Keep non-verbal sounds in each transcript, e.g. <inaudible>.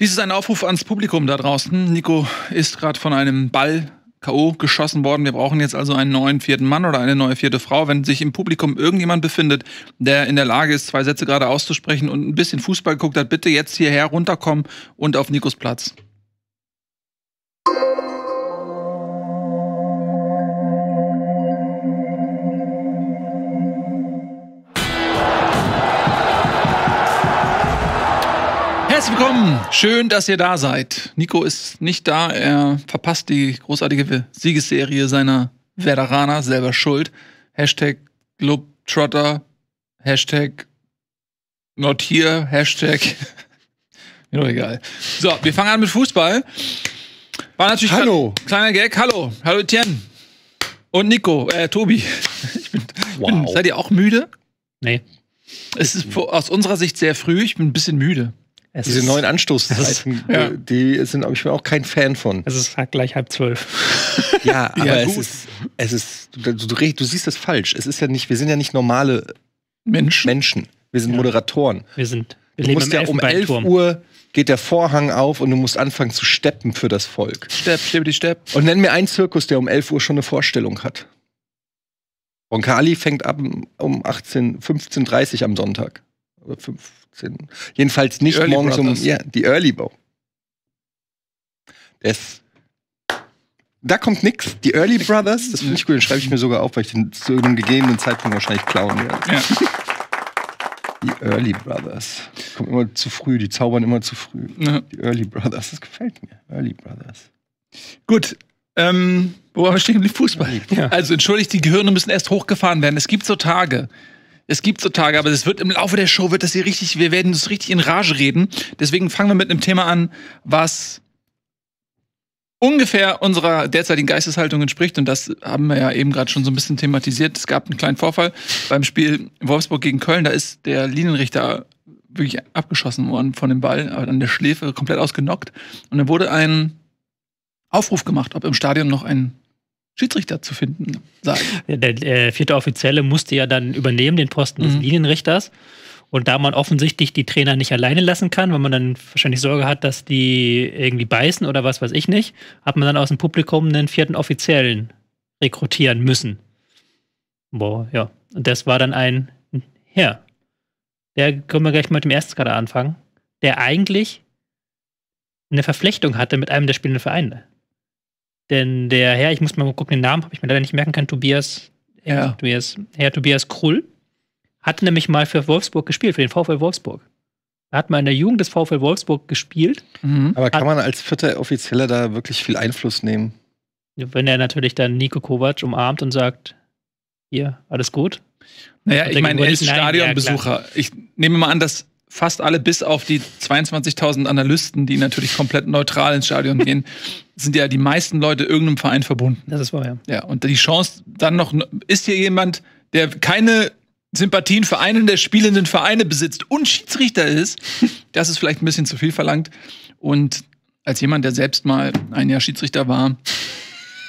Dies ist ein Aufruf ans Publikum da draußen. Nico ist gerade von einem Ball K.O. geschossen worden. Wir brauchen jetzt also einen neuen vierten Mann oder eine neue vierte Frau. Wenn sich im Publikum irgendjemand befindet, der in der Lage ist, zwei Sätze gerade auszusprechen und ein bisschen Fußball geguckt hat, bitte jetzt hierher runterkommen und auf Nikos Platz. Herzlich willkommen. Schön, dass ihr da seid. Nico ist nicht da. Er verpasst die großartige Siegesserie seiner Veteraner. Selber schuld. Hashtag Globetrotter. Hashtag not here. Hashtag. <laughs> Mir doch egal. So, wir fangen an mit Fußball. War natürlich Hallo. kleiner Gag. Hallo. Hallo, Tien. Und Nico. Äh, Tobi. <laughs> Ich bin, wow. Bin, seid ihr auch müde? Nee. Es ist aus unserer Sicht sehr früh. Ich bin ein bisschen müde. Es Diese neuen Anstoßzeiten, halt, ja. Äh, die sind ich bin auch kein Fan von. Es ist halt gleich halb zwölf. <laughs> ja, aber ja, es ist, es ist du, du, du, siehst das falsch. Es ist ja nicht, wir sind ja nicht normale Menschen. Menschen. Wir sind ja. Moderatoren. Wir sind. Wir du musst ja um 11 Uhr geht der Vorhang auf und du musst anfangen zu steppen für das Volk. Stepp, stepp, die stepp. Und nenn mir einen Zirkus, der um 11 Uhr schon eine Vorstellung hat. Roncalli fängt ab um 18, 15.30 Uhr am Sonntag. Oder 5, sind. Jedenfalls nicht morgens Brothers. um. Ja, die Early Bow. Das. Da kommt nix. Die Early Brothers, das finde ich gut, den schreibe ich mir sogar auf, weil ich den zu irgendeinem gegebenen Zeitpunkt wahrscheinlich klauen werde. Ja. <laughs> Die Early Brothers. Die kommen immer zu früh, die zaubern immer zu früh. Ja. Die Early Brothers, das gefällt mir. Early Brothers. Gut. Ähm, wo haben wir stehen? Fußball. Ja. Also entschuldigt, die Gehirne müssen erst hochgefahren werden. Es gibt so Tage, es gibt so Tage, aber es wird im Laufe der Show wird das hier richtig, wir werden das richtig in Rage reden. Deswegen fangen wir mit einem Thema an, was ungefähr unserer derzeitigen Geisteshaltung entspricht. Und das haben wir ja eben gerade schon so ein bisschen thematisiert. Es gab einen kleinen Vorfall beim Spiel Wolfsburg gegen Köln. Da ist der Linienrichter wirklich abgeschossen worden von dem Ball, aber dann der Schläfe komplett ausgenockt. Und dann wurde ein Aufruf gemacht, ob im Stadion noch ein Schiedsrichter zu finden Ja, der äh, vierte Offizielle musste ja dann übernehmen den Posten mhm. des Linienrichters. Und da man offensichtlich die Trainer nicht alleine lassen kann, weil man dann wahrscheinlich Sorge hat, dass die irgendwie beißen oder was weiß ich nicht, hat man dann aus dem Publikum einen vierten Offiziellen rekrutieren müssen. Boah, ja. Und das war dann ein Herr. der können wir gleich mal mit dem ersten Kader anfangen, der eigentlich eine Verflechtung hatte mit einem der spielenden Vereine. Denn der Herr, ich muss mal gucken, den Namen habe ich mir leider nicht merken können, Tobias, äh, ja. Tobias, Herr Tobias Krull, hat nämlich mal für Wolfsburg gespielt, für den VfL Wolfsburg. Er hat mal in der Jugend des VfL Wolfsburg gespielt. Mhm. Aber kann man als vierter Offizieller da wirklich viel Einfluss nehmen? Wenn er natürlich dann Nico Kovac umarmt und sagt, hier, alles gut. Naja, ich meine, er ist Stadionbesucher. Ja, ich nehme mal an, dass fast alle, bis auf die 22.000 Analysten, die natürlich komplett neutral ins Stadion gehen, <laughs> sind ja die meisten Leute irgendeinem Verein verbunden. Das ist wahr, ja. Ja, und die Chance dann noch, ist hier jemand, der keine Sympathien für einen der spielenden Vereine besitzt und Schiedsrichter ist, <laughs> das ist vielleicht ein bisschen zu viel verlangt. Und als jemand, der selbst mal ein Jahr Schiedsrichter war,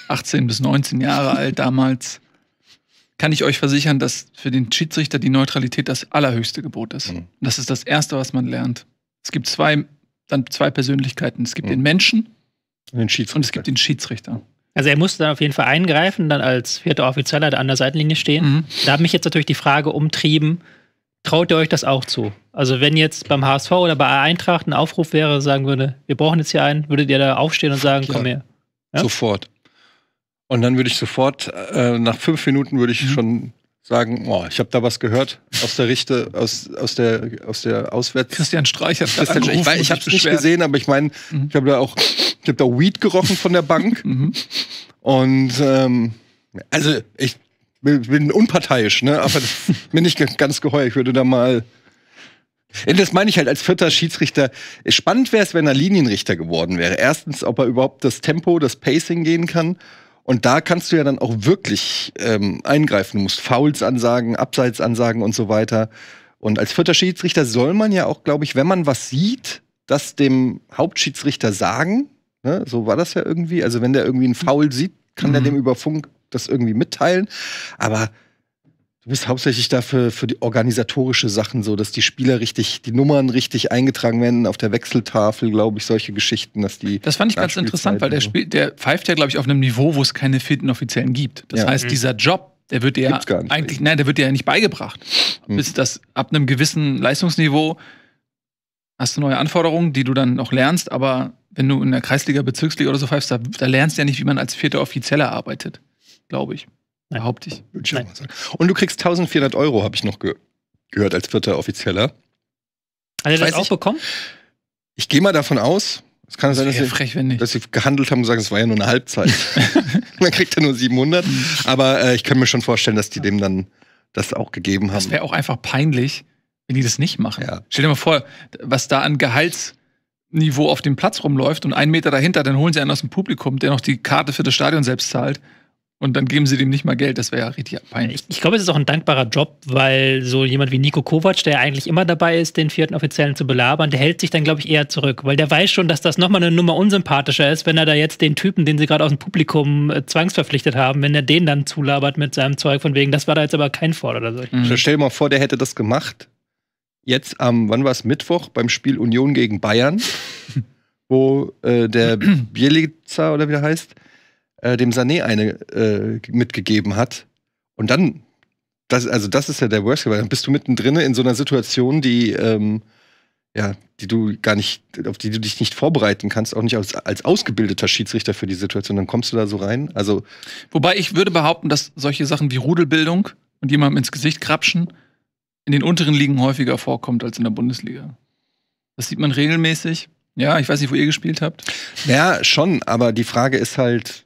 18 bis 19 Jahre alt damals, kann ich euch versichern, dass für den Schiedsrichter die Neutralität das allerhöchste Gebot ist. Mhm. Das ist das Erste, was man lernt. Es gibt zwei, dann zwei Persönlichkeiten. Es gibt mhm. den Menschen und, den Schiedsrichter. und es gibt den Schiedsrichter. Also er musste dann auf jeden Fall eingreifen, dann als vierter Offizieller an der Seitenlinie stehen. Mhm. Da hat mich jetzt natürlich die Frage umtrieben, traut ihr euch das auch zu? Also wenn jetzt beim HSV oder bei Eintracht ein Aufruf wäre, sagen würde, wir brauchen jetzt hier einen, würdet ihr da aufstehen und sagen, ja. komm her? Ja? Sofort. Und dann würde ich sofort, äh, nach fünf Minuten würde ich mhm. schon sagen, oh, ich habe da was gehört aus der Richte, aus, aus der aus der Auswärts. Christian Streich hat Christian, angerufen, ich, weiß, ich habe es nicht gesehen, aber ich meine, mhm. ich habe da auch, ich habe da Weed gerochen von der Bank. <laughs> Mhm. Und ähm, also ich bin unparteiisch, ne? Aber <laughs> bin nicht ganz geheuer. Ich würde da mal. Das meine ich halt als vierter Schiedsrichter. Spannend wäre es, wenn er Linienrichter geworden wäre. Erstens, ob er überhaupt das Tempo, das Pacing gehen kann und da kannst du ja dann auch wirklich ähm, eingreifen. Du musst Fouls ansagen, Abseits ansagen und so weiter. Und als vierter Schiedsrichter soll man ja auch, glaube ich, wenn man was sieht, das dem Hauptschiedsrichter sagen. Ne? So war das ja irgendwie. Also wenn der irgendwie einen Foul sieht, kann mhm. er dem über Funk das irgendwie mitteilen. Aber Du bist hauptsächlich dafür für die organisatorische Sachen so, dass die Spieler richtig, die Nummern richtig eingetragen werden auf der Wechseltafel, glaube ich, solche Geschichten, dass die. Das fand ich ganz interessant, weil der, Spiel, der pfeift ja, glaube ich, auf einem Niveau, wo es keine vierten Offiziellen gibt. Das ja. heißt, mhm. dieser Job, der wird dir ja eigentlich, nein, der wird ja nicht beigebracht. Mhm. Bis das ab einem gewissen Leistungsniveau hast du neue Anforderungen, die du dann noch lernst, aber wenn du in der Kreisliga, Bezirksliga oder so pfeifst, da, da lernst du ja nicht, wie man als vierter Offizieller arbeitet, glaube ich. Behaupte ich. Würde ich Nein. sagen. Und du kriegst 1400 Euro, habe ich noch ge gehört, als vierter Offizieller. Hat er das auch ich, bekommen? Ich gehe mal davon aus. Es kann das sein, dass, ja frech, sie, dass sie, gehandelt haben und gesagt, es war ja nur eine Halbzeit. <laughs> dann kriegt er nur 700. Mhm. Aber äh, ich kann mir schon vorstellen, dass die dem dann das auch gegeben haben. Das wäre auch einfach peinlich, wenn die das nicht machen. Ja. Stell dir mal vor, was da an Gehalts. Niveau auf dem Platz rumläuft und einen Meter dahinter, dann holen sie einen aus dem Publikum, der noch die Karte für das Stadion selbst zahlt. Und dann geben sie dem nicht mal Geld, das wäre ja richtig peinlich. Ich, ich glaube, es ist auch ein dankbarer Job, weil so jemand wie Nico Kovac, der eigentlich immer dabei ist, den vierten Offiziellen zu belabern, der hält sich dann, glaube ich, eher zurück, weil der weiß schon, dass das nochmal eine Nummer unsympathischer ist, wenn er da jetzt den Typen, den sie gerade aus dem Publikum äh, zwangsverpflichtet haben, wenn er den dann zulabert mit seinem Zeug von wegen, das war da jetzt aber kein Ford oder so. Mhm. Also stell dir mal vor, der hätte das gemacht. Jetzt am, wann war es, Mittwoch beim Spiel Union gegen Bayern, <laughs> wo äh, der Bielica oder wie der heißt, äh, dem Sané eine äh, mitgegeben hat. Und dann, das, also das ist ja der Worst, weil dann bist du mittendrin in so einer Situation, die, ähm, ja, die du gar nicht, auf die du dich nicht vorbereiten kannst, auch nicht als, als ausgebildeter Schiedsrichter für die Situation, dann kommst du da so rein. Also Wobei ich würde behaupten, dass solche Sachen wie Rudelbildung und jemandem ins Gesicht krapschen in den unteren Ligen häufiger vorkommt als in der Bundesliga. Das sieht man regelmäßig. Ja, ich weiß nicht, wo ihr gespielt habt. Ja, schon, aber die Frage ist halt,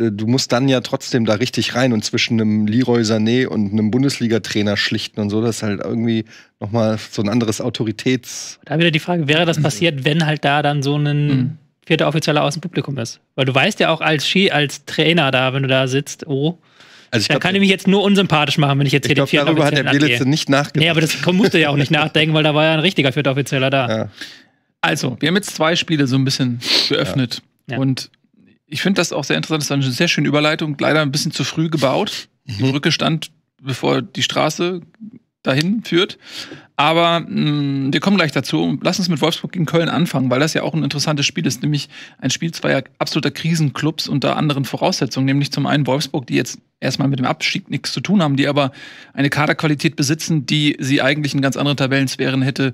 äh, du musst dann ja trotzdem da richtig rein und zwischen einem Leroy Sané und einem Bundesliga-Trainer schlichten und so, das ist halt irgendwie nochmal so ein anderes Autoritäts. Da wieder die Frage, wäre das mhm. passiert, wenn halt da dann so ein mhm. vierter Offizieller aus dem Publikum ist? Weil du weißt ja auch als Ski, als Trainer da, wenn du da sitzt, oh. Also ich da kann ich mich jetzt nur unsympathisch machen, wenn ich jetzt hier ich den vierten darüber hat der Bielitze nicht nachgedacht. Nee, aber das <laughs> musste ja auch nicht nachdenken, weil da war ja ein richtiger vierter Offizieller da. Ja. Also, wir haben jetzt zwei Spiele so ein bisschen geöffnet. Ja. Ja. Und ich finde das auch sehr interessant. Das war eine sehr schöne Überleitung. Leider ein bisschen zu früh gebaut. Mhm. Die Brücke stand, bevor die Straße dahin führt. Aber mh, mm, wir kommen gleich dazu. Lass uns mit Wolfsburg gegen Köln anfangen, weil das ja auch ein interessantes Spiel ist, nämlich ein Spiel zweier absoluter Krisenclubs unter anderen Voraussetzungen, nämlich zum einen Wolfsburg, die jetzt erstmal mit dem Abstieg nichts zu tun haben, die aber eine Kaderqualität besitzen, die sie eigentlich in ganz anderen Tabellensphären hätte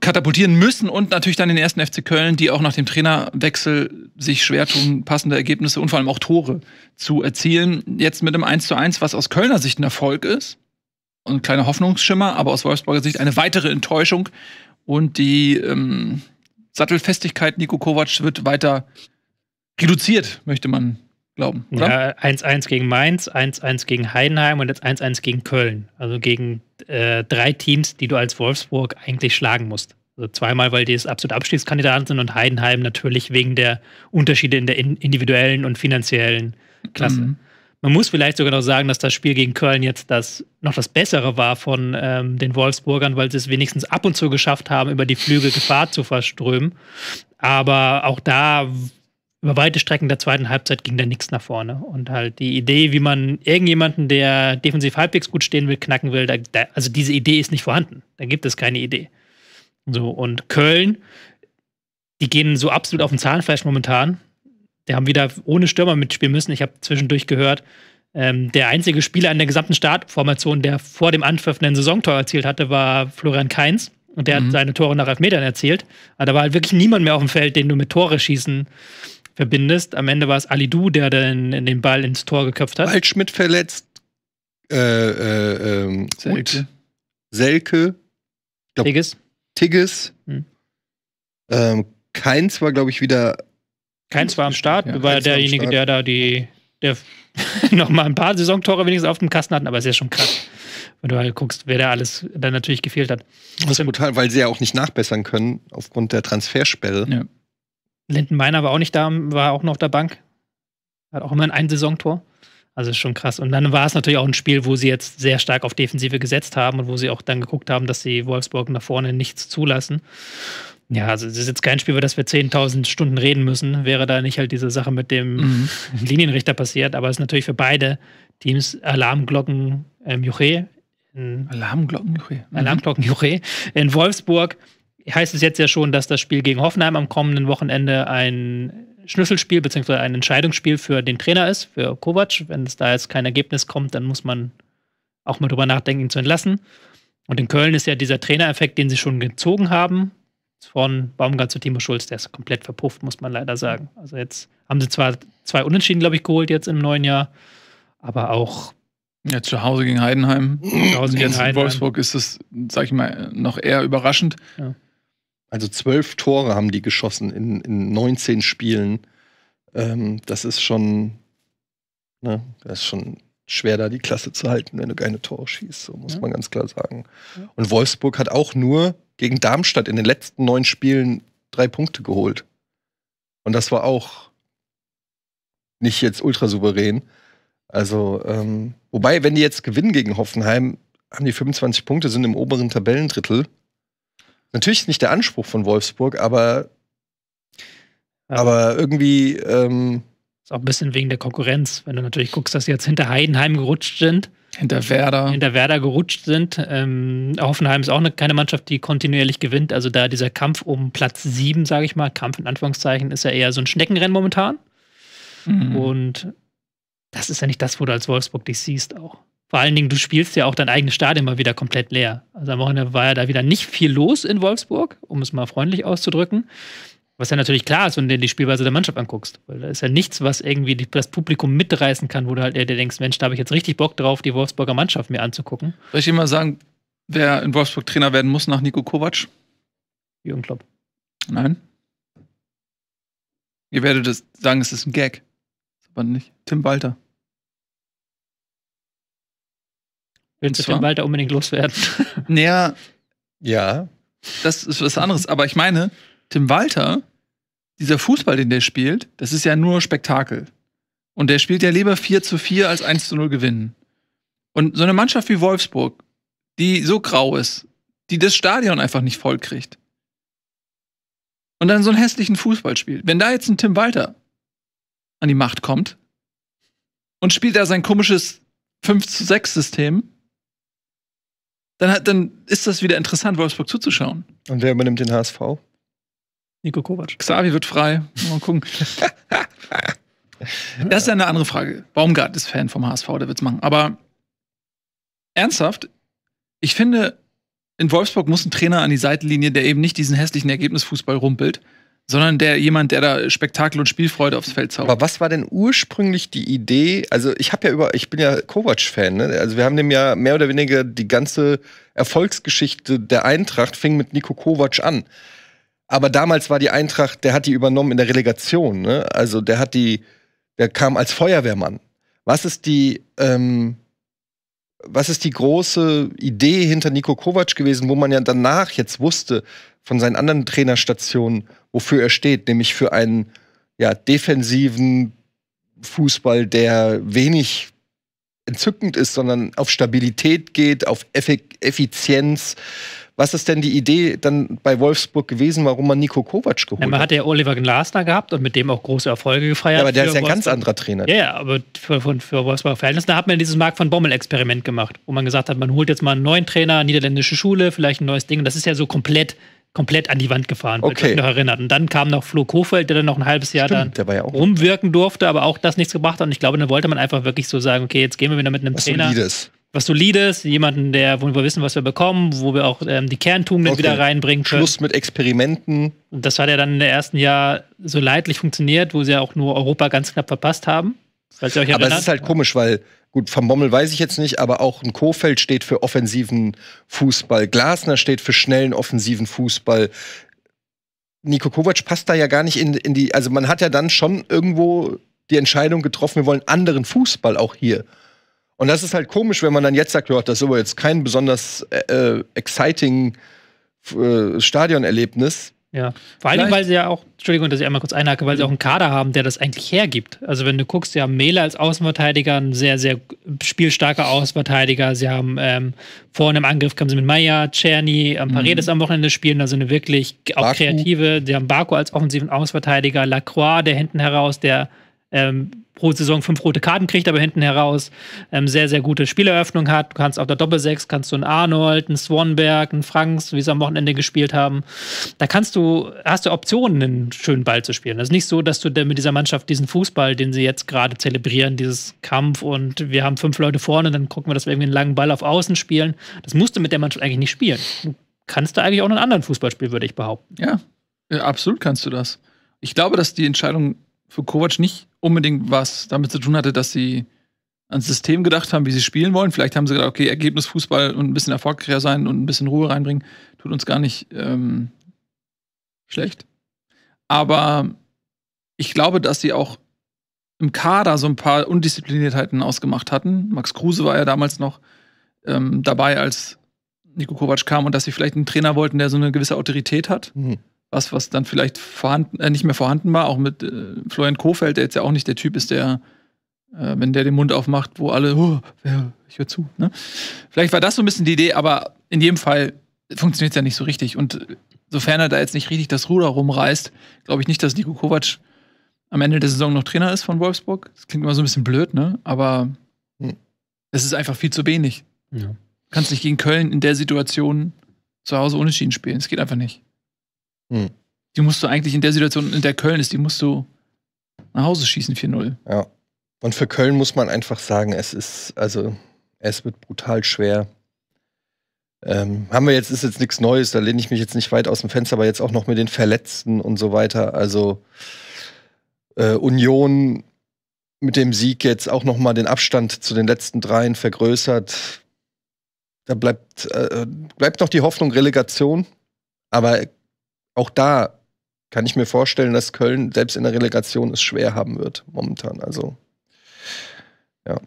katapultieren müssen und natürlich dann den ersten FC Köln, die auch nach dem Trainerwechsel sich schwer tun, passende Ergebnisse und vor allem auch Tore zu erzielen. Jetzt mit einem 1 zu 1, was aus Kölner Sicht ein Erfolg ist, und ein kleiner Hoffnungsschimmer, aber aus Wolfsburger Sicht eine weitere Enttäuschung. Und die ähm, Sattelfestigkeit Nico Kovac wird weiter reduziert, möchte man glauben. Oder? Ja, 1-1 gegen Mainz, 1-1 gegen Heidenheim und jetzt 1-1 gegen Köln. Also gegen äh, drei Teams, die du als Wolfsburg eigentlich schlagen musst. Also zweimal, weil die es absolut Abstiegskandidaten sind und Heidenheim natürlich wegen der Unterschiede in der in individuellen und finanziellen Klasse. Mhm. Man muss vielleicht sogar noch sagen, dass das Spiel gegen Köln jetzt das noch das Bessere war von ähm, den Wolfsburgern, weil sie es wenigstens ab und zu geschafft haben, über die Flügel Gefahr zu verströmen. Aber auch da über weite Strecken der zweiten Halbzeit ging da nichts nach vorne. Und halt die Idee, wie man irgendjemanden, der defensiv halbwegs gut stehen will, knacken will, da, da, also diese Idee ist nicht vorhanden. Da gibt es keine Idee. So, und Köln, die gehen so absolut auf den Zahnfleisch momentan. Die haben wieder ohne Stürmer mitspielen müssen. Ich habe zwischendurch gehört, ähm, der einzige Spieler in der gesamten Startformation, der vor dem Anpfiff einen Saisontor erzielt hatte, war Florian Kainz. Und der mhm. hat seine Tore nach Elfmetern erzielt. Aber da war halt wirklich niemand mehr auf dem Feld, den du mit Tore schießen äh, verbindest. Am Ende war es Ali Du, der den, den Ball ins Tor geköpft hat. Waldschmidt verletzt. Äh, äh, ähm, Selke. Selke. Tigges. Tigges. Hm. Ähm, Keins war, glaube ich, wieder. Keins war am Start, ja, war derjenige, der da die. Der <laughs> nochmal ein paar Saisontore wenigstens auf dem Kasten hatten, aber es ist ja schon krass. Wenn du halt guckst, wer da alles dann natürlich gefehlt hat. Das ist brutal, weil sie ja auch nicht nachbessern können aufgrund der Transfersperre. Ja. Linden Meiner war auch nicht da, war auch noch auf der Bank. Hat auch immer ein Saisontor. Also ist schon krass. Und dann war es natürlich auch ein Spiel, wo sie jetzt sehr stark auf Defensive gesetzt haben und wo sie auch dann geguckt haben, dass sie Wolfsburg nach vorne nichts zulassen. Ja, also es ist jetzt kein Spiel, über das wir 10.000 Stunden reden müssen. Wäre da nicht halt diese Sache mit dem mhm. Linienrichter passiert. Aber es ist natürlich für beide Teams Alarmglocken ähm, Juche. Alarmglocken Juche. Mhm. Alarmglocken Juche in Wolfsburg heißt es jetzt ja schon, dass das Spiel gegen Hoffenheim am kommenden Wochenende ein Schlüsselspiel bzw. ein Entscheidungsspiel für den Trainer ist, für Kovac. Wenn es da jetzt kein Ergebnis kommt, dann muss man auch mal drüber nachdenken, ihn zu entlassen. Und in Köln ist ja dieser Trainereffekt, den sie schon gezogen haben, von Baumgart zu Timo Schulz, der ist komplett verpufft, muss man leider sagen. Also jetzt haben sie zwar zwei Unentschieden, glaube ich, geholt jetzt im neuen Jahr, aber auch ja, zu Hause gegen Heidenheim. Zu Hause gegen jetzt Heidenheim. in Wolfsburg ist das, sag ich mal, noch eher überraschend. Ja. Also zwölf Tore haben die geschossen in, in 19 Spielen. Ähm, das ist schon, ne, das ist schon schwer, da die Klasse zu halten, wenn du keine Tore schießt, so muss ja. man ganz klar sagen. Ja. Und Wolfsburg hat auch nur gegen Darmstadt in den letzten neun Spielen drei Punkte geholt. Und das war auch nicht jetzt ultra souverän. Also, ähm, wobei, wenn die jetzt gewinnen gegen Hoffenheim, haben die 25 Punkte, sind im oberen Tabellendrittel. Natürlich ist nicht der Anspruch von Wolfsburg, aber, aber irgendwie. Ähm, ist auch ein bisschen wegen der Konkurrenz. Wenn du natürlich guckst, dass sie jetzt hinter Heidenheim gerutscht sind. Hinter Werder. Hinter Werder gerutscht sind. Ähm, Hoffenheim ist auch eine, keine Mannschaft, die kontinuierlich gewinnt. Also da dieser Kampf um Platz 7, sage ich mal, Kampf in Anführungszeichen, ist ja eher so ein Schneckenrennen momentan. Mhm. Und das ist ja nicht das, wo du als Wolfsburg dich siehst auch. Vor allen Dingen, du spielst ja auch dein eigenes Stadion mal wieder komplett leer. Also am Wochenende war ja da wieder nicht viel los in Wolfsburg, um es mal freundlich auszudrücken. Was ja natürlich klar ist, wenn du dir die Spielweise der Mannschaft anguckst. Weil da ist ja nichts, was irgendwie das Publikum mitreißen kann, wo du halt dir denkst, Mensch, da habe ich jetzt richtig Bock drauf, die Wolfsburger Mannschaft mir anzugucken. Soll ich dir mal sagen, wer in Wolfsburg Trainer werden muss nach Nico Kovac? Jürgen Klopp. Nein. Ihr werdet sagen, es ist ein Gag. Aber nicht Tim Walter. Willst du den Walter unbedingt loswerden? <laughs> Naja. Ja. Das ist was anderes. Aber ich meine, Tim Walter, dieser Fußball, den der spielt, das ist ja nur Spektakel. Und der spielt ja lieber 4 zu 4 als 1 zu 0 gewinnen. Und so eine Mannschaft wie Wolfsburg, die so grau ist, die das Stadion einfach nicht vollkriegt Und dann so einen hässlichen Fußball spielt. Wenn da jetzt ein Tim Walter an die Macht kommt und spielt da sein komisches 5 zu 6 System, dann, hat, dann ist das wieder interessant, Wolfsburg zuzuschauen. Und wer übernimmt den HSV? Nico Kovac. Xavi wird frei. Mal gucken. <laughs> das ist eine andere Frage. Baumgart ist Fan vom HSV, der wird es machen. Aber ernsthaft, ich finde, in Wolfsburg muss ein Trainer an die Seitenlinie, der eben nicht diesen hässlichen Ergebnisfußball rumpelt, sondern der jemand, der da Spektakel und Spielfreude aufs Feld zaubert. Aber was war denn ursprünglich die Idee? Also ich habe ja über, ich bin ja Kovac-Fan. Ne? Also wir haben dem ja mehr oder weniger die ganze Erfolgsgeschichte der Eintracht fing mit Nico Kovac an. Aber damals war die Eintracht, der hat die übernommen in der Relegation. Ne? Also der hat die, der kam als Feuerwehrmann. Was ist die, ähm, was ist die große Idee hinter Nico Kovac gewesen, wo man ja danach jetzt wusste, von seinen anderen Trainerstationen, wofür er steht, nämlich für einen ja, defensiven Fußball, der wenig entzückend ist, sondern auf Stabilität geht, auf Effizienz. Was ist denn die Idee dann bei Wolfsburg gewesen, warum man Nico Kovac geholt hat? Ja, man hat ja Oliver Glasner gehabt und mit dem auch große Erfolge gefeiert. Ja, aber der ist ja ein ganz anderer Trainer. Ja, aber für, für, für Wolfsburger Verhältnisse, da hat man dieses marc von Bommel-Experiment gemacht, wo man gesagt hat, man holt jetzt mal einen neuen Trainer, niederländische Schule, vielleicht ein neues Ding. das ist ja so komplett komplett an die Wand gefahren wird, okay. was mich noch erinnert. Und dann kam noch Flo Kofeld, der dann noch ein halbes Jahr Stimmt, dann ja rumwirken durfte, aber auch das nichts gebracht hat. Und ich glaube, dann wollte man einfach wirklich so sagen, okay, jetzt gehen wir wieder mit einem was Trainer. Solides. Was solides, jemanden, der, wo wir wissen, was wir bekommen, wo wir auch ähm, die Kerntugenden okay. wieder reinbringen können. Schluss mit Experimenten. Und das hat ja dann im ersten Jahr so leidlich funktioniert, wo sie ja auch nur Europa ganz knapp verpasst haben. Aber es ist halt komisch, weil gut, Van Bommel weiß ich jetzt nicht, aber auch ein Kofeld steht für offensiven Fußball. Glasner steht für schnellen offensiven Fußball. Niko Kovac passt da ja gar nicht in, in die, also man hat ja dann schon irgendwo die Entscheidung getroffen, wir wollen anderen Fußball auch hier. Und das ist halt komisch, wenn man dann jetzt sagt, das ist aber jetzt kein besonders äh, äh exciting äh, Stadionerlebnis. Ja, vor allem, weil sie ja auch, Entschuldigung, dass ich einmal kurz einhake, weil sie auch einen Kader haben, der das eigentlich hergibt. Also, wenn du guckst, sie haben Mähler als Außenverteidiger, ein sehr, sehr spielstarker Außenverteidiger. Sie haben ähm, vorne im Angriff kamen sie mit Maya, Czerny, ähm, Paredes mhm. am Wochenende spielen, also eine wirklich auch Baku. kreative. Sie haben Barco als offensiven Außenverteidiger, Lacroix, der hinten heraus, der ähm, pro Saison fünf rote Karten kriegt, aber hinten heraus ähm, sehr, sehr gute Spieleröffnung hat. Du kannst auf der Doppelsechs, kannst du einen Arnold, einen Swanberg, einen Franks, wie sie am Wochenende gespielt haben. Da kannst du, hast du Optionen, einen schönen Ball zu spielen. Das also ist nicht so, dass du mit dieser Mannschaft diesen Fußball, den sie jetzt gerade zelebrieren, dieses Kampf und wir haben fünf Leute vorne, dann gucken wir, dass wir irgendwie einen langen Ball auf außen spielen. Das musst du mit der Mannschaft eigentlich nicht spielen. Du kannst du eigentlich auch einen anderen Fußball spielen, würde ich behaupten. Ja, äh, absolut kannst du das. Ich glaube, dass die Entscheidung für Kovac nicht unbedingt was damit zu tun hatte, dass sie ans System gedacht haben, wie sie spielen wollen. Vielleicht haben sie gedacht, okay, Ergebnisfußball und ein bisschen erfolgreicher sein und ein bisschen Ruhe reinbringen, tut uns gar nicht ähm, schlecht. Aber ich glaube, dass sie auch im Kader so ein paar Undiszipliniertheiten ausgemacht hatten. Max Kruse war ja damals noch ähm, dabei, als Nico Kovac kam und dass sie vielleicht einen Trainer wollten, der so eine gewisse Autorität hat. Mhm was, was dann vielleicht vorhanden, äh, nicht mehr vorhanden war, auch mit äh, Florian Kofeld, der jetzt ja auch nicht der Typ ist, der, äh, wenn der den Mund aufmacht, wo alle, oh, ich höre zu. Ne? Vielleicht war das so ein bisschen die Idee, aber in jedem Fall funktioniert es ja nicht so richtig. Und äh, sofern er da jetzt nicht richtig das Ruder rumreißt, glaube ich nicht, dass Nico Kovac am Ende der Saison noch Trainer ist von Wolfsburg. Das klingt immer so ein bisschen blöd, ne? Aber hm. es ist einfach viel zu wenig. Ja. Du kannst nicht gegen Köln in der Situation zu Hause ohne Schienen spielen. Es geht einfach nicht. Hm. Die musst du eigentlich in der Situation, in der Köln ist, die musst du nach Hause schießen, 4-0. Ja. Und für Köln muss man einfach sagen, es ist, also, es wird brutal schwer. Ähm, haben wir jetzt, ist jetzt nichts Neues, da lehne ich mich jetzt nicht weit aus dem Fenster, aber jetzt auch noch mit den Verletzten und so weiter. Also äh, Union mit dem Sieg jetzt auch noch mal den Abstand zu den letzten dreien vergrößert. Da bleibt, äh, bleibt noch die Hoffnung Relegation, aber auch da kann ich mir vorstellen, dass Köln selbst in der Relegation es schwer haben wird momentan. Also ja.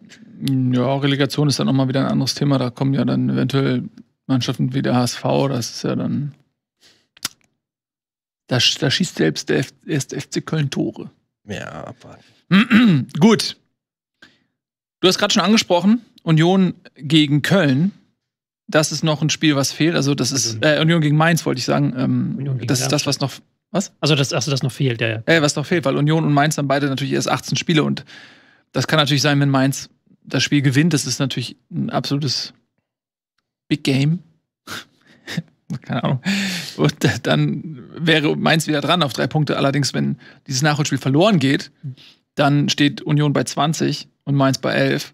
Ja, Relegation ist dann auch mal wieder ein anderes Thema. Da kommen ja dann eventuell Mannschaften wie der HSV, das ist ja dann. Da, da schießt selbst der erste FC Köln Tore. Ja, aber. <clears throat> Gut. Du hast gerade schon angesprochen, Union gegen Köln das ist noch ein Spiel, was fehlt. Also, das ist also- äh, Union gegen Mainz, wollte ich sagen. Ähm, das ist das, was noch. Was? Also, das, also das noch fehlt, ja, Äh, was noch fehlt, weil Union und Mainz haben beide natürlich erst 18 Spiele und das kann natürlich sein, wenn Mainz das Spiel gewinnt. Das ist natürlich ein absolutes Big Game. <laughs> Keine Ahnung. Und dann wäre Mainz wieder dran auf drei Punkte. Allerdings, wenn dieses Nachholspiel verloren geht, dann steht Union bei 20 und Mainz bei 11.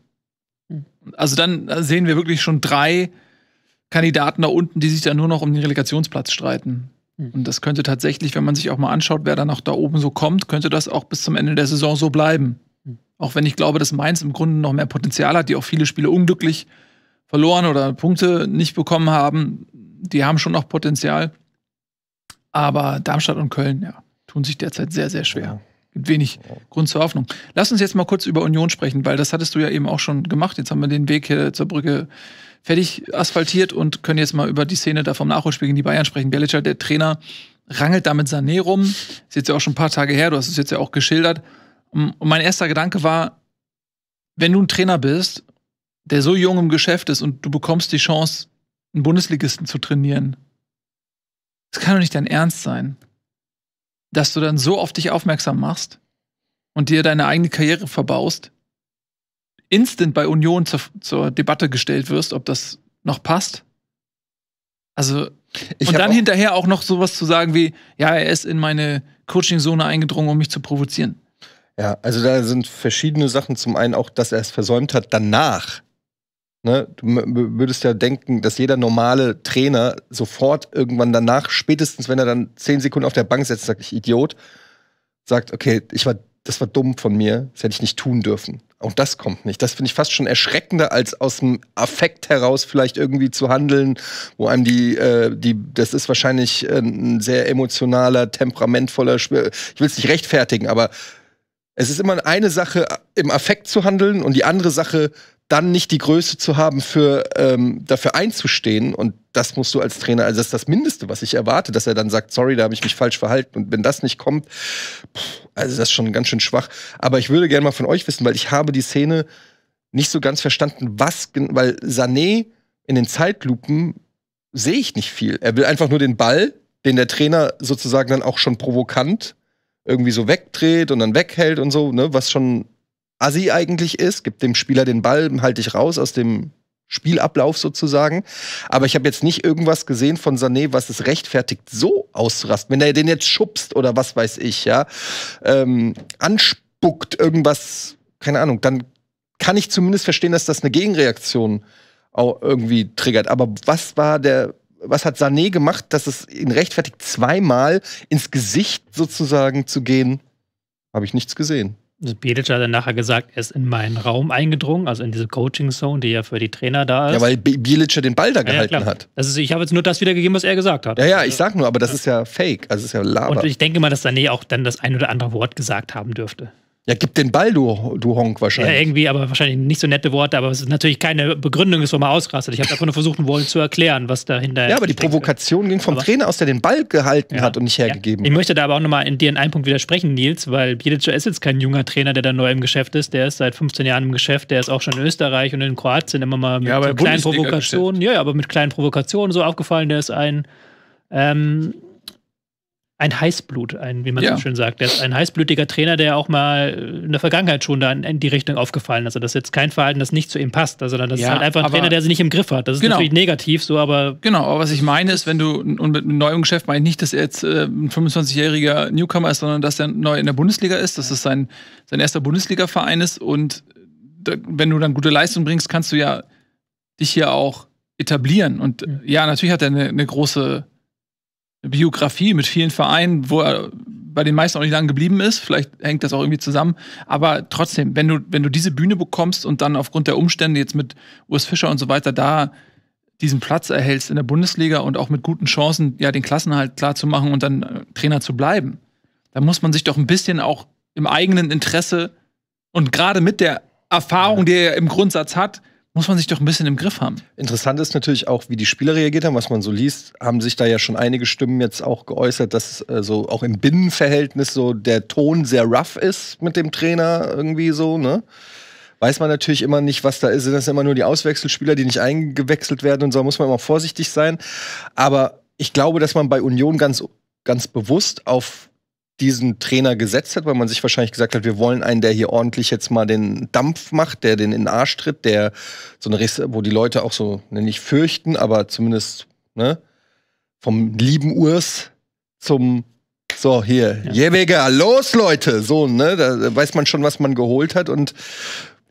Hm. Also dann sehen wir wirklich schon drei Kandidaten da unten, die sich dann nur noch um den Relegationsplatz streiten. Hm. Und das könnte tatsächlich, wenn man sich auch mal anschaut, wer dann auch da oben so kommt, könnte das auch bis zum Ende der Saison so bleiben. Hm. Auch wenn ich glaube, dass Mainz im Grunde noch mehr Potenzial hat, die auch viele Spiele unglücklich verloren oder Punkte nicht bekommen haben. Die haben schon noch Potenzial. Aber Darmstadt und Köln, ja, tun sich derzeit sehr, sehr schwer. Gibt wenig Grund zur Hoffnung. Lass uns jetzt mal kurz über Union sprechen, weil das hattest du ja eben auch schon gemacht. Jetzt haben wir den Weg hier zur Brücke fertig asphaltiert und können jetzt mal über die Szene da vom Nachholspiel gegen die Bayern sprechen. Belicher, der Trainer, rangelt da mit Sané rum. Ist jetzt ja auch schon ein paar Tage her, du hast es jetzt ja auch geschildert. Mm, und mein erster Gedanke war, wenn du ein Trainer bist, der so jung im Geschäft ist und du bekommst die Chance, einen Bundesligisten zu trainieren, das kann doch nicht dein Ernst sein, dass du dann so auf dich aufmerksam machst und dir deine eigene Karriere verbaust, instant bei Union zur, zur Debatte gestellt wirst, ob das noch passt. Also, ich und dann hinterher auch noch sowas zu sagen wie, ja, er ist in meine Coaching-Zone eingedrungen, um mich zu provozieren. Ja, also da sind verschiedene Sachen. Zum einen auch, dass er es versäumt hat, danach. Ne, du würdest ja denken, dass jeder normale Trainer sofort irgendwann danach, spätestens wenn er dann zehn Sekunden auf der Bank sitzt, sagt ich Idiot, sagt, okay, ich war, das war dumm von mir, das hätte ich nicht tun dürfen. Auch das kommt nicht. Das finde ich fast schon erschreckender, als aus dem Affekt heraus vielleicht irgendwie zu handeln, wo einem die, äh, die das ist wahrscheinlich äh, ein sehr emotionaler, temperamentvoller, ich will es nicht rechtfertigen, aber es ist immer eine Sache, äh, im Affekt zu handeln und die andere Sache, dann nicht die Größe zu haben, für, ähm, dafür einzustehen. Und das musst du als Trainer, also das ist das Mindeste, was ich erwarte, dass er dann sagt, sorry, da habe ich mich falsch verhalten. Und wenn das nicht kommt, pff, also das ist schon ganz schön schwach. Aber ich würde gerne mal von euch wissen, weil ich habe die Szene nicht so ganz verstanden, was, weil Sané in den Zeitlupen sehe ich nicht viel. Er will einfach nur den Ball, den der Trainer sozusagen dann auch schon provokant irgendwie so wegdreht und dann weghält und so, ne, was schon assi eigentlich ist, gibt dem Spieler den Ball, halte ich raus aus dem Spielablauf sozusagen. Aber ich habe jetzt nicht irgendwas gesehen von Sané, was es rechtfertigt, so auszurasten. Wenn er den jetzt schubst oder was weiß ich, ja, ähm, anspuckt, irgendwas, keine Ahnung, dann kann ich zumindest verstehen, dass das eine Gegenreaktion auch irgendwie triggert. Aber was war der, was hat Sané gemacht, dass es ihn rechtfertigt, zweimal ins Gesicht sozusagen zu gehen? Habe ich nichts gesehen. Bilic hat dann nachher gesagt, er ist in meinen Raum eingedrungen, also in diese Coaching-Zone, die ja für die Trainer da ist. Ja, weil Bilic den Ball da gehalten ja, hat. Das ich habe jetzt nur das wiedergegeben, was er gesagt hat. Ja, ja, ich sag nur, aber das ist ja fake, also ist ja Lava. Und ich denke mal, dass Sané auch dann das ein oder andere Wort gesagt haben dürfte. Ja, gib den Ball, du, du Honk, wahrscheinlich. Ja, irgendwie, aber wahrscheinlich nicht so nette Worte, aber es ist natürlich keine Begründung, ist, wo man ausrastet. Ich habe einfach nur versucht, wollen zu erklären, was dahinter ist. Ja, aber die Provokation ging vom aber Trainer aus, der den Ball gehalten ja, hat und nicht hergegeben ja. Ich möchte da aber auch nochmal in dir in einem Punkt widersprechen, Nils, weil Bielic ist jetzt kein junger Trainer, der da neu im Geschäft ist. Der ist seit 15 Jahren im Geschäft, der ist auch schon in Österreich und in Kroatien immer mal mit ja, so kleinen Provokationen. Ja, aber mit kleinen Provokationen so aufgefallen. Der ist ein. Ähm, ein Heißblut, ein, wie man ja. so schön sagt. Der ist ein heißblütiger Trainer, der auch mal äh, in der Vergangenheit schon da in, die Richtung aufgefallen ist. Also das ist jetzt kein Verhalten, das nicht zu ihm passt, also das ja, ist halt einfach ein Trainer, der sie nicht im Griff hat. Das ist genau. natürlich negativ, so aber. Genau, aber was ich meine ist, wenn du und mit einem neuen Geschäft meine ich nicht, dass er jetzt äh, ein 25-jähriger Newcomer ist, sondern dass er neu in der Bundesliga ist, dass es das sein, sein erster Bundesliga-Verein ist und da, wenn du dann gute Leistung bringst, kannst du ja dich hier auch etablieren. Und mhm. ja, natürlich hat er eine, eine große Biografie mit vielen Vereinen, wo er bei den meisten auch nicht lange geblieben ist. Vielleicht hängt das auch irgendwie zusammen. Aber trotzdem, wenn du, wenn du diese Bühne bekommst und dann aufgrund der Umstände jetzt mit Urs Fischer und so weiter da diesen Platz erhältst in der Bundesliga und auch mit guten Chancen, ja, den Klassenhalt klar zu machen und dann äh, Trainer zu bleiben, dann muss man sich doch ein bisschen auch im eigenen Interesse und gerade mit der Erfahrung, die er im Grundsatz hat, muss man sich doch ein bisschen im Griff haben. Interessant ist natürlich auch, wie die Spieler reagiert haben, was man so liest. Haben sich da ja schon einige Stimmen jetzt auch geäußert, dass äh, so auch im Binnenverhältnis so der Ton sehr rough ist mit dem Trainer irgendwie so, ne? Weiß man natürlich immer nicht, was da ist. Sind das immer nur die Auswechselspieler, die nicht eingewechselt werden und so, muss man immer vorsichtig sein. Aber ich glaube, dass man bei Union ganz, ganz bewusst auf diesen Trainer gesetzt hat, weil man sich wahrscheinlich gesagt hat, wir wollen einen, der hier ordentlich jetzt mal den Dampf macht, der den in den Arsch tritt, der so eine, Risse, wo die Leute auch so ne, nicht fürchten, aber zumindest ne, vom lieben Urs zum so hier ja. los Leute, so ne, da weiß man schon, was man geholt hat und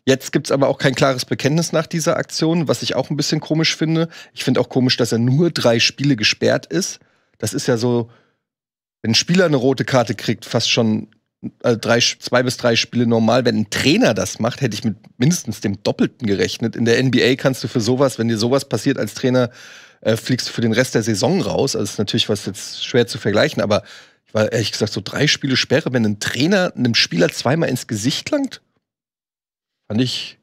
Jetzt gibt es aber auch kein klares Bekenntnis nach dieser Aktion, was ich auch ein bisschen komisch finde. Ich finde auch komisch, dass er nur drei Spiele gesperrt ist. Das ist ja so, wenn ein Spieler eine rote Karte kriegt, fast schon also drei, zwei bis drei Spiele normal. Wenn ein Trainer das macht, hätte ich mit mindestens dem Doppelten gerechnet. In der NBA kannst du für sowas, wenn dir sowas passiert als Trainer, äh, fliegst du für den Rest der Saison raus. Also ist natürlich was jetzt schwer zu vergleichen, aber ich war ehrlich gesagt so drei Spiele Sperre, wenn ein Trainer einem Spieler zweimal ins Gesicht langt, fand ich.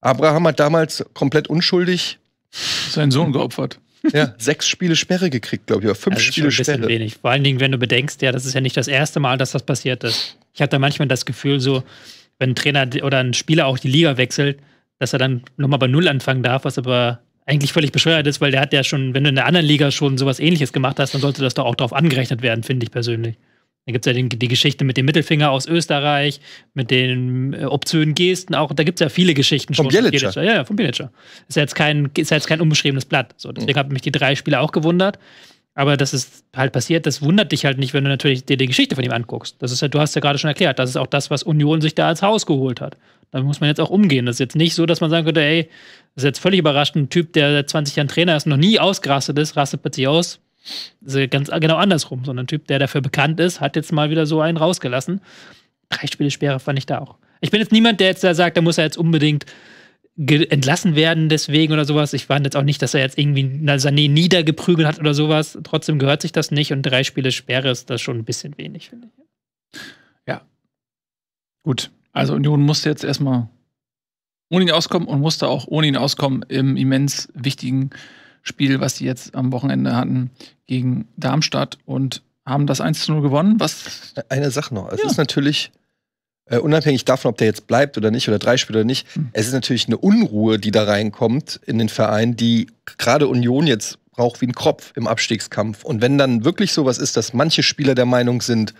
Abraham hat damals komplett unschuldig seinen Sohn geopfert. Ja, <laughs> sechs Spiele Sperre gekriegt, glaube ich, oder fünf also Spiele ist schon ein bisschen Sperre. wenig. Vor allen Dingen, wenn du bedenkst, ja, das ist ja nicht das erste Mal, dass das passiert ist. Ich hatte manchmal das Gefühl, so, wenn ein Trainer oder ein Spieler auch die Liga wechselt, dass er dann nochmal bei Null anfangen darf, was aber eigentlich völlig bescheuert ist, weil der hat ja schon, wenn du in der anderen Liga schon sowas ähnliches gemacht hast, dann sollte das doch auch darauf angerechnet werden, finde ich persönlich. Da gibt es ja den, die Geschichte mit dem Mittelfinger aus Österreich, mit den äh, obzönen Gesten auch. Da gibt es ja viele Geschichten vom schon. Bielica. Bielica. Ja, ja, vom Bielitscher. Ist ja jetzt kein, ist ja jetzt kein unbeschriebenes Blatt. So, deswegen mhm. haben mich die drei Spiele auch gewundert. Aber das ist halt passiert, das wundert dich halt nicht, wenn du natürlich dir die Geschichte von ihm anguckst. Das ist ja, du hast ja gerade schon erklärt, das ist auch das, was Union sich da als Haus geholt hat. Da muss man jetzt auch umgehen. Das ist jetzt nicht so, dass man sagen könnte, ey, das ist jetzt völlig überraschend, ein Typ, der seit 20 Jahren Trainer ist, noch nie ausgerastet ist, rastet plötzlich aus, das ganz ah, genau andersrum. So ein Typ, der dafür bekannt ist, hat jetzt mal wieder so einen rausgelassen. Drei Spiele Sperre fand ich da auch. Ich bin jetzt niemand, der jetzt da sagt, da muss er jetzt unbedingt entlassen werden deswegen oder sowas. Ich fand jetzt auch nicht, dass er jetzt irgendwie Sané niedergeprügelt hat oder sowas. Trotzdem gehört sich das nicht und drei Spiele Sperre ist das schon ein bisschen wenig, finde ich. Ja. Gut. Also Union musste jetzt erstmal ohne ihn auskommen und musste auch ohne ihn auskommen im immens wichtigen Spiel, was sie jetzt am Wochenende hatten gegen Darmstadt und haben das 1 zu 0 gewonnen. Was Eine Sache noch. Es ja. ist natürlich, äh, unabhängig davon, ob der jetzt bleibt oder nicht oder drei Spiele oder nicht, mhm. es ist natürlich eine Unruhe, die da reinkommt in den Verein, die gerade Union jetzt braucht wie ein Kopf im Abstiegskampf. Und wenn dann wirklich sowas ist, dass manche Spieler der Meinung sind,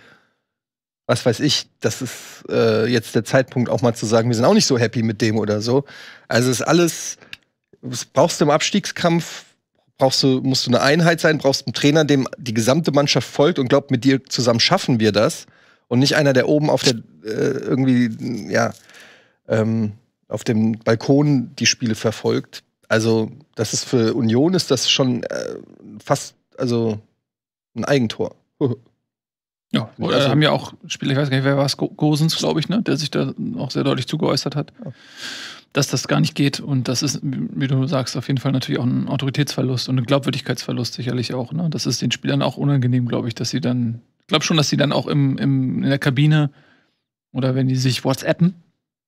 was weiß ich, das ist äh, jetzt der Zeitpunkt, auch mal zu sagen, wir sind auch nicht so happy mit dem oder so. Also es ist alles, was brauchst du im Abstiegskampf, brauchst du, musst du eine Einheit sein, brauchst einen Trainer, dem die gesamte Mannschaft folgt und glaubt, mit dir zusammen schaffen wir das. Und nicht einer, der oben auf der äh, irgendwie, ja, ähm, auf dem Balkon die Spiele verfolgt. Also, das ist für Union ist das schon äh, fast, also ein Eigentor. <laughs> ja, also, oder also, haben ja auch Spieler, ich weiß gar nicht, wer war es, Gosens, glaube ich, ne, der sich da auch sehr deutlich zugeäußert hat. Ja dass das gar nicht geht. Und das ist, wie du sagst, auf jeden Fall natürlich auch ein Autoritätsverlust und ein Glaubwürdigkeitsverlust sicherlich auch. Ne? Das ist den Spielern auch unangenehm, glaube ich, dass sie dann, ich glaube schon, dass sie dann auch im, im, in der Kabine oder wenn die sich WhatsAppen,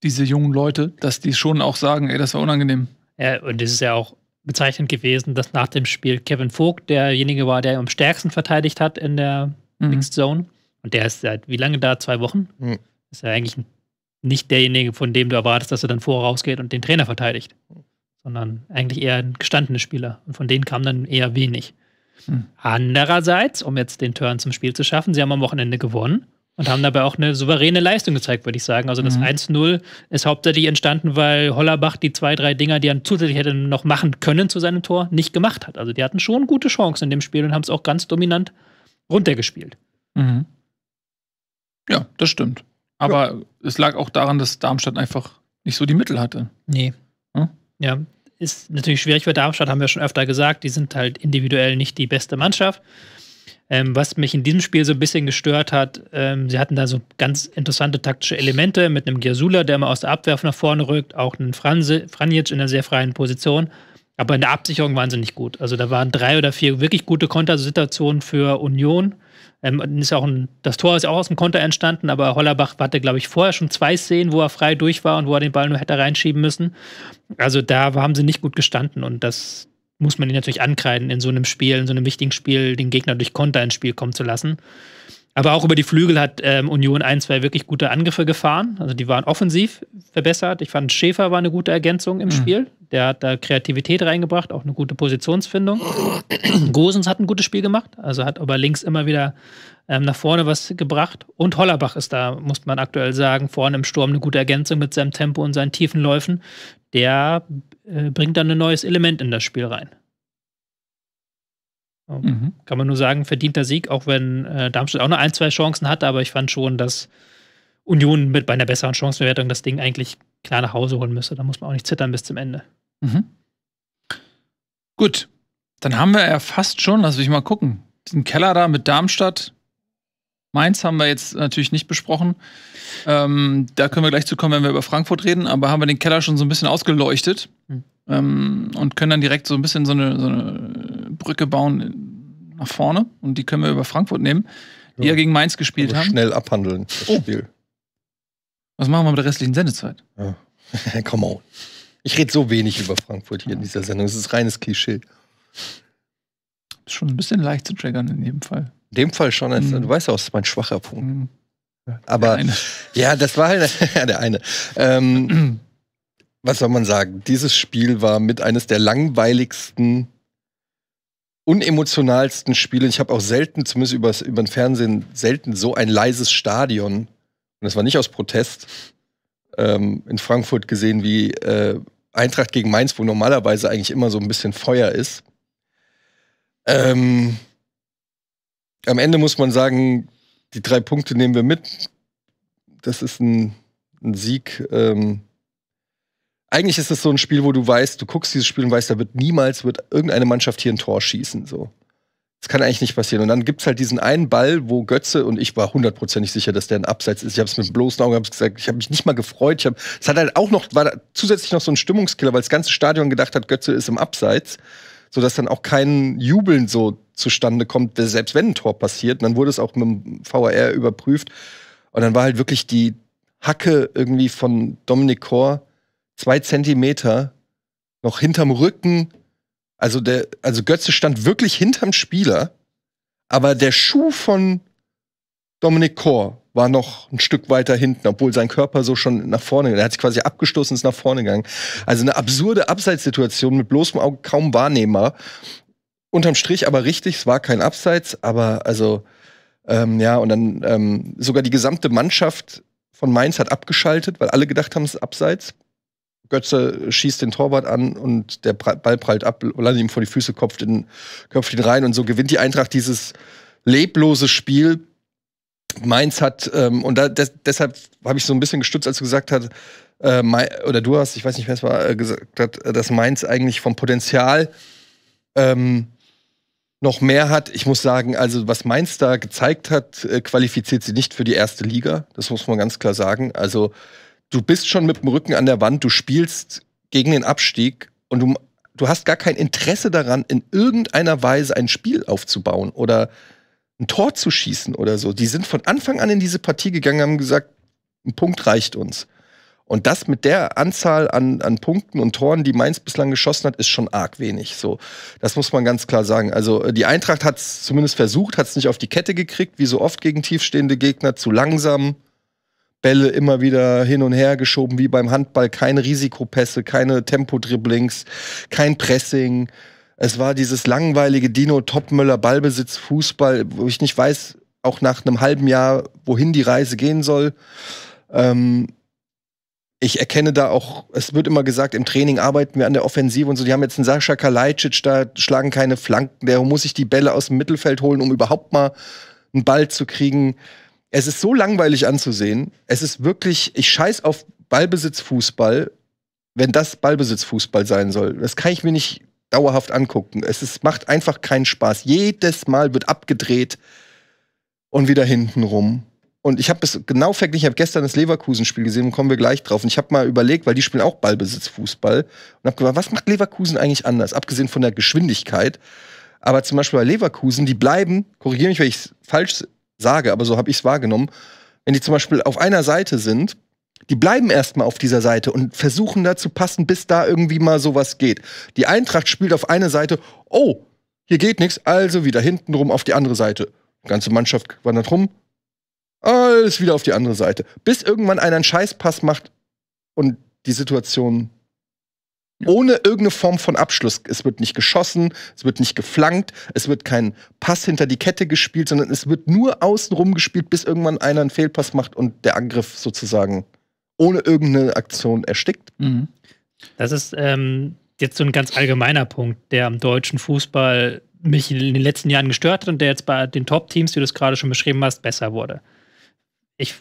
diese jungen Leute, dass die schon auch sagen, ey, das war unangenehm. Ja, und es ist ja auch bezeichnend gewesen, dass nach dem Spiel Kevin Vogt derjenige war, der am stärksten verteidigt hat in der mhm. Mixed Zone. Und der ist seit wie lange da? Zwei Wochen? Mhm. Ist ja eigentlich ein nicht derjenige, von dem du erwartest, dass er dann vorausgeht und den Trainer verteidigt, hm. sondern eigentlich eher ein gestandener Spieler. Und von denen kam dann eher wenig. Hm. Andererseits, um jetzt den Turn zum Spiel zu schaffen, sie haben am Wochenende gewonnen und haben dabei auch eine souveräne Leistung gezeigt, würde ich sagen. Also das mhm. 1-0 ist hauptsächlich entstanden, weil Hollerbach die zwei, drei Dinger, die er zusätzlich hätte noch machen können zu seinem Tor, nicht gemacht hat. Also die hatten schon gute Chancen in dem Spiel und haben es auch ganz dominant runtergespielt. Mhm. Ja, das stimmt. Aber ja. es lag auch daran, dass Darmstadt einfach nicht so die Mittel hatte. Nee. Hm? Ja, ist natürlich schwierig für Darmstadt, haben wir schon öfter gesagt. Die sind halt individuell nicht die beste Mannschaft. Ähm, was mich in diesem Spiel so ein bisschen gestört hat, ähm, sie hatten da so ganz interessante taktische Elemente mit einem Giasula, der mal aus der Abwerf nach vorne rückt, auch einen Franse, Franjic in einer sehr freien Position. Aber in der Absicherung waren sie nicht gut. Also da waren drei oder vier wirklich gute Kontersituationen für Union. Ähm, ist auch ein, das Tor ist auch aus dem Konter entstanden, aber Hollerbach hatte, glaube ich, vorher schon zwei Szenen, wo er frei durch war und wo er den Ball nur hätte reinschieben müssen. Also da haben sie nicht gut gestanden und das muss man ihnen natürlich ankreiden, in so einem Spiel, in so einem wichtigen Spiel, den Gegner durch Konter ins Spiel kommen zu lassen. Aber auch über die Flügel hat ähm, Union ein, zwei wirklich gute Angriffe gefahren. Also die waren offensiv verbessert. Ich fand, Schäfer war eine gute Ergänzung im mhm. Spiel. Der hat da Kreativität reingebracht, auch eine gute Positionsfindung. <clears throat> Gosens hat ein gutes Spiel gemacht, also hat aber links immer wieder ähm, nach vorne was gebracht. Und Hollerbach ist da, muss man aktuell sagen, vorne im Sturm eine gute Ergänzung mit seinem Tempo und seinen tiefen Läufen. Der äh, bringt dann ein neues Element in das Spiel rein. Mhm. Kann man nur sagen, verdienter Sieg, auch wenn äh, Darmstadt auch nur ein, zwei Chancen hatte, aber ich fand schon, dass Union mit bei einer besseren Chancenbewertung das Ding eigentlich klar nach Hause holen müsste. Da muss man auch nicht zittern bis zum Ende. Mhm. Gut, dann haben wir ja fast schon, lass mich mal gucken, diesen Keller da mit Darmstadt. Mainz haben wir jetzt natürlich nicht besprochen. Ähm, da können wir gleich zu kommen, wenn wir über Frankfurt reden, aber haben wir den Keller schon so ein bisschen ausgeleuchtet mhm. ähm, und können dann direkt so ein bisschen so eine, so eine Brücke bauen nach vorne und die können wir über Frankfurt nehmen, die ja, ja gegen Mainz gespielt haben. Schnell abhandeln, das oh. Spiel. Was machen wir mit der restlichen Sendezeit? Ja. <laughs> Come on. Ich rede so wenig über Frankfurt hier in dieser Sendung. Es ist reines Klischee. Ist schon ein bisschen leicht zu triggern in dem Fall. In dem Fall schon. Also mhm. Du weißt auch, es ist mein schwacher Punkt. Mhm. Aber ja, das war halt <laughs> der eine. Ähm, <clears throat> was soll man sagen? Dieses Spiel war mit eines der langweiligsten unemotionalsten Spiele. Ich habe auch selten, zumindest über den Fernsehen, selten so ein leises Stadion, und das war nicht aus Protest, ähm, in Frankfurt gesehen, wie äh, Eintracht gegen Mainz, wo normalerweise eigentlich immer so ein bisschen Feuer ist. Ähm, am Ende muss man sagen, die drei Punkte nehmen wir mit. Das ist ein, ein Sieg. Ähm, eigentlich ist es so ein Spiel, wo du weißt, du guckst dieses Spiel und weißt, da wird niemals wird irgendeine Mannschaft hier ein Tor schießen. So. Das kann eigentlich nicht passieren. Und dann gibt es halt diesen einen Ball, wo Götze und ich war hundertprozentig sicher, dass der ein Abseits ist. Ich habe es mit bloßen Augen gesagt, ich habe mich nicht mal gefreut. Es hat halt auch noch, war zusätzlich noch so ein Stimmungskiller, weil das ganze Stadion gedacht hat, Götze ist im Abseits, sodass dann auch kein Jubeln so zustande kommt, selbst wenn ein Tor passiert. Und dann wurde es auch mit dem VAR überprüft. Und dann war halt wirklich die Hacke irgendwie von Dominik Kor zwei Zentimeter noch hinterm Rücken. Also, der, also Götze stand wirklich hinterm Spieler, aber der Schuh von Dominic Kor war noch ein Stück weiter hinten, obwohl sein Körper so schon nach vorne, er hat sich quasi abgestoßen, ist nach vorne gegangen. Also eine absurde Abseitssituation mit bloßem Auge kaum wahrnehmbar. Unterm Strich aber richtig, es war kein Abseits, aber also ähm, ja und dann ähm, sogar die gesamte Mannschaft von Mainz hat abgeschaltet, weil alle gedacht haben, es ist Abseits. Götze schießt den Torwart an und der Ball prallt ab, landet ihm vor die Füße, kopft ihn, köpft ihn rein und so gewinnt die Eintracht dieses leblose Spiel. Mainz hat, ähm, und da, des, deshalb habe ich so ein bisschen gestützt, als du gesagt hast, äh, oder du hast, ich weiß nicht, wer es war, äh, gesagt hat, äh, dass Mainz eigentlich vom Potenzial ähm, noch mehr hat. Ich muss sagen, also was Mainz da gezeigt hat, äh, qualifiziert sie nicht für die erste Liga. Das muss man ganz klar sagen. Also du bist schon mit dem Rücken an der Wand, du spielst gegen den Abstieg und du, du hast gar kein Interesse daran, in irgendeiner Weise ein Spiel aufzubauen oder ein Tor zu schießen oder so. Die sind von Anfang an in diese Partie gegangen, haben gesagt, ein Punkt reicht uns. Und das mit der Anzahl an, an Punkten und Toren, die Mainz bislang geschossen hat, ist schon arg wenig. So, das muss man ganz klar sagen. Also äh, die Eintracht hat es zumindest versucht, hat es nicht auf die Kette gekriegt, wie so oft gegen tiefstehende Gegner, zu langsam, Bälle immer wieder hin und her geschoben wie beim Handball, keine Risikopässe, keine Tempodribblings, kein Pressing. Es war dieses langweilige Dino Topmöller Ballbesitz Fußball, wo ich nicht weiß, auch nach einem halben Jahr, wohin die Reise gehen soll. Ähm, ich erkenne da auch, es wird immer gesagt, im Training arbeiten wir an der Offensive und so. Die haben jetzt einen Sascha Kalajdzic, da schlagen keine Flanken, der muss sich die Bälle aus dem Mittelfeld holen, um überhaupt mal einen Ball zu kriegen es ist so langweilig anzusehen. Es ist wirklich, ich scheiß auf Ballbesitzfußball, wenn das Ballbesitzfußball sein soll. Das kann ich mir nicht dauerhaft angucken. Es ist, macht einfach keinen Spaß. Jedes Mal wird abgedreht und wieder hinten rum. Und ich habe es genau verglichen. Ich habe gestern das Leverkusen-Spiel gesehen, und kommen wir gleich drauf. Und ich habe mal überlegt, weil die spielen auch Ballbesitzfußball. Und habe gefragt, was macht Leverkusen eigentlich anders? Abgesehen von der Geschwindigkeit. Aber zum Beispiel bei Leverkusen, die bleiben, korrigiere mich, wenn ich falsch sage, aber so habe ich es wahrgenommen, wenn die zum Beispiel auf einer Seite sind, die bleiben erstmal auf dieser Seite und versuchen da zu passen, bis da irgendwie mal sowas geht. Die Eintracht spielt auf einer Seite, oh, hier geht nichts, also wieder hinten rum auf die andere Seite. Die ganze Mannschaft wandert rum, alles wieder auf die andere Seite. Bis irgendwann einer einen Scheißpass macht und die Situation ohne irgendeine Form von Abschluss. Es wird nicht geschossen, es wird nicht geflankt, es wird kein Pass hinter die Kette gespielt, sondern es wird nur außenrum gespielt, bis irgendwann einer einen Fehlpass macht und der Angriff sozusagen ohne irgendeine Aktion erstickt. Mhm. Das ist ähm, jetzt so ein ganz allgemeiner Punkt, der am deutschen Fußball mich in den letzten Jahren gestört hat und der jetzt bei den Top-Teams, wie du es gerade schon beschrieben hast, besser wurde. Ich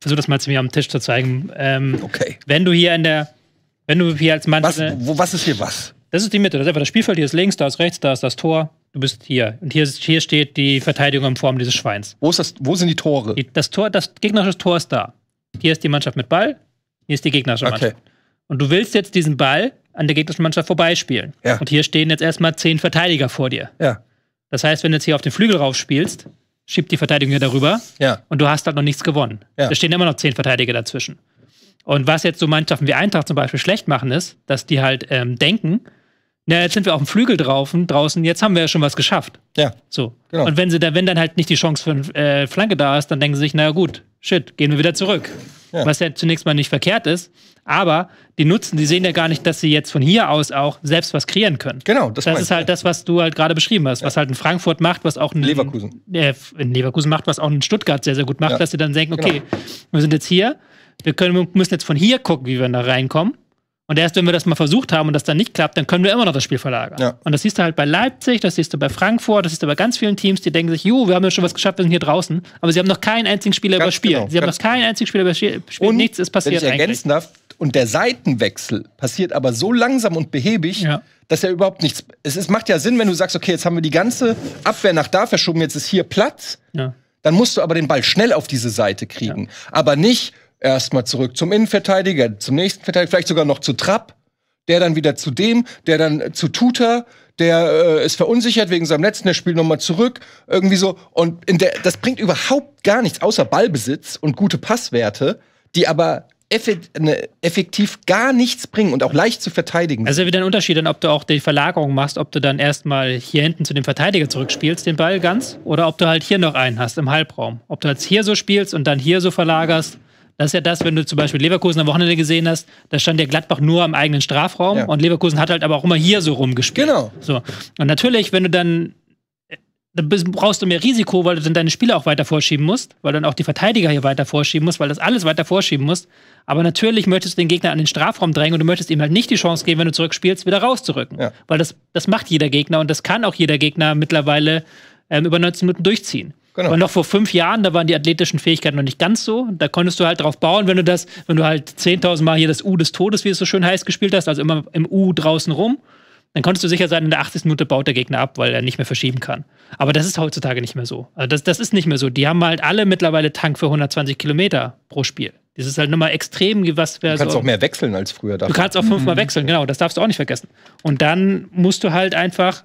versuche das mal zu mir am Tisch zu zeigen. Ähm, okay. Wenn du hier in der wenn du hier als Mann. Was, wo, was ist hier was? Das ist die Mitte. Das ist einfach das Spielfeld. Hier ist links, da ist rechts, da ist das Tor. Du bist hier. Und hier, ist, hier steht die Verteidigung in Form dieses Schweins. Wo, ist das, wo sind die Tore? Die, das, Tor, das gegnerische Tor ist da. Hier ist die Mannschaft mit Ball. Hier ist die gegnerische Mannschaft. Und du willst jetzt diesen Ball an der gegnerischen Mannschaft vorbeispielen. Ja. Und hier stehen jetzt erstmal zehn Verteidiger vor dir. Ja. Das heißt, wenn du jetzt hier auf den Flügel raufspielst, schiebt die Verteidigung hier darüber. Ja. Und du hast halt noch nichts gewonnen. Ja. Da stehen immer noch zehn Verteidiger dazwischen. Und was jetzt so Mannschaften wie Eintracht zum Beispiel schlecht machen, ist, dass die halt ähm, denken, na, jetzt sind wir auf dem Flügel draußen, draußen, jetzt haben wir ja schon was geschafft. Ja. So. Genau. Und wenn sie da, wenn dann halt nicht die Chance für eine äh, Flanke da ist, dann denken sie sich, naja gut, shit, gehen wir wieder zurück. Ja. Was ja zunächst mal nicht verkehrt ist, aber die nutzen, die sehen ja gar nicht, dass sie jetzt von hier aus auch selbst was kreieren können. Genau, das, das ist halt das, was du halt gerade beschrieben hast, ja. was halt in Frankfurt macht, was auch in Leverkusen. Äh, in Leverkusen macht, was auch in Stuttgart sehr, sehr gut macht, dass sie dann denken, genau. okay, genau. wir sind jetzt hier, wir können, müssen jetzt von hier gucken, wie wir da reinkommen. Und erst wenn wir das mal versucht haben und das dann nicht klappt, dann können wir immer noch das Spiel verlagern. Ja. Und das siehst du halt bei Leipzig, das siehst du bei Frankfurt, das siehst du bei ganz vielen Teams, die denken sich, jo, wir haben ja schon was geschafft, wir sind hier draußen. Aber sie haben noch keinen einzigen Spieler ganz überspielt. Genau, sie haben noch keinen einzigen Spieler überspielt. Und Nichts ist passiert. Wenn ich ergänzen darf, und der Seitenwechsel passiert aber so langsam und behäbig, ja. dass er überhaupt nichts. Es, es, macht ja Sinn, wenn du sagst, okay, jetzt haben wir die ganze Abwehr nach da verschoben, jetzt ist hier Platz. Ja. Dann musst du aber den Ball schnell auf diese Seite kriegen. Aber nicht, Erstmal zurück zum Innenverteidiger, zum nächsten Verteidiger, vielleicht sogar noch zu Trapp, der dann wieder zu dem, der dann zu Tuta, der äh, ist verunsichert wegen seinem letzten, der spielt nochmal zurück, irgendwie so. Und der, das bringt überhaupt gar nichts, außer Ballbesitz und gute Passwerte, die aber ne, effektiv gar nichts bringen und auch leicht zu verteidigen. Also wieder ein Unterschied, dann, ob du auch die Verlagerung machst, ob du dann erstmal hier hinten zu dem Verteidiger zurückspielst, den Ball ganz, oder ob du halt hier noch einen hast im Halbraum. Ob du jetzt hier so spielst und dann hier so verlagerst, das ist ja das, wenn du zum Beispiel Leverkusen am Wochenende gesehen hast, da stand ja Gladbach nur am eigenen Strafraum ja. und Leverkusen hat halt aber auch immer hier so rumgespielt. Genau. So. Und natürlich, wenn du dann äh, dann brauchst du mehr Risiko, weil du dann deine Spieler auch weiter vorschieben musst, weil dann auch die Verteidiger hier weiter vorschieben musst, weil das alles weiter vorschieben musst. Aber natürlich möchtest du den Gegner an den Strafraum drängen und du möchtest ihm halt nicht die Chance geben, wenn du zurückspielst, wieder rauszurücken. Ja. Weil das, das macht jeder Gegner und das kann auch jeder Gegner mittlerweile ähm, über 19 Minuten durchziehen. Genau. Weil noch vor fünf Jahren, da waren die athletischen Fähigkeiten noch nicht ganz so. Da konntest du halt drauf bauen, wenn du das, wenn du halt 10.000 Mal hier das U des Todes, wie es so schön heißt, gespielt hast, also immer im U draußen rum, dann konntest du sicher sein, in der 80. Minute baut der Gegner ab, weil er nicht mehr verschieben kann. Aber das ist heutzutage nicht mehr so. Also das, das ist nicht mehr so. Die haben halt alle mittlerweile Tank für 120 Kilometer pro Spiel. Das ist halt nochmal extrem, was wäre so. Du kannst so. Also auch mehr wechseln als früher. Davon. Du kannst auch fünfmal <laughs> wechseln, genau. Das darfst du auch nicht vergessen. Und dann musst du halt einfach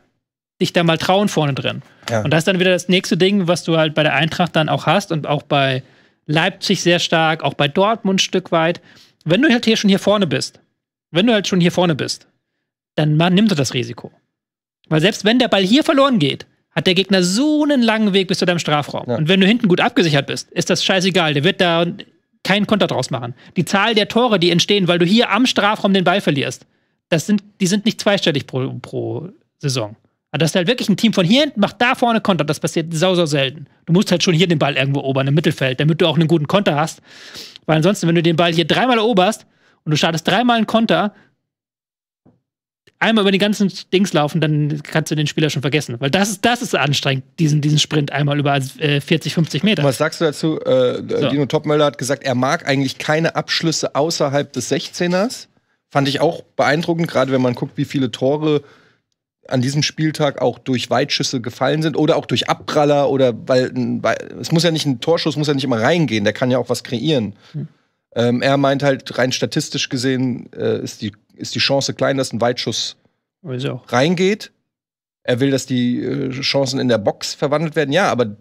dich da mal trauen vorne drin. Ja. Und das ist dann wieder das nächste Ding, was du halt bei der Eintracht dann auch hast und auch bei Leipzig sehr stark, auch bei Dortmund ein Stück weit. Wenn du halt hier schon hier vorne bist, wenn du halt schon hier vorne bist, dann man, nimmst du das Risiko. Weil selbst wenn der Ball hier verloren geht, hat der Gegner so einen langen Weg bis zu deinem Strafraum. Ja. Und wenn du hinten gut abgesichert bist, ist das scheißegal. Der wird da keinen Konter draus machen. Die Zahl der Tore, die entstehen, weil du hier am Strafraum den Ball verlierst, das sind, die sind nicht zweistellig pro, pro Saison. Also, dass das halt wirklich ein Team von hier hinten, macht da vorne Konter. Das passiert sau, sau selten. Du musst halt schon hier den Ball irgendwo erobern, im Mittelfeld, damit du auch einen guten Konter hast. Weil ansonsten, wenn du den Ball hier dreimal eroberst und du startest dreimal einen Konter, einmal über die ganzen Dings laufen, dann kannst du den Spieler schon vergessen. Weil das ist, das ist anstrengend, diesen, diesen Sprint einmal über äh, 40, 50 Meter. was sagst du dazu? Äh, äh, so. Dino Topmöller hat gesagt, er mag eigentlich keine Abschlüsse außerhalb des 16ers. Fand ich auch beeindruckend, gerade wenn man guckt, wie viele Tore an diesem Spieltag auch durch Weitschüsse gefallen sind oder auch durch Abpraller oder weil, weil es muss ja nicht ein Torschuss muss ja nicht immer reingehen, der kann ja auch was kreieren. Hm. Ähm, er meint halt rein statistisch gesehen äh, ist die ist die Chance klein, dass ein Weitschuss reingeht. Er will, dass die äh, Chancen in der Box verwandelt werden. Ja, aber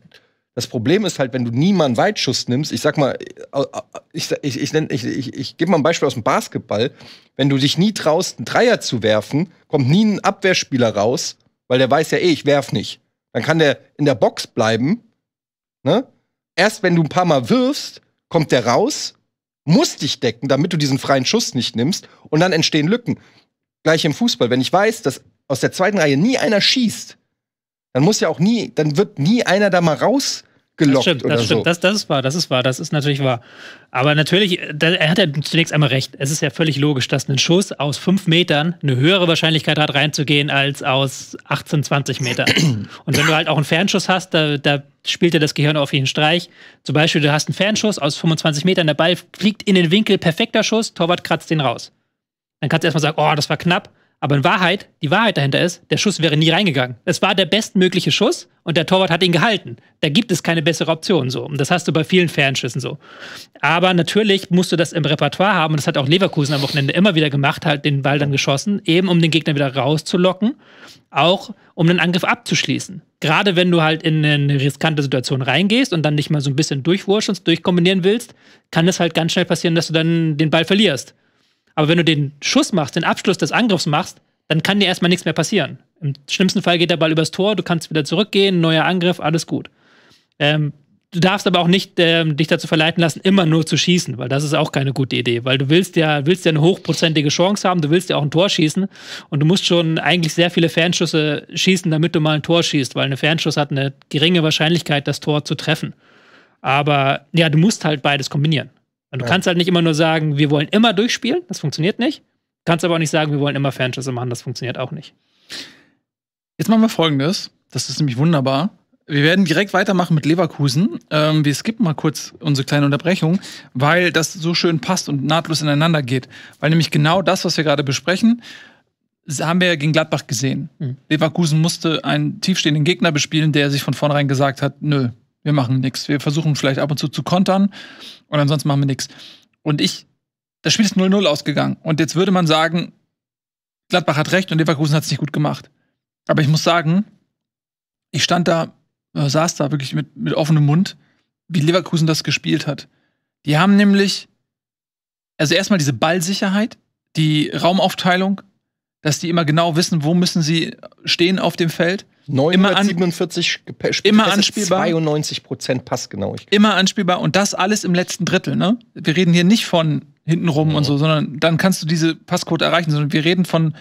das Problem ist halt, wenn du nie mal einen Weitschuss nimmst, ich sag mal, ich, ich, ich, ich, ich, ich gebe mal ein Beispiel aus dem Basketball, wenn du dich nie traust, einen Dreier zu werfen, kommt nie ein Abwehrspieler raus, weil der weiß ja eh, ich werf nicht. Dann kann der in der Box bleiben. Ne? Erst wenn du ein paar Mal wirfst, kommt der raus, muss dich decken, damit du diesen freien Schuss nicht nimmst und dann entstehen Lücken. Gleich im Fußball, wenn ich weiß, dass aus der zweiten Reihe nie einer schießt, dann muss ja auch nie, dann wird nie einer da mal raus gelockt das stimmt, oder das stimmt. So. Das, das ist wahr, das ist wahr, das ist natürlich wahr. Aber natürlich, da, er hat ja zunächst einmal recht. Es ist ja völlig logisch, dass ein Schuss aus fünf Metern eine höhere Wahrscheinlichkeit hat, reinzugehen, als aus 18, 20 Metern. Und wenn du halt auch einen Fernschuss hast, da, da spielt dir das Gehirn auf jeden Streich. Zum Beispiel, du hast einen Fernschuss aus 25 Metern, der Ball fliegt in den Winkel, perfekter Schuss, Torwart kratzt den raus. Dann kannst du erstmal sagen, oh, das war knapp. Aber in Wahrheit, die Wahrheit dahinter ist, der Schuss wäre nie reingegangen. Es war der bestmögliche Schuss und der Torwart hat ihn gehalten. Da gibt es keine bessere Option so. Und das hast du bei vielen Fernschüssen so. Aber natürlich musst du das im Repertoire haben und das hat auch Leverkusen am Wochenende immer wieder gemacht, halt den Ball dann geschossen, eben um den Gegner wieder rauszulocken, auch um den Angriff abzuschließen. Gerade wenn du halt in eine riskante Situation reingehst und dann nicht mal so ein bisschen und durchkombinieren willst, kann es halt ganz schnell passieren, dass du dann den Ball verlierst. Aber wenn du den Schuss machst, den Abschluss des Angriffs machst, dann kann dir erstmal nichts mehr passieren. Im schlimmsten Fall geht der Ball übers Tor, du kannst wieder zurückgehen, neuer Angriff, alles gut. Ähm, du darfst aber auch nicht äh, dich dazu verleiten lassen, immer nur zu schießen, weil das ist auch keine gute Idee, weil du willst ja, willst ja eine hochprozentige Chance haben, du willst ja auch ein Tor schießen und du musst schon eigentlich sehr viele Fernschüsse schießen, damit du mal ein Tor schießt, weil eine Fernschuss hat eine geringe Wahrscheinlichkeit, das Tor zu treffen. Aber ja, du musst halt beides kombinieren. Und du ja. kannst halt nicht immer nur sagen, wir wollen immer durchspielen, das funktioniert nicht. Du kannst aber auch nicht sagen, wir wollen immer Franchise machen, das funktioniert auch nicht. Jetzt machen wir folgendes, das ist nämlich wunderbar. Wir werden direkt weitermachen mit Leverkusen. Ähm, wir skippen mal kurz unsere kleine Unterbrechung, weil das so schön passt und nahtlos ineinander geht. Weil nämlich genau das, was wir gerade besprechen, haben wir ja gegen Gladbach gesehen. Mhm. Leverkusen musste einen tiefstehenden Gegner bespielen, der sich von vornherein gesagt hat, nö, wir machen nichts. Wir versuchen vielleicht ab und zu zu kontern und ansonsten machen wir nichts. Und ich, das Spiel ist 0-0 ausgegangen. Und jetzt würde man sagen, Gladbach hat recht und Leverkusen hat es nicht gut gemacht. Aber ich muss sagen, ich stand da, äh, saß da wirklich mit, mit offenem Mund, wie Leverkusen das gespielt hat. Die haben nämlich, also erstmal diese Ballsicherheit, die Raumaufteilung, dass die immer genau wissen, wo müssen sie stehen auf dem Feld. 947 immer, an, immer anspielbar. 92 Prozent Passgenauigkeit. Immer anspielbar und das alles im letzten Drittel. Ne? Wir reden hier nicht von hintenrum mhm. und so, sondern dann kannst du diese Passquote erreichen, sondern wir reden von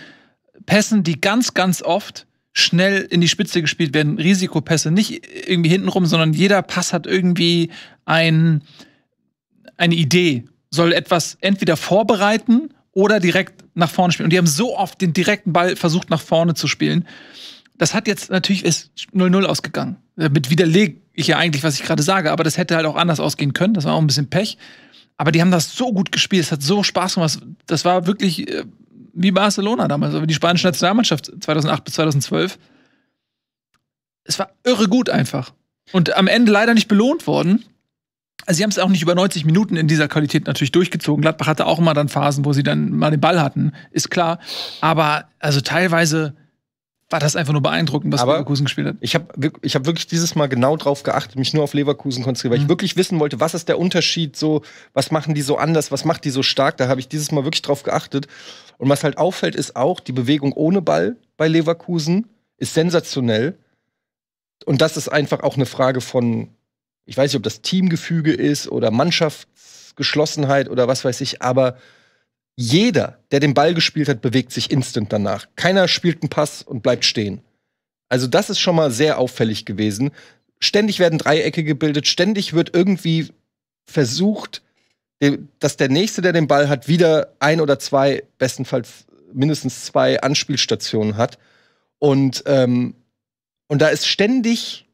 Pässen, die ganz, ganz oft schnell in die Spitze gespielt werden. Risikopässe, nicht irgendwie hintenrum, sondern jeder Pass hat irgendwie ein, eine Idee, soll etwas entweder vorbereiten oder direkt nach vorne spielen. Und die haben so oft den direkten Ball versucht, nach vorne zu spielen. Das hat jetzt natürlich 0-0 ausgegangen. Damit widerlege ich ja eigentlich, was ich gerade sage, aber das hätte halt auch anders ausgehen können. Das war auch ein bisschen Pech. Aber die haben das so gut gespielt, es hat so Spaß gemacht. Das war wirklich äh, wie Barcelona damals, also die spanische Nationalmannschaft 2008 bis 2012. Es war irre gut einfach. Und am Ende leider nicht belohnt worden also sie haben es auch nicht über 90 Minuten in dieser Qualität natürlich durchgezogen. Gladbach hatte auch mal dann Phasen, wo sie dann mal den Ball hatten, ist klar. Aber also teilweise war das einfach nur beeindruckend, was Aber Leverkusen gespielt hat. Ich habe ich hab wirklich dieses Mal genau drauf geachtet, mich nur auf Leverkusen konzentriert, weil mhm. ich wirklich wissen wollte, was ist der Unterschied so, was machen die so anders, was macht die so stark. Da habe ich dieses Mal wirklich drauf geachtet. Und was halt auffällt, ist auch, die Bewegung ohne Ball bei Leverkusen ist sensationell. Und das ist einfach auch eine Frage von ich weiß nicht, ob das Teamgefüge ist oder Mannschaftsgeschlossenheit oder was weiß ich, aber jeder, der den Ball gespielt hat, bewegt sich instant danach. Keiner spielt einen Pass und bleibt stehen. Also das ist schon mal sehr auffällig gewesen. Ständig werden Dreiecke gebildet, ständig wird irgendwie versucht, dass der Nächste, der den Ball hat, wieder ein oder zwei, bestenfalls mindestens zwei Anspielstationen hat. Und, ähm, und da ist ständig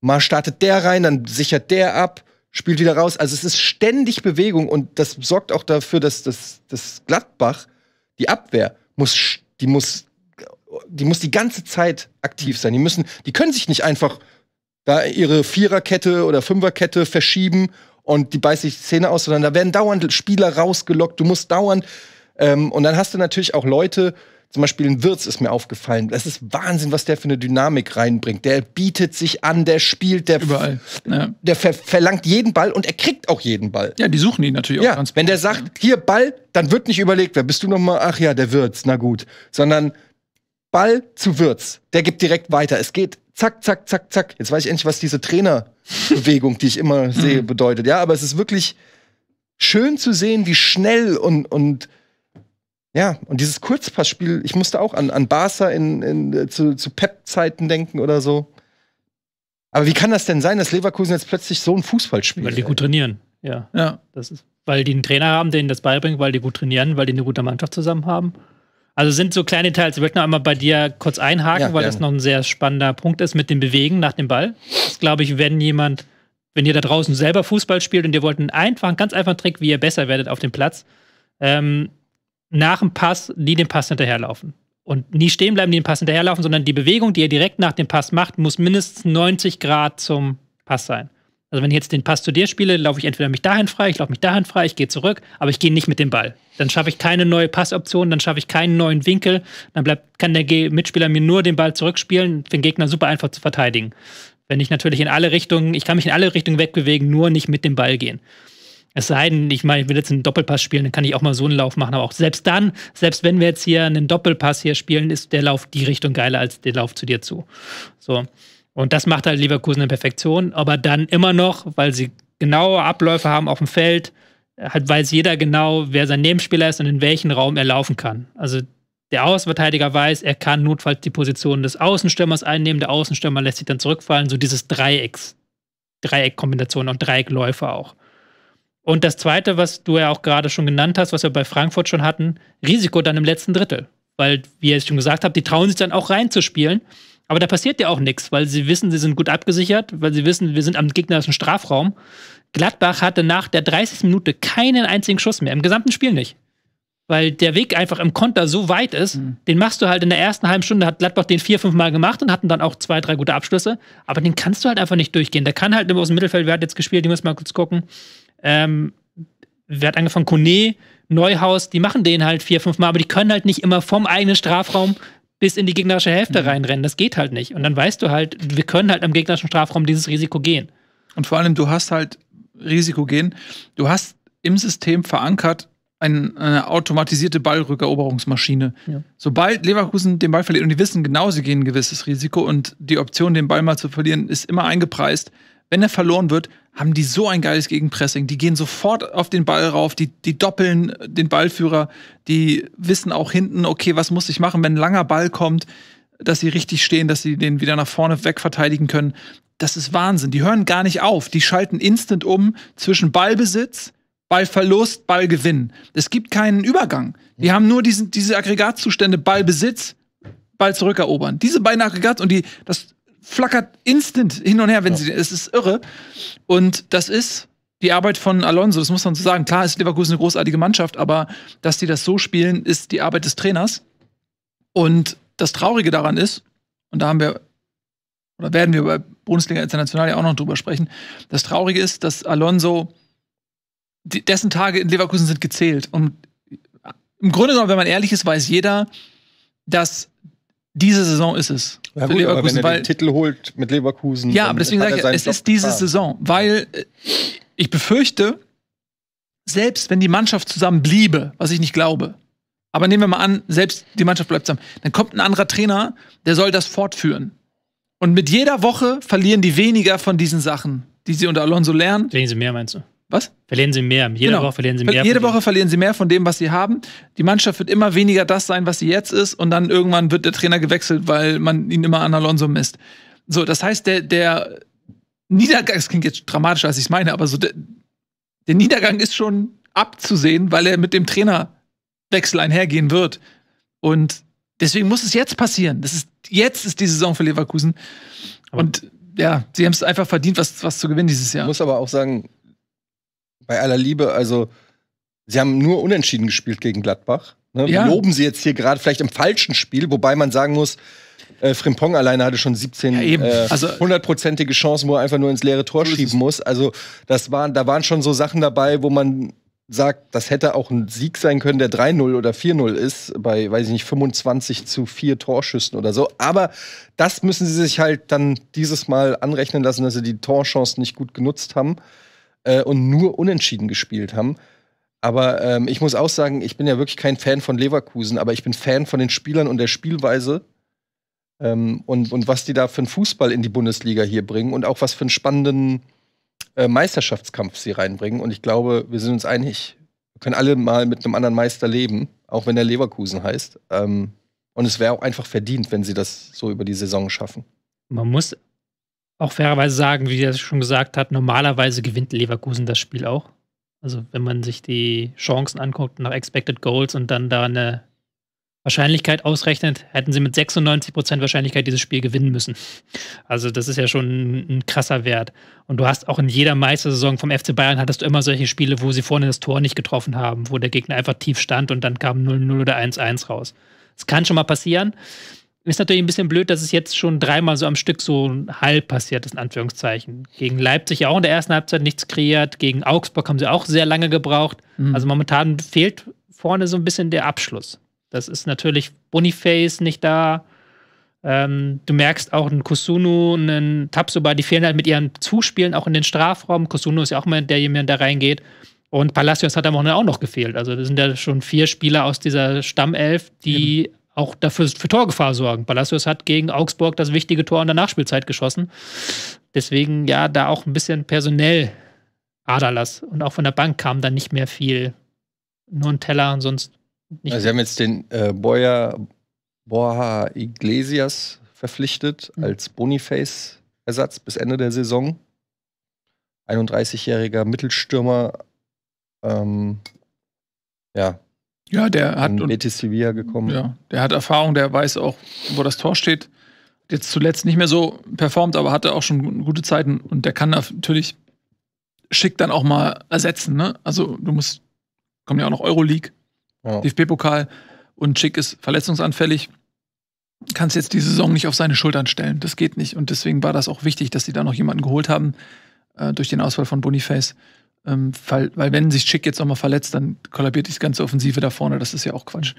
Mal startet der rein, dann sichert der ab, spielt wieder raus. Also es ist ständig Bewegung und das sorgt auch dafür, dass, das, dass Gladbach, die Abwehr, muss, die muss, die muss die ganze Zeit aktiv sein. Die müssen, die können sich nicht einfach da ihre Viererkette oder Fünferkette verschieben und die beißt sich die Zähne aus, sondern da werden dauernd Spieler rausgelockt, du musst dauernd. Ähm, und dann hast du natürlich auch Leute, zum Beispiel ein Wirtz ist mir aufgefallen. Das ist Wahnsinn, was der für eine Dynamik reinbringt. Der bietet sich an, der spielt, der, Überall, ja. der ver verlangt jeden Ball und er kriegt auch jeden Ball. Ja, die suchen ihn natürlich ja, auch ganz Wenn der sagt, hier Ball, dann wird nicht überlegt, wer bist du nochmal? Ach ja, der Wirtz, na gut. Sondern Ball zu Wirtz, der gibt direkt weiter. Es geht zack, zack, zack, zack. Jetzt weiß ich endlich, was diese Trainerbewegung, die ich immer <laughs> mhm. sehe, bedeutet. Ja, aber es ist wirklich schön zu sehen, wie schnell und, und ja, und dieses Kurzpassspiel, ich musste auch an, an Barca in, in, äh, zu, zu Pep-Zeiten denken oder so. Aber wie kann das denn sein, dass Leverkusen jetzt plötzlich so ein Fußball spielt? Weil die gut trainieren, ja. ja. Das ist, weil die einen Trainer haben, der ihnen das beibringt, weil die gut trainieren, weil die eine gute Mannschaft zusammen haben. Also sind so kleine Details. Ich möchte noch einmal bei dir kurz einhaken, ja, weil das noch ein sehr spannender Punkt ist mit dem Bewegen nach dem Ball. Das glaube ich, wenn jemand, wenn ihr da draußen selber Fußball spielt und ihr wollt einen einfachen, ganz einfachen Trick, wie ihr besser werdet auf dem Platz, ähm, nach dem Pass die dem Pass hinterherlaufen. Und nie stehen bleiben, die dem Pass hinterherlaufen, sondern die Bewegung, die er direkt nach dem Pass macht, muss mindestens 90 Grad zum Pass sein. Also wenn ich jetzt den Pass zu dir spiele, laufe ich entweder mich dahin frei, ich laufe mich dahin frei, ich gehe zurück, aber ich gehe nicht mit dem Ball. Dann schaffe ich keine neue Passoption, dann schaffe ich keinen neuen Winkel, dann bleibt, kann der Mitspieler mir nur den Ball zurückspielen, für den Gegner super einfach zu verteidigen. Wenn ich natürlich in alle Richtungen, ich kann mich in alle Richtungen wegbewegen, nur nicht mit dem Ball gehen. Es sei denn, ich meine, ich will jetzt einen Doppelpass spielen, dann kann ich auch mal so einen Lauf machen. Aber auch selbst dann, selbst wenn wir jetzt hier einen Doppelpass hier spielen, ist der Lauf die Richtung geiler als der Lauf zu dir zu. So. Und das macht halt Leverkusen in Perfektion, aber dann immer noch, weil sie genaue Abläufe haben auf dem Feld, halt weiß jeder genau, wer sein Nebenspieler ist und in welchen Raum er laufen kann. Also der Außenverteidiger weiß, er kann notfalls die Position des Außenstürmers einnehmen, der Außenstürmer lässt sich dann zurückfallen, so dieses Dreiecks, Dreieckkombination und Dreieckläufe auch. Und das Zweite, was du ja auch gerade schon genannt hast, was wir bei Frankfurt schon hatten, Risiko dann im letzten Drittel. Weil, wie ihr es schon gesagt habt, die trauen sich dann auch reinzuspielen. Aber da passiert ja auch nichts, weil sie wissen, sie sind gut abgesichert, weil sie wissen, wir sind am gegnerischen Strafraum. Gladbach hatte nach der 30. Minute keinen einzigen Schuss mehr, im gesamten Spiel nicht. Weil der Weg einfach im Konter so weit ist, mhm. den machst du halt in der ersten halben Stunde, hat Gladbach den vier, fünf Mal gemacht und hatten dann auch zwei, drei gute Abschlüsse. Aber den kannst du halt einfach nicht durchgehen. Der kann halt nur aus dem Mittelfeld, wer hat jetzt gespielt, die müssen mal kurz gucken ähm, wer hat angefangen? Kone, Neuhaus, die machen den halt vier, fünf Mal, aber die können halt nicht immer vom eigenen Strafraum bis in die gegnerische Hälfte mhm. reinrennen. Das geht halt nicht. Und dann weißt du halt, wir können halt am gegnerischen Strafraum dieses Risiko gehen. Und vor allem, du hast halt Risiko gehen. Du hast im System verankert ein, eine automatisierte Ballrückeroberungsmaschine. Ja. Sobald Leverkusen den Ball verliert, und die wissen genau, sie gehen ein gewisses Risiko und die Option, den Ball mal zu verlieren, ist immer eingepreist. Wenn er verloren wird, haben die so ein geiles Gegenpressing. Die gehen sofort auf den Ball rauf, die, die doppeln äh, den Ballführer, die wissen auch hinten, okay, was muss ich machen, wenn ein langer Ball kommt, dass sie richtig stehen, dass sie den wieder nach vorne wegverteidigen können. Das ist Wahnsinn. Die hören gar nicht auf. Die schalten instant um zwischen Ballbesitz, Ballverlust, Ballgewinn. Es gibt keinen Übergang. Die haben nur diesen, diese Aggregatzustände Ballbesitz, Ball zurückerobern. Diese beiden Aggregate und die, das flackert instant hin und her, wenn ja. sie. Es ist irre. Und das ist die Arbeit von Alonso, das muss man so sagen. Klar ist Leverkusen eine großartige Mannschaft, aber dass die das so spielen, ist die Arbeit des Trainers. Und das Traurige daran ist, und da haben wir, oder werden wir bei Bundesliga International ja auch noch drüber sprechen, das Traurige ist, dass Alonso, dessen Tage in Leverkusen sind gezählt. Und im Grunde genommen, wenn man ehrlich ist, weiß jeder, dass diese Saison ist es. Ja, gut, Leverkusen, wenn er den Titel holt mit Leverkusen. Ja, aber deswegen sage ich, es Job ist diese getan. Saison, weil äh, ich befürchte, selbst wenn die Mannschaft zusammen bliebe, was ich nicht glaube, aber nehmen wir mal an, selbst die Mannschaft bleibt zusammen, dann kommt ein anderer Trainer, der soll das fortführen. Und mit jeder Woche verlieren die weniger von diesen Sachen, die sie unter Alonso lernen. Verlieren sie mehr, meinst du? Was? Verlieren sie mehr. Jede genau. Woche verlieren sie mehr. Jede Woche verlieren sie mehr von dem, was sie haben. Die Mannschaft wird immer weniger das sein, was sie jetzt ist. Und dann irgendwann wird der Trainer gewechselt, weil man ihn immer an Alonso misst. So, das heißt, der, der Niedergang, das klingt jetzt dramatischer, als ich es meine, aber so der, der Niedergang ist schon abzusehen, weil er mit dem Trainerwechsel einhergehen wird. Und deswegen muss es jetzt passieren. Das ist, jetzt ist die Saison für Leverkusen. Aber und ja, sie haben es einfach verdient, was, was zu gewinnen dieses Jahr. Ich muss aber auch sagen, bei aller Liebe, also sie haben nur unentschieden gespielt gegen Gladbach. Ne? Ja. Loben sie jetzt hier gerade vielleicht im falschen Spiel, wobei man sagen muss, äh, Frimpong alleine hatte schon 17 ja, hundertprozentige äh, also, Chancen, wo er einfach nur ins leere Tor schieben muss. Also das waren, da waren schon so Sachen dabei, wo man sagt, das hätte auch ein Sieg sein können, der 3-0 oder 4-0 ist, bei, weiß ich nicht, 25 zu 4 Torschüssen oder so. Aber das müssen sie sich halt dann dieses Mal anrechnen lassen, dass sie die Torchancen nicht gut genutzt haben äh, und nur unentschieden gespielt haben. Aber ähm, ich muss auch sagen, ich bin ja wirklich kein Fan von Leverkusen, aber ich bin Fan von den Spielern und der Spielweise ähm, und, und was die da für einen Fußball in die Bundesliga hier bringen und auch was für einen spannenden äh, Meisterschaftskampf sie reinbringen. Und ich glaube, wir sind uns einig, wir können alle mal mit einem anderen Meister leben, auch wenn der Leverkusen heißt. Ähm, und es wäre auch einfach verdient, wenn sie das so über die Saison schaffen. Man muss auch fairerweise sagen, wie er es schon gesagt hat, normalerweise gewinnt Leverkusen das Spiel auch. Also wenn man sich die Chancen anguckt nach Expected Goals und dann da eine Wahrscheinlichkeit ausrechnet, hätten sie mit 96% Wahrscheinlichkeit dieses Spiel gewinnen müssen. Also das ist ja schon ein krasser Wert. Und du hast auch in jeder Meistersaison vom FC Bayern hattest du immer solche Spiele, wo sie vorne das Tor nicht getroffen haben, wo der Gegner einfach tief stand und dann kam 0-0 oder 1-1 raus. Das kann schon mal passieren. Ist natürlich ein bisschen blöd, dass es jetzt schon dreimal so am Stück so ein halb passiert ist, in Anführungszeichen. Gegen Leipzig ja auch in der ersten Halbzeit nichts kreiert. Gegen Augsburg haben sie auch sehr lange gebraucht. Mhm. Also momentan fehlt vorne so ein bisschen der Abschluss. Das ist natürlich Boniface nicht da. Ähm, du merkst auch einen Kusunu, einen Tapsuba, die fehlen halt mit ihren Zuspielen auch in den Strafraum. Kusunu ist ja auch mal derjenige, der reingeht. Und Palacios hat am Wochenende auch noch gefehlt. Also das sind ja schon vier Spieler aus dieser Stammelf, die auch dafür für Torgefahr sorgen. Palacios hat gegen Augsburg das wichtige Tor in der Nachspielzeit geschossen. Deswegen ja, da auch ein bisschen personell Aderlass. Und auch von der Bank kam dann nicht mehr viel. Nur ein Teller und sonst nicht. Also, sie haben jetzt den äh, Boyer, Borja Iglesias verpflichtet mhm. als Boniface-Ersatz bis Ende der Saison. 31-jähriger Mittelstürmer. Ähm, ja, ja, der hat. Und Betis Sevilla gekommen. Ja, der hat Erfahrung, der weiß auch, wo das Tor steht. Jetzt zuletzt nicht mehr so performt, aber hatte auch schon gute Zeiten und der kann natürlich schick dann auch mal ersetzen. Ne? Also du musst, kommt ja auch noch Euroleague, ja. DFB-Pokal und Schick ist verletzungsanfällig. Kannst jetzt die Saison nicht auf seine Schultern stellen. Das geht nicht. Und deswegen war das auch wichtig, dass sie da noch jemanden geholt haben äh, durch den Ausfall von Boniface. Ähm, weil, weil, wenn sich Schick jetzt nochmal verletzt, dann kollabiert die ganze Offensive da vorne. Das ist ja auch Quatsch.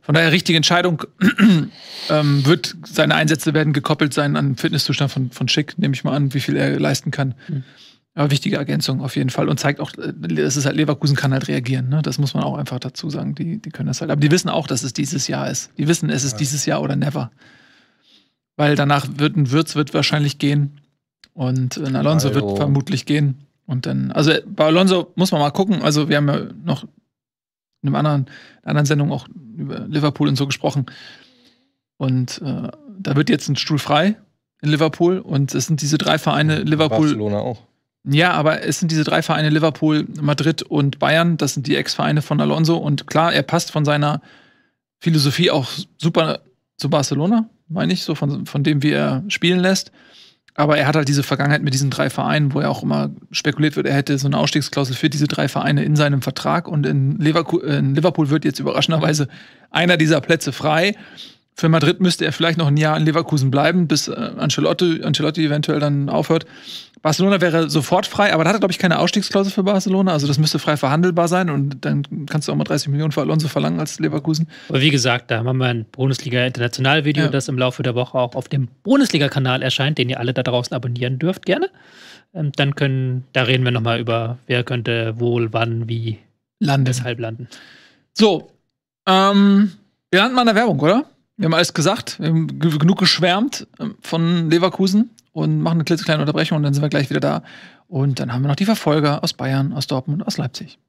Von daher, richtige Entscheidung <clears throat> ähm, wird, seine Einsätze werden gekoppelt sein an Fitnesszustand von, von Schick, nehme ich mal an, wie viel er leisten kann. Mhm. Aber wichtige Ergänzung auf jeden Fall. Und zeigt auch, äh, es ist halt, Leverkusen kann halt reagieren. Ne? Das muss man auch einfach dazu sagen. Die, die können das halt. Aber die wissen auch, dass es dieses Jahr ist. Die wissen, es ist ja. dieses Jahr oder never. Weil danach wird ein Würz wird wahrscheinlich gehen. Und ein Alonso Hallo. wird also vermutlich gehen. Und dann, also bei Alonso muss man mal gucken. Also, wir haben ja noch in einem anderen, einer anderen Sendung auch über Liverpool und so gesprochen. Und äh, da wird jetzt ein Stuhl frei in Liverpool. Und es sind diese drei Vereine Liverpool. Barcelona auch. Ja, aber es sind diese drei Vereine Liverpool, Madrid und Bayern. Das sind die Ex-Vereine von Alonso. Und klar, er passt von seiner Philosophie auch super zu Barcelona, meine ich, so von, von dem, wie er spielen lässt. Aber er hat halt diese Vergangenheit mit diesen drei Vereinen, wo ja auch immer spekuliert wird, er hätte so eine Ausstiegsklausel für diese drei Vereine in seinem Vertrag. Und in Liverpool, in Liverpool wird jetzt überraschenderweise einer dieser Plätze frei. Für Madrid müsste er vielleicht noch ein Jahr in Leverkusen bleiben, bis äh, Ancelotti, Ancelotti eventuell dann aufhört. Barcelona wäre sofort frei, aber da hat er, glaube ich, keine Ausstiegsklausel für Barcelona. Also das müsste frei verhandelbar sein und dann kannst du auch mal 30 Millionen für Alonso verlangen als Leverkusen. Aber wie gesagt, da haben wir ein Bundesliga-International-Video, ja. das im Laufe der Woche auch auf dem Bundesliga-Kanal erscheint, den ihr alle da draußen abonnieren dürft, gerne. Ähm, dann können, da reden wir nochmal über, wer könnte wohl, wann, wie, landen. weshalb landen. So, ähm, wir landen mal in der Werbung, oder? Wir haben alles gesagt, wir haben genug geschwärmt ähm, von Leverkusen und machen eine klitzekleine Unterbrechung und dann sind wir gleich wieder da. Und dann haben wir noch die Verfolger aus Bayern, aus Dortmund, aus Leipzig. <laughs>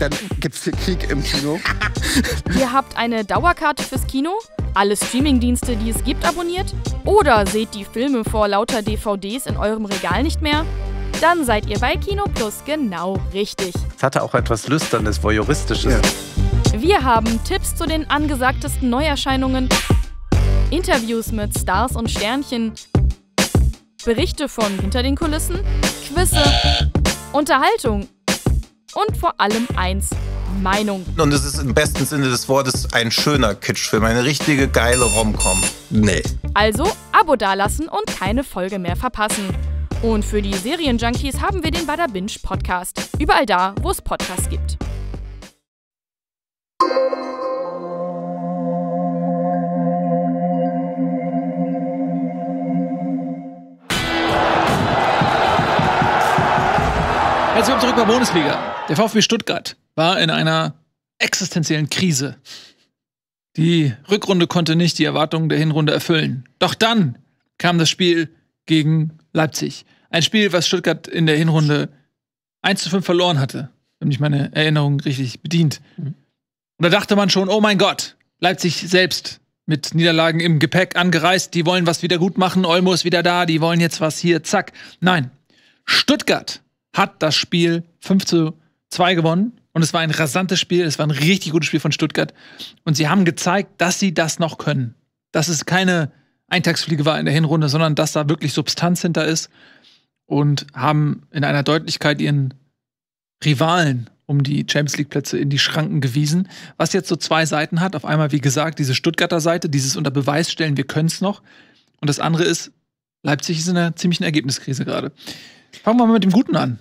Dann gibt's hier Krieg im Kino. <laughs> Ihr habt eine Dauerkarte fürs Kino, alle Streamingdienste, die es gibt, abonniert oder seht die Filme vor lauter DVDs in eurem Regal nicht mehr? Dann seid ihr bei Kino Plus genau richtig. Es hatte auch etwas Lüsternes, Voyeuristisches. Ja. Wir haben Tipps zu den angesagtesten Neuerscheinungen, Interviews mit Stars und Sternchen, Berichte von hinter den Kulissen, Quizze, Unterhaltung und vor allem eins. Meinung. Und es ist im besten Sinne des Wortes ein schöner Kitsch für meine richtige geile Romcom. Nee. Also Abo dalassen und keine Folge mehr verpassen. Und für die Serienjunkies haben wir den Bada Binge Podcast. Überall da, wo es Podcasts gibt. Herzlich willkommen zurück bei Bundesliga. Der VfB Stuttgart war in einer existenziellen Krise. Die Rückrunde konnte nicht die Erwartungen der Hinrunde erfüllen. Doch dann kam das Spiel gegen Leipzig. Ein Spiel, was Stuttgart in der Hinrunde 1 zu 5 verloren hatte. Wenn mich meine Erinnerung richtig bedient. Mhm. Und da dachte man schon, oh mein Gott, Leipzig selbst mit Niederlagen im Gepäck angereist, die wollen was wieder gut machen, Olmo ist wieder da, die wollen jetzt was hier, zack. Nein, Stuttgart hat das Spiel 5 zu 2 gewonnen und es war ein rasantes Spiel, es war ein richtig gutes Spiel von Stuttgart und sie haben gezeigt, dass sie das noch können. Dass es keine Eintagsfliege war in der Hinrunde, sondern dass da wirklich Substanz hinter ist und haben in einer Deutlichkeit ihren Rivalen um die Champions League Plätze in die Schranken gewiesen. Was jetzt so zwei Seiten hat. Auf einmal, wie gesagt, diese Stuttgarter Seite, dieses unter Beweis stellen, wir können es noch. Und das andere ist, Leipzig ist in einer ziemlichen Ergebniskrise gerade. Fangen wir mal mit dem Guten an.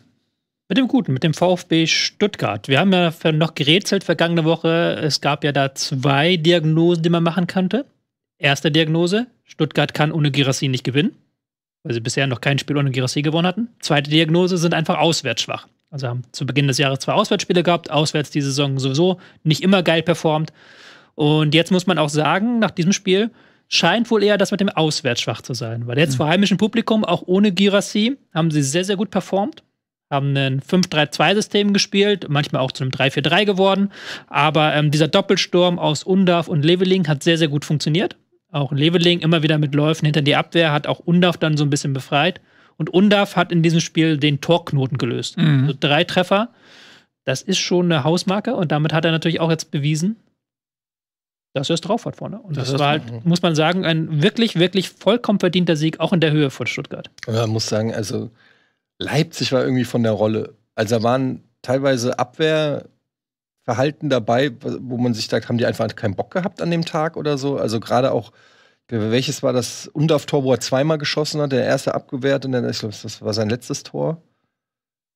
Mit dem Guten, mit dem VfB Stuttgart. Wir haben ja noch gerätselt vergangene Woche. Es gab ja da zwei Diagnosen, die man machen könnte. Erste Diagnose: Stuttgart kann ohne Girassi nicht gewinnen, weil sie bisher noch kein Spiel ohne Girassi gewonnen hatten. Zweite Diagnose: sind einfach auswärts schwach. Also haben zu Beginn des Jahres zwei Auswärtsspiele gehabt, auswärts die Saison sowieso nicht immer geil performt. Und jetzt muss man auch sagen, nach diesem Spiel scheint wohl eher das mit dem Auswärts schwach zu sein. Weil jetzt mhm. vor heimischem Publikum, auch ohne Girassi, haben sie sehr, sehr gut performt. Haben ein 5-3-2-System gespielt, manchmal auch zu einem 3-4-3 geworden. Aber ähm, dieser Doppelsturm aus Undav und Leveling hat sehr, sehr gut funktioniert. Auch Leveling immer wieder mit Läufen hinter die Abwehr, hat auch Undav dann so ein bisschen befreit. Und Undaf hat in diesem Spiel den Torknoten gelöst. Mhm. Also drei Treffer, das ist schon eine Hausmarke und damit hat er natürlich auch jetzt bewiesen, dass er es drauf hat vorne. Und das, das war halt, mhm. muss man sagen, ein wirklich, wirklich vollkommen verdienter Sieg, auch in der Höhe von Stuttgart. Man muss sagen, also Leipzig war irgendwie von der Rolle. Also da waren teilweise Abwehrverhalten dabei, wo man sich sagt, haben die einfach keinen Bock gehabt an dem Tag oder so. Also gerade auch welches war das Undorf-Tor, wo er zweimal geschossen hat, der erste abgewehrt und dann, ich glaube, das war sein letztes Tor.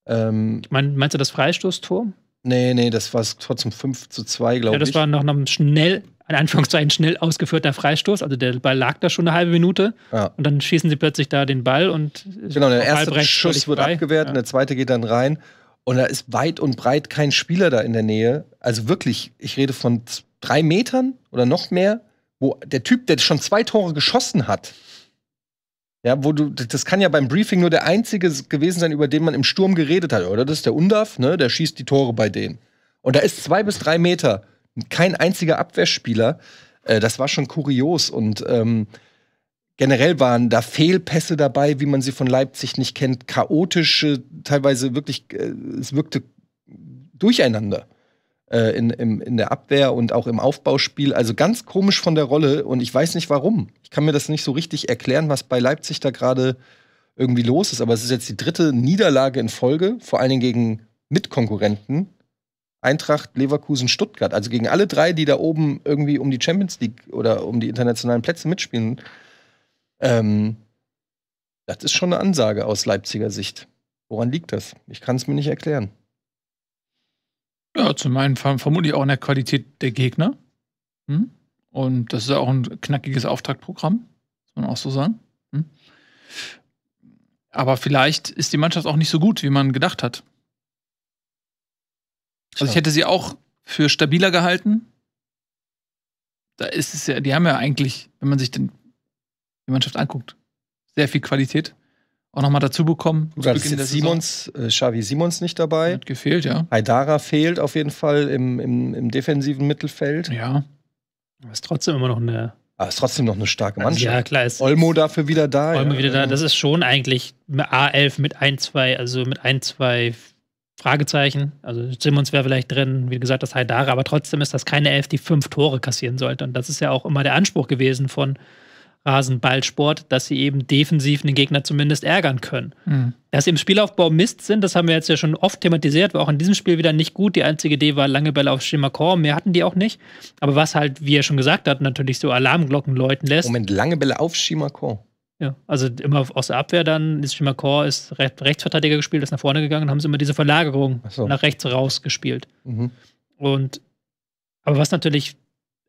Ähm, mein, meinst du das Freistoßtor? Nee, nee, das war Tor zum 5 zu 2, glaube ich. Ja, das war noch, noch ein schnell, in Anführungszeichen schnell ausgeführter Freistoß. Also der Ball lag da schon eine halbe Minute. Ja. Und dann schießen sie plötzlich da den Ball und. Genau, der erste Schuss wird frei. abgewehrt ja. und der zweite geht dann rein. Und da ist weit und breit kein Spieler da in der Nähe. Also wirklich, ich rede von drei Metern oder noch mehr wo der Typ, der schon zwei Tore geschossen hat, ja, wo du, das kann ja beim Briefing nur der einzige gewesen sein, über den man im Sturm geredet hat, oder? Das ist der Undaf, ne? Der schießt die Tore bei denen. Und da ist zwei bis drei Meter kein einziger Abwehrspieler. Äh, das war schon kurios und ähm, generell waren da Fehlpässe dabei, wie man sie von Leipzig nicht kennt, chaotische, teilweise wirklich, äh, es wirkte durcheinander äh, in, im, in der Abwehr und auch im Aufbauspiel. Also ganz komisch von der Rolle und ich weiß nicht warum. Ich kann mir das nicht so richtig erklären, was bei Leipzig da gerade irgendwie los ist. Aber es ist jetzt die dritte Niederlage in Folge, vor allen Dingen gegen Mitkonkurrenten. Eintracht, Leverkusen, Stuttgart, also gegen alle drei, die da oben irgendwie um die Champions League oder um die internationalen Plätze mitspielen, ähm, das ist schon eine Ansage aus Leipziger Sicht. Woran liegt das? Ich kann es mir nicht erklären. Ja, hm. zum einen vermutlich auch in der Qualität der Gegner. Hm? Und das ist ja auch ein knackiges Auftaktprogramm, muss man auch so sagen. Hm? Aber vielleicht ist die Mannschaft auch nicht so gut, wie man gedacht hat. Also ich hätte sie auch für stabiler gehalten. Da ist es ja, die haben ja eigentlich, wenn man sich den, die Mannschaft anguckt, sehr viel Qualität auch nochmal dazu bekommen. Gut, ist jetzt Simons, äh, Xavi Simons nicht dabei. Hat gefehlt, ja. Haidara fehlt auf jeden Fall im, im, im defensiven Mittelfeld. Ja. Aber ist trotzdem immer noch eine. Aber ist trotzdem noch eine starke Mannschaft. Also, ja, klar. Ist, Olmo dafür wieder da. Olmo ja. wieder da. Das ist schon eigentlich A11 mit ein, zwei, also mit ein, zwei Fragezeichen. Also Simons wäre vielleicht drin, wie gesagt, das Haidara, aber trotzdem ist das keine Elf, die fünf Tore kassieren sollte. Und das ist ja auch immer der Anspruch gewesen von Rasenballsport, dass sie eben defensiv den Gegner zumindest ärgern können. Mhm. Dass sie im Spielaufbau Mist sind, das haben wir jetzt ja schon oft thematisiert, war auch in diesem Spiel wieder nicht gut. Die einzige Idee war lange Bälle auf Schimmerkor, mehr hatten die auch nicht. Aber was halt, wie er schon gesagt hat, natürlich so Alarmglocken läuten lässt. Moment, lange Bälle auf Schimmerkor. Ja, also immer aus der Abwehr dann, Schimmerkor ist Rechtsverteidiger gespielt, ist nach vorne gegangen und haben sie immer diese Verlagerung so. nach rechts rausgespielt. Mhm. Und aber was natürlich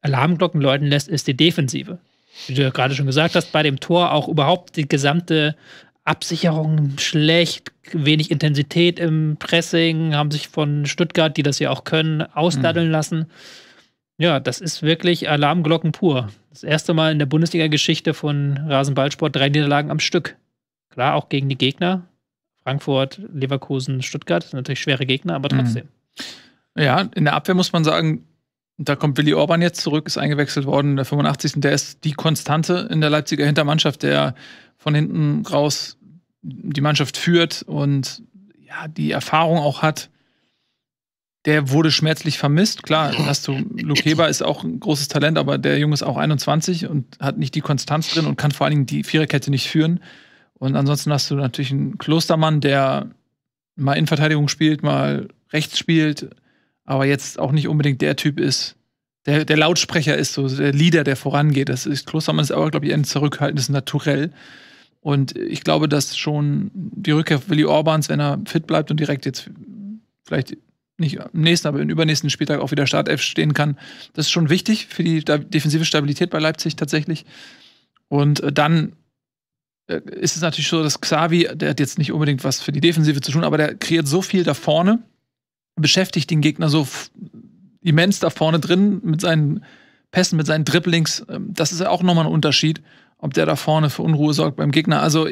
Alarmglocken läuten lässt, ist die Defensive wie du ja gerade schon gesagt hast, bei dem Tor auch überhaupt die gesamte Absicherung schlecht, wenig Intensität im Pressing, haben sich von Stuttgart, die das ja auch können, ausdaddeln mhm. lassen. Ja, das ist wirklich Alarmglocken pur. Das erste Mal in der Bundesliga-Geschichte von Rasenballsport drei Niederlagen am Stück. Klar, auch gegen die Gegner. Frankfurt, Leverkusen, Stuttgart, sind natürlich schwere Gegner, aber mhm. trotzdem. Mhm. Ja, in der Abwehr muss man sagen, da kommt Willy Orban jetzt zurück, ist eingewechselt worden in der 85. Der ist die Konstante in der Leipziger Hintermannschaft, der von hinten raus die Mannschaft führt und ja, die Erfahrung auch hat. Der wurde schmerzlich vermisst. Klar, <laughs> hast du, Lukeba ist auch ein großes Talent, aber der Junge ist auch 21 und hat nicht die Konstanz drin und kann vor allen Dingen die Viererkette nicht führen. Und ansonsten hast du natürlich einen Klostermann, der mal Innenverteidigung spielt, mal rechts spielt, aber jetzt auch nicht unbedingt der Typ ist, der, der Lautsprecher ist, so der Leader, der vorangeht. Das ist Klostermann ist aber, glaube ich, ein zurückhaltendes Naturell. Und ich glaube, dass schon die Rückkehr Willi Orbans, wenn er fit bleibt und direkt jetzt vielleicht nicht am nächsten, aber im übernächsten Spieltag auch wieder Startelf stehen kann, das ist schon wichtig für die defensive Stabilität bei Leipzig tatsächlich. Und äh, dann äh, ist es natürlich so, dass Xavi, der hat jetzt nicht unbedingt was für die Defensive zu tun, aber der kreiert so viel da vorne beschäftigt den Gegner so immens da vorne drin mit seinen Pässen, mit seinen Dribblings. Ähm, das ist ja auch nochmal ein Unterschied, ob der da vorne für Unruhe sorgt beim Gegner. Also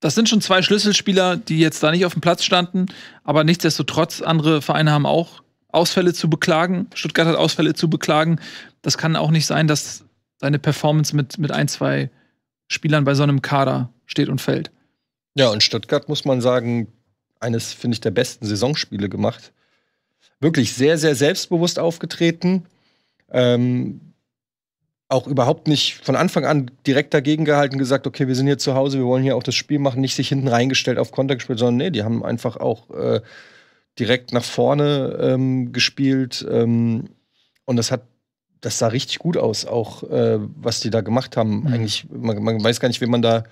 das sind schon zwei Schlüsselspieler, die jetzt da nicht auf dem Platz standen, aber nichtsdestotrotz, andere Vereine haben auch Ausfälle zu beklagen. Stuttgart hat Ausfälle zu beklagen. Das kann auch nicht sein, dass seine Performance mit, mit ein, zwei Spielern bei so einem Kader steht und fällt. Ja, und Stuttgart muss man sagen, eines, finde ich, der besten Saisonspiele gemacht. Wirklich sehr, sehr selbstbewusst aufgetreten. Ähm, auch überhaupt nicht von Anfang an direkt dagegen gehalten, gesagt, okay, wir sind hier zu Hause, wir wollen hier auch das Spiel machen, nicht sich hinten reingestellt auf Konter gespielt, sondern nee, die haben einfach auch äh, direkt nach vorne ähm, gespielt. Ähm, und das hat, das sah richtig gut aus, auch äh, was die da gemacht haben. Mhm. Eigentlich, man, man, weiß gar nicht, wen man da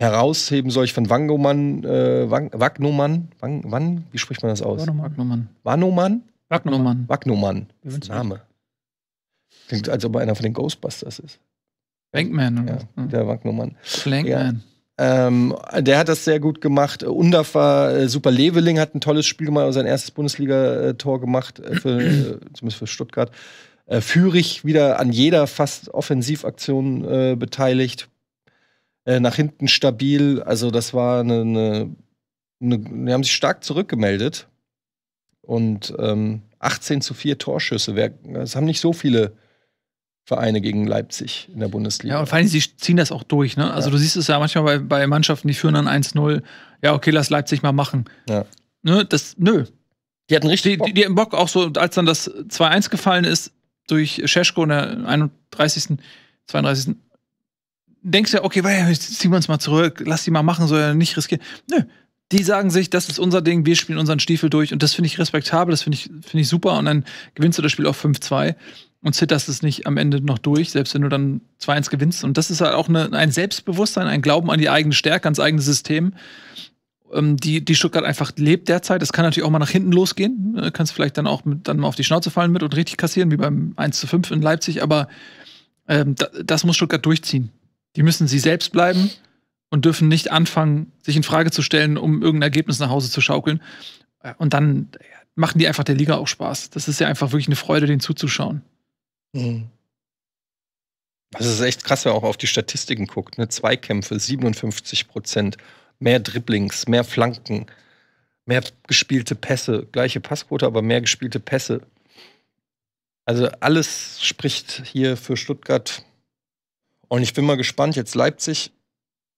herausheben soll ich von Wangoman, äh, Wagnoman, Wang, wann, wie spricht man das aus? Wagnoman. Wagnoman? Wagnoman. Wagnoman. Das ist ein Name. Klingt, als ob er einer von den Ghostbusters ist. Bankman. Ja, hm. der Wagnoman. Flankman. Ja. Ähm, der hat das sehr gut gemacht. Undaf war äh, super. Leveling hat ein tolles Spiel gemacht, sein erstes Bundesliga-Tor gemacht, äh, für, äh, <clears throat> zumindest für Stuttgart. Äh, Führig wieder an jeder fast Offensivaktion äh, beteiligt. Äh, nach hinten stabil. Also das war eine, eine, eine, die haben sich stark zurückgemeldet. Und ähm, 18 zu 4 Torschüsse, Es haben nicht so viele Vereine gegen Leipzig in der Bundesliga. Ja, und vor allem, sie ziehen das auch durch. Ne? Also ja. du siehst es ja manchmal bei, bei Mannschaften, die führen dann 1-0. Ja, okay, lass Leipzig mal machen. Ja. Ne, das, nö. Die hatten richtig Bock. Die, die, hatten Bock, auch so, als dann das 2-1 gefallen ist durch Scheschko in der 31., 32., denkst ja, okay, ziehen wir uns mal zurück, lass die mal machen, soll ja nicht riskieren. Nö. Die sagen sich, das ist unser Ding, wir spielen unseren Stiefel durch und das finde ich respektabel, das finde ich, find ich super und dann gewinnst du das Spiel auf 5-2 und zitterst es nicht am Ende noch durch, selbst wenn du dann 2-1 gewinnst. Und das ist halt auch eine, ein Selbstbewusstsein, ein Glauben an die eigene Stärke, ans eigene System. Ähm, die, die Stuttgart einfach lebt derzeit. Das kann natürlich auch mal nach hinten losgehen. Ne, kannst vielleicht dann auch mit, dann mal auf die Schnauze fallen mit und richtig kassieren, wie beim 1 zu 5 in Leipzig. Aber ähm, da, das muss Stuttgart durchziehen. Die müssen sie selbst bleiben und dürfen nicht anfangen, sich in Frage zu stellen, um irgendein Ergebnis nach Hause zu schaukeln. Äh, und dann äh, machen die einfach der Liga auch Spaß. Das ist ja einfach wirklich eine Freude, denen zuzuschauen. Mhm. Das ist echt krass, wenn man auch auf die Statistiken guckt. Ne? Zweikämpfe, 57 Prozent, mehr Dribblings, mehr Flanken, mehr gespielte Pässe, gleiche Passquote, aber mehr gespielte Pässe. Also alles spricht hier für Stuttgart und ich bin mal gespannt, jetzt Leipzig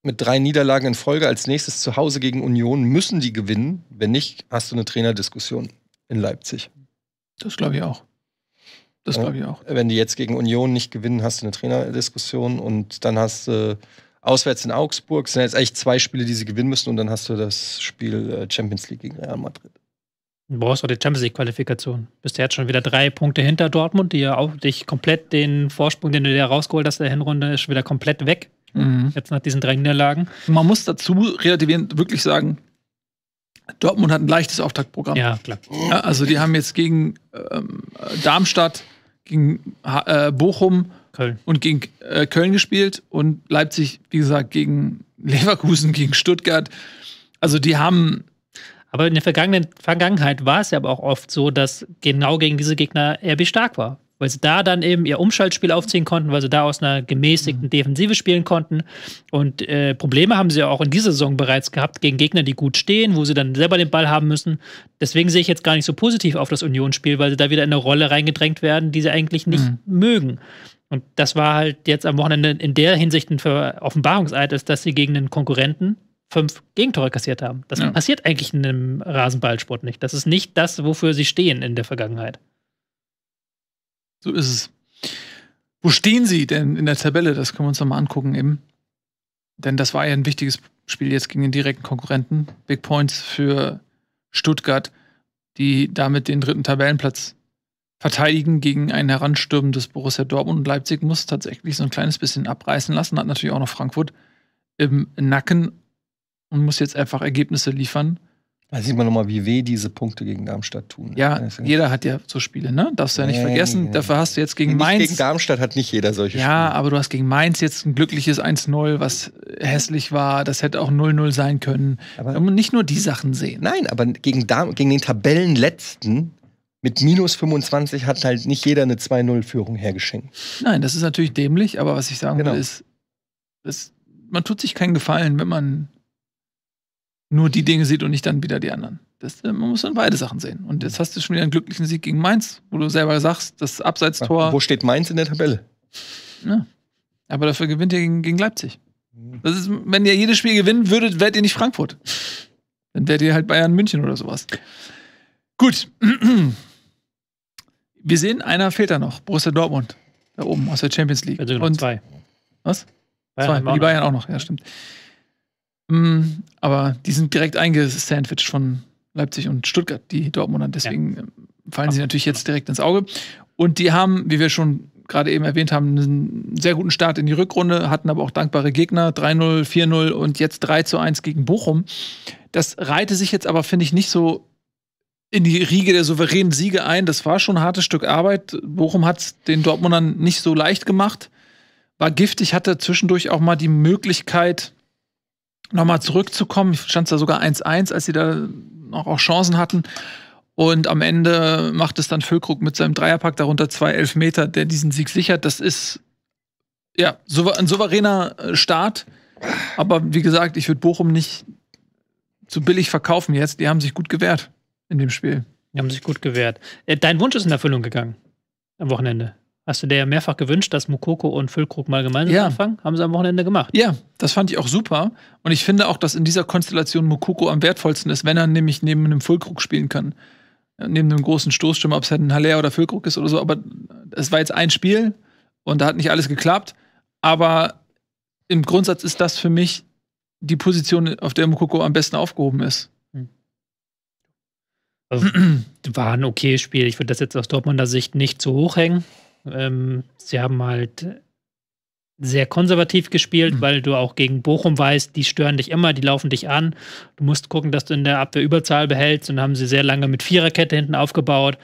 mit drei Niederlagen in Folge, als nächstes zu Hause gegen Union, müssen die gewinnen. Wenn nicht, hast du eine Trainerdiskussion in Leipzig. Das glaube ich auch. Das glaube ich auch. Wenn die jetzt gegen Union nicht gewinnen, hast du eine Trainerdiskussion und dann hast du auswärts in Augsburg. Das sind jetzt eigentlich zwei Spiele, die sie gewinnen müssen und dann hast du das Spiel äh, Champions League gegen Real Madrid. Du brauchst auch die Champions League-Qualifikation. Bist ja jetzt schon wieder drei Punkte hinter Dortmund, die ja auch dich komplett den Vorsprung, den du dir rausgeholt hast, der Hinrunde, ist wieder komplett weg. Mhm. Jetzt nach diesen drei Niederlagen. Man muss dazu relativierend wirklich sagen, Dortmund hat ein leichtes Auftaktprogramm. Ja, klar. Ja, also die haben jetzt gegen ähm, Darmstadt, gegen äh, Bochum Köln. und gegen äh, Köln gespielt und Leipzig, wie gesagt, gegen Leverkusen, gegen Stuttgart. Also die haben aber in der vergangenen Vergangenheit war es ja aber auch oft so, dass genau gegen diese Gegner RB stark war. Weil sie da dann eben ihr Umschaltspiel aufziehen konnten, weil sie da aus einer gemäßigten mhm. Defensive spielen konnten. Und äh, Probleme haben sie ja auch in dieser Saison bereits gehabt gegen Gegner, die gut stehen, wo sie dann selber den Ball haben müssen. Deswegen sehe ich jetzt gar nicht so positiv auf das Unionsspiel, weil sie da wieder in eine Rolle reingedrängt werden, die sie eigentlich nicht mhm. mögen. Und das war halt jetzt am Wochenende in der Hinsicht ein Offenbarungseid, dass sie gegen einen Konkurrenten, fünf Gegentore kassiert haben. Das ja. passiert eigentlich in einem Rasenballsport nicht. Das ist nicht das, wofür sie stehen in der Vergangenheit. So ist es. Wo stehen sie denn in der Tabelle? Das können wir uns nochmal angucken eben. Denn das war ja ein wichtiges Spiel jetzt gegen den direkten Konkurrenten. Big Points für Stuttgart, die damit den dritten Tabellenplatz verteidigen gegen ein heranstürmendes Borussia Dortmund und Leipzig muss tatsächlich so ein kleines bisschen abreißen lassen. Hat natürlich auch noch Frankfurt im Nacken und muss jetzt einfach Ergebnisse liefern. Da sieht man nochmal, wie weh diese Punkte gegen Darmstadt tun. Ja, Deswegen. jeder hat ja so Spiele, ne? Darfst du ja nicht nee, vergessen. Nee. Dafür hast du jetzt gegen nicht Mainz. Gegen Darmstadt hat nicht jeder solche ja, Spiele. Ja, aber du hast gegen Mainz jetzt ein glückliches 1-0, was hässlich war. Das hätte auch 0-0 sein können. Aber Und nicht nur die Sachen sehen. Nein, aber gegen, Darm gegen den Tabellenletzten mit minus 25 hat halt nicht jeder eine 2-0-Führung hergeschenkt. Nein, das ist natürlich dämlich, aber was ich sagen genau. will, ist, das, man tut sich keinen Gefallen, wenn man nur die Dinge sieht und nicht dann wieder die anderen. Das, äh, man muss dann beide Sachen sehen. Und jetzt mhm. hast du schon wieder einen glücklichen Sieg gegen Mainz, wo du selber sagst, das Abseitstor. Wo steht Mainz in der Tabelle? Ja. Aber dafür gewinnt ihr gegen, gegen Leipzig. Mhm. Das ist, wenn ihr jedes Spiel gewinnen würdet, wärt ihr nicht Frankfurt. Dann wärt ihr halt Bayern München oder sowas. Gut. <clears throat> Wir sehen, einer fehlt da noch. Borussia Dortmund. Da oben aus der Champions League. Also und zwei. Was? Bayern zwei. Die Bayern auch noch, ja, stimmt. Mm, aber die sind direkt eingesandwiched von Leipzig und Stuttgart, die Dortmunder. Deswegen ja. Ähm, fallen sie natürlich jetzt direkt ins Auge. Und die haben, wie wir schon gerade eben erwähnt haben, einen sehr guten Start in die Rückrunde, hatten aber auch dankbare Gegner, 3-0, 4-0 und jetzt 3 1 gegen Bochum. Das reihte sich jetzt aber, finde ich, nicht so in die Riege der souveränen Siege ein. Das war schon ein hartes Stück Arbeit. Bochum hat es den Dortmundern nicht so leicht gemacht. War giftig, hatte zwischendurch auch mal die Möglichkeit, nochmal zurückzukommen. Ich Stand da sogar 1-1, als sie da noch auch Chancen hatten. Und am Ende macht es dann Füllkrug mit seinem Dreierpack, darunter zwei Elfmeter, der diesen Sieg sichert. Das ist ja ein souveräner äh, Start. Aber wie gesagt, ich würde Bochum nicht zu billig verkaufen jetzt. Die haben sich gut gewehrt in dem Spiel. Die haben sich gut gewehrt. Äh, dein Wunsch ist in Erfüllung gegangen am Wochenende. Hast du dir ja mehrfach gewünscht, dass Mukoko und Füllkrug mal gemeinsam ja. anfangen? Haben sie am Wochenende gemacht. Ja, das fand ich auch super. Und ich finde auch, dass in dieser Konstellation Mukoko am wertvollsten ist, wenn er nämlich neben einem Füllkrug spielen kann. Äh, neben einem großen Stoßstürmer, ob es halt ein Haller oder Füllkrug ist oder so. Aber es war jetzt ein Spiel und da hat nicht alles geklappt. Aber im Grundsatz ist das für mich die Position, auf der Mukoko am besten aufgehoben ist. Hm. Also, <clears throat> war ein okayes Spiel. Ich würde das jetzt aus Dortmunder Sicht nicht zu hoch hängen. Ähm, sie haben halt sehr konservativ gespielt, mhm. weil du auch gegen Bochum weißt, die stören dich immer, die laufen dich an. Du musst gucken, dass du in der Abwehr Überzahl behältst und haben sie sehr lange mit Viererkette hinten aufgebaut.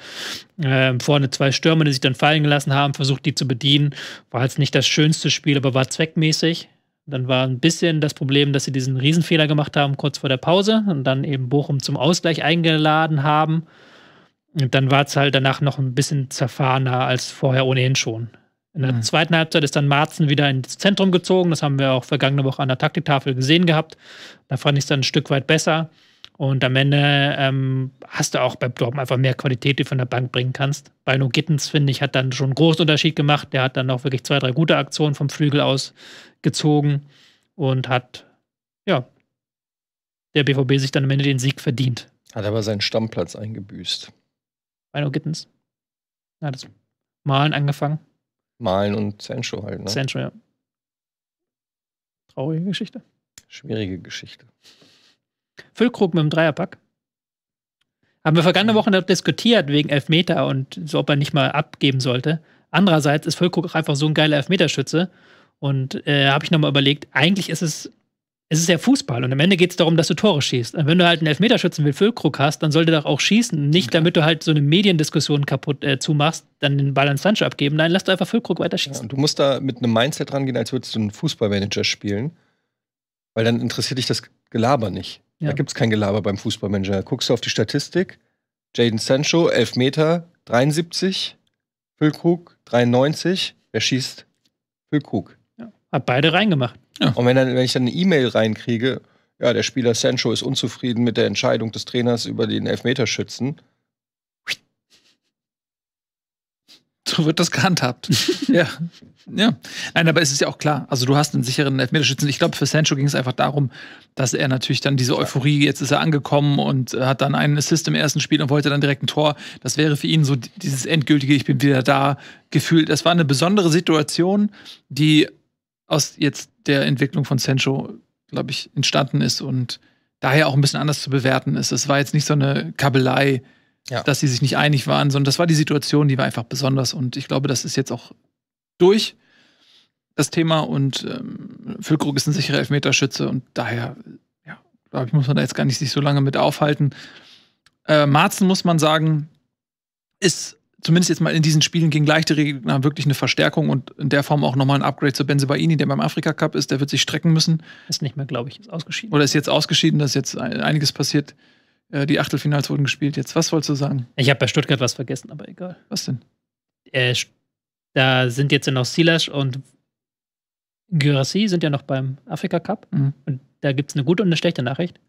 Ähm, vorne zwei Stürmer, die sich dann fallen gelassen haben, versucht die zu bedienen. War jetzt nicht das schönste Spiel, aber war zweckmäßig. Dann war ein bisschen das Problem, dass sie diesen Riesenfehler gemacht haben kurz vor der Pause und dann eben Bochum zum Ausgleich eingeladen haben. Und dann war es halt danach noch ein bisschen zerfahrener als vorher ohnehin schon. In der mhm. zweiten Halbzeit ist dann Marzen wieder ins Zentrum gezogen. Das haben wir auch vergangene Woche an der Taktiktafel gesehen gehabt. Da fand ich es dann ein Stück weit besser. Und am Ende ähm, hast du auch bei Dortmund einfach mehr Qualität, die du von der Bank bringen kannst. Bino Gittens, finde ich, hat dann schon einen großen Unterschied gemacht. Der hat dann auch wirklich zwei, drei gute Aktionen vom Flügel aus gezogen und hat, ja, der BVB sich dann am Ende den Sieg verdient. Hat aber seinen Stammplatz eingebüßt. Rhino Gittens. Ja, das Malen angefangen. Malen und Sancho halt, ne? Sancho, ja. Traurige Geschichte. Schwierige Geschichte. Füllkrug mit dem Dreierpack. Haben wir vergangene Woche noch diskutiert wegen Elfmeter und so, ob er nicht mal abgeben sollte. Andererseits ist Füllkrug auch einfach so ein geiler Elfmeterschütze. Und äh, habe ich nochmal überlegt, eigentlich ist es es ist ja Fußball und am Ende geht es darum, dass du Tore schießt. Und wenn du halt einen Elfmeterschützen wie Füllkrug hast, dann sollte doch auch schießen. Nicht, damit du halt so eine Mediendiskussion kaputt äh, zumachst, dann den Ball an Sancho abgeben. Nein, lass du einfach Füllkrug weiter schießen. Ja, und du musst da mit einem Mindset rangehen, als würdest du einen Fußballmanager spielen, weil dann interessiert dich das Gelaber nicht. Ja. Da gibt es kein Gelaber beim Fußballmanager. Da guckst du auf die Statistik. Jaden Sancho, Elfmeter, 73. Füllkrug, 93. Wer schießt? Füllkrug. Ja, hat beide reingemacht. Ja. Und wenn, dann, wenn ich dann eine E-Mail reinkriege, ja, der Spieler Sancho ist unzufrieden mit der Entscheidung des Trainers über den Elfmeterschützen. So wird das gehandhabt. <laughs> ja. Ja. Nein, aber es ist ja auch klar. Also, du hast einen sicheren Elfmeterschützen. Ich glaube, für Sancho ging es einfach darum, dass er natürlich dann diese Euphorie, jetzt ist er angekommen und hat dann einen Assist im ersten Spiel und wollte dann direkt ein Tor. Das wäre für ihn so dieses endgültige Ich bin wieder da Gefühl. Das war eine besondere Situation, die aus jetzt der Entwicklung von Sencho, glaube ich, entstanden ist und daher auch ein bisschen anders zu bewerten ist. Es war jetzt nicht so eine Kabelei, ja. dass sie sich nicht einig waren, sondern das war die Situation, die war einfach besonders und ich glaube, das ist jetzt auch durch das Thema und ähm, Füllkrug ist ein sicherer Elfmeterschütze und daher, ja, glaube ich, muss man da jetzt gar nicht sich so lange mit aufhalten. Äh, Marzen muss man sagen, ist zumindest jetzt mal in diesen Spielen gegen leichte Gegner wirklich eine Verstärkung und in der Form auch nochmal ein Upgrade zu Benzebaini, der beim Afrika Cup ist, der wird sich strecken müssen. Ist nicht mehr, glaube ich, ist ausgeschieden. Oder ist jetzt ausgeschieden, dass jetzt einiges passiert. Äh, die Achtelfinals wurden gespielt. Jetzt, was wolltest du sagen? Ich habe bei Stuttgart was vergessen, aber egal. Was denn? Äh, da sind jetzt ja noch Silas und Gyrassi sind ja noch beim Afrika Cup. Mhm. Und da gibt es eine gute und eine schlechte Nachricht.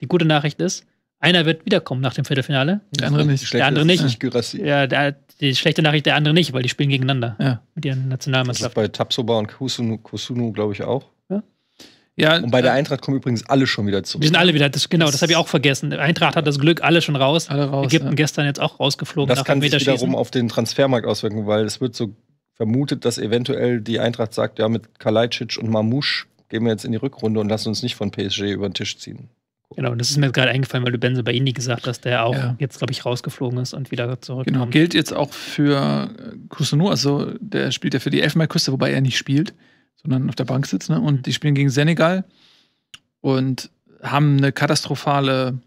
Die gute Nachricht ist, einer wird wiederkommen nach dem Viertelfinale. Der andere nicht. Der andere nicht. Ja, der, die schlechte Nachricht, der andere nicht, weil die spielen gegeneinander ja. mit ihren Nationalmannschaften. Das ist bei Tapsoba und Kusunu, Kusunu glaube ich, auch. Ja. und bei der äh, Eintracht kommen übrigens alle schon wieder zurück. Die sind alle wieder, das, genau, das, das habe ich auch vergessen. Eintracht hat das Glück, alle schon raus. Alle raus Ägypten ja. gestern jetzt auch rausgeflogen. Das kann sich wiederum auf den Transfermarkt auswirken, weil es wird so vermutet, dass eventuell die Eintracht sagt, ja, mit Kalajdzic und Mamouche gehen wir jetzt in die Rückrunde und lassen uns nicht von PSG über den Tisch ziehen. Genau, das ist mir gerade eingefallen, weil du Benze bei Indy gesagt hast, der auch ja. jetzt, glaube ich, rausgeflogen ist und wieder zurückkommt. Genau, gilt jetzt auch für äh, Kusunu, also der spielt ja für die Elfenbeinküste, wobei er nicht spielt, sondern auf der Bank sitzt. Ne? Und mhm. die spielen gegen Senegal und haben eine katastrophale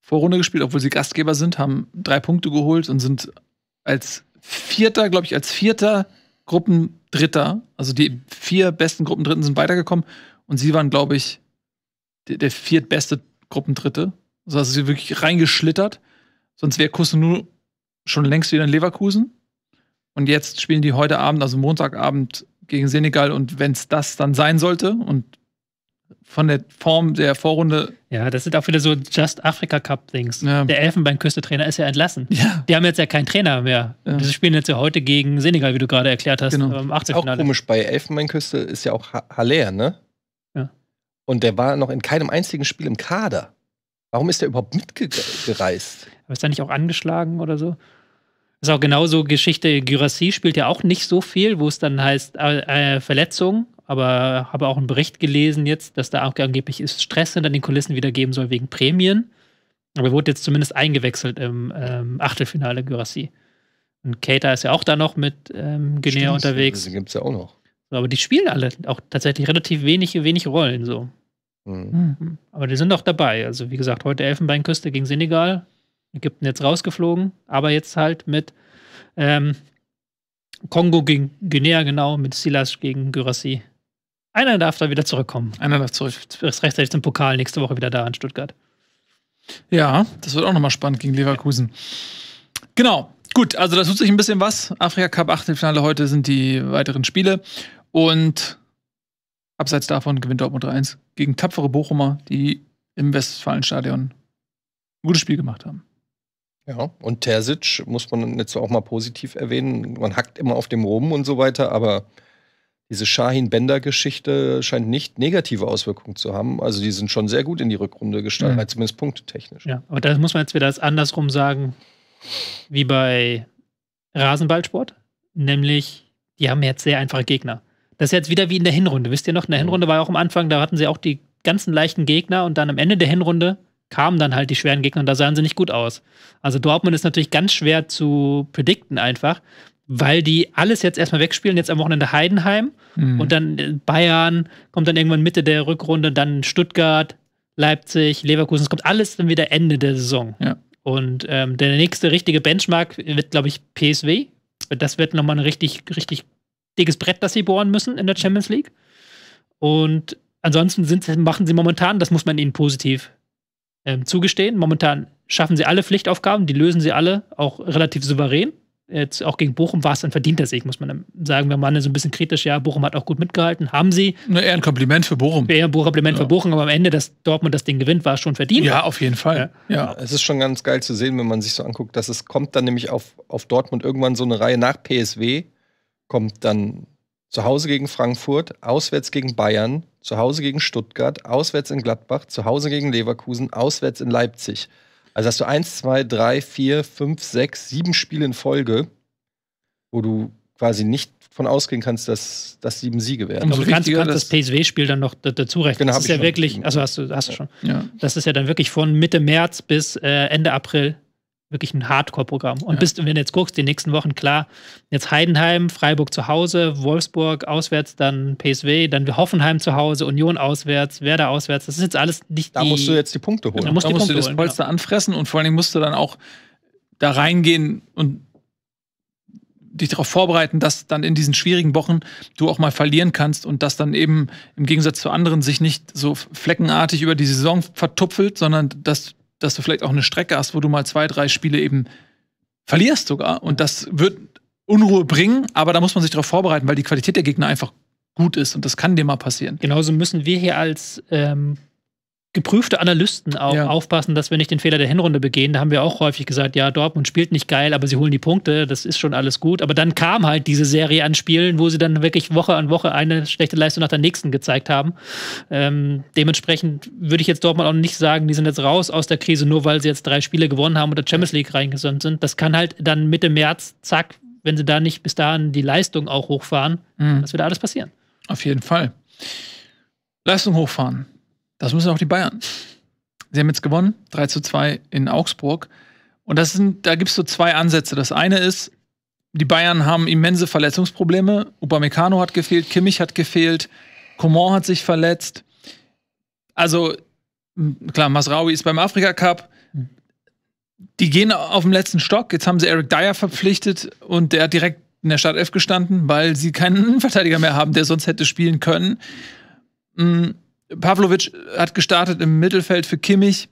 Vorrunde gespielt, obwohl sie Gastgeber sind, haben drei Punkte geholt und sind als Vierter, glaube ich, als Vierter Gruppendritter, also die vier besten Gruppendritten sind weitergekommen und sie waren, glaube ich, der, der viertbeste Gruppendritte. Also hast du sie wirklich reingeschlittert. Sonst wäre Cotonou schon längst wieder in Leverkusen. Und jetzt spielen die heute Abend, also Montagabend, gegen Senegal. Und wenn es das dann sein sollte und von der Form der Vorrunde. Ja, das sind auch wieder so Just Africa Cup-Things. Ja. Der Elfenbeinküste-Trainer ist ja entlassen. Ja. Die haben jetzt ja keinen Trainer mehr. Ja. Die spielen jetzt ja heute gegen Senegal, wie du gerade erklärt hast, genau. im ähm, Auch komisch, bei Elfenbeinküste ist ja auch Haller, ne? Und der war noch in keinem einzigen Spiel im Kader. Warum ist der überhaupt mitgereist? Aber ist er nicht auch angeschlagen oder so? Ist auch genauso Geschichte. Gyrassi spielt ja auch nicht so viel, wo es dann heißt äh, äh, Verletzung. Aber habe auch einen Bericht gelesen jetzt, dass da angeblich ist Stress hinter den Kulissen wieder geben soll wegen Prämien. Aber er wurde jetzt zumindest eingewechselt im ähm, Achtelfinale Gyrassi. Und Keita ist ja auch da noch mit ähm, Genea Stimmt, unterwegs. Den gibt es ja auch noch. Aber die spielen alle auch tatsächlich relativ wenig, wenig Rollen so. Mhm. Aber die sind auch dabei. Also, wie gesagt, heute Elfenbeinküste gegen Senegal. Ägypten jetzt rausgeflogen, aber jetzt halt mit ähm, Kongo gegen Guinea, genau, mit Silas gegen Gyrassi. Einer darf da wieder zurückkommen. Einer darf zurück. Ist rechtzeitig zum Pokal nächste Woche wieder da in Stuttgart. Ja, das wird auch nochmal spannend gegen Leverkusen. Genau. Gut, also da tut sich ein bisschen was. Afrika Cup Achtelfinale heute sind die weiteren Spiele. Und abseits davon gewinnt Dortmund 3-1 gegen tapfere Bochumer, die im Westfalenstadion ein gutes Spiel gemacht haben. Ja, und Terzic muss man jetzt auch mal positiv erwähnen. Man hackt immer auf dem Rum und so weiter, aber diese Shahin-Bender-Geschichte scheint nicht negative Auswirkungen zu haben. Also die sind schon sehr gut in die Rückrunde gestartet, mhm. zumindest punktetechnisch. Ja, aber da muss man jetzt wieder das andersrum sagen, wie bei Rasenballsport. Nämlich, die haben jetzt sehr einfache Gegner. Das ist jetzt wieder wie in der Hinrunde. Wisst ihr noch, in der Hinrunde war ja auch am Anfang, da hatten sie auch die ganzen leichten Gegner und dann am Ende der Hinrunde kamen dann halt die schweren Gegner und da sahen sie nicht gut aus. Also Dortmund ist natürlich ganz schwer zu predikten einfach, weil die alles jetzt erstmal wegspielen, jetzt am Wochenende Heidenheim mhm. und dann äh, Bayern, kommt dann irgendwann Mitte der Rückrunde, dann Stuttgart, Leipzig, Leverkusen, es kommt alles dann wieder Ende der Saison. Ja. Und ähm, der nächste richtige Benchmark wird, glaube ich, PSW. Das wird nochmal eine richtig, richtig dickes Brett, das sie bohren müssen in der Champions League. Und ansonsten sind, machen sie momentan, das muss man ihnen positiv ähm, zugestehen, momentan schaffen sie alle Pflichtaufgaben, die lösen sie alle auch relativ souverän. Jetzt auch gegen Bochum war es ein verdienter Sieg, muss man sagen. Wir waren so ein bisschen kritisch, ja, Bochum hat auch gut mitgehalten, haben sie. Na, eher ein Kompliment für Bochum. Eher ein Kompliment ja. für Bochum, aber am Ende, dass Dortmund das Ding gewinnt, war schon verdient. Ja, auf jeden Fall. Ja. ja. Es ist schon ganz geil zu sehen, wenn man sich so anguckt, dass es kommt dann nämlich auf, auf Dortmund irgendwann so eine Reihe nach PSW, kommt dann zu Hause gegen Frankfurt, auswärts gegen Bayern, zu Hause gegen Stuttgart, auswärts in Gladbach, zu Hause gegen Leverkusen, auswärts in Leipzig. Also hast du eins, zwei, drei, vier, fünf, sechs, sieben Spiele in Folge, wo du quasi nicht von ausgehen kannst, dass das sieben Siege werden. Umso ganz kann das PSW-Spiel dann noch dazu rechnen. Genau, das ist ja wirklich, also hast du, hast du schon. Ja. Das ist ja dann wirklich von Mitte März bis äh, Ende April wirklich ein Hardcore-Programm. Und ja. bist, wenn du jetzt guckst, die nächsten Wochen, klar, jetzt Heidenheim, Freiburg zu Hause, Wolfsburg auswärts, dann PSW, dann Hoffenheim zu Hause, Union auswärts, Werder auswärts. Das ist jetzt alles nicht da die... Da musst du jetzt die Punkte holen. Da musst, da musst Punkte du das holen, Polster genau. anfressen und vor allen Dingen musst du dann auch da reingehen und dich darauf vorbereiten, dass dann in diesen schwierigen Wochen du auch mal verlieren kannst und dass dann eben im Gegensatz zu anderen sich nicht so fleckenartig über die Saison vertupfelt, sondern dass dass du vielleicht auch eine Strecke hast, wo du mal zwei, drei Spiele eben verlierst sogar. Und das wird Unruhe bringen, aber da muss man sich darauf vorbereiten, weil die Qualität der Gegner einfach gut ist und das kann dir mal passieren. Genauso müssen wir hier als ähm, geprüfte Analysten auch ja. aufpassen, dass wir nicht den Fehler der Hinrunde begehen. Da haben wir auch häufig gesagt, ja, Dortmund spielt nicht geil, aber sie holen die Punkte, das ist schon alles gut. Aber dann kam halt diese Serie an Spielen, wo sie dann wirklich Woche an Woche eine schlechte Leistung nach der nächsten gezeigt haben. Ähm, dementsprechend würde ich jetzt Dortmund auch nicht sagen, die sind jetzt raus aus der Krise, nur weil sie jetzt drei Spiele gewonnen haben oder Champions League reingesandt sind. Das kann halt dann Mitte März, zack, wenn sie da nicht bis dahin die Leistung auch hochfahren, mhm. das wird alles passieren. Auf jeden Fall. Leistung hochfahren. Das müssen auch die Bayern. Sie haben jetzt gewonnen, 3 zu 2 in Augsburg. Und das sind, da gibt es so zwei Ansätze. Das eine ist, die Bayern haben immense Verletzungsprobleme. Upamecano hat gefehlt, Kimmich hat gefehlt, Coman hat sich verletzt. Also, klar, Masraoui ist beim Afrika Cup. Hm. Die gehen auf dem letzten Stock. Jetzt haben sie Eric Dyer verpflichtet und der hat direkt in der Startelf gestanden, weil sie keinen <laughs> Verteidiger mehr haben, der sonst hätte spielen können. Mhm Pavlovic hat gestartet im Mittelfeld für Kimmich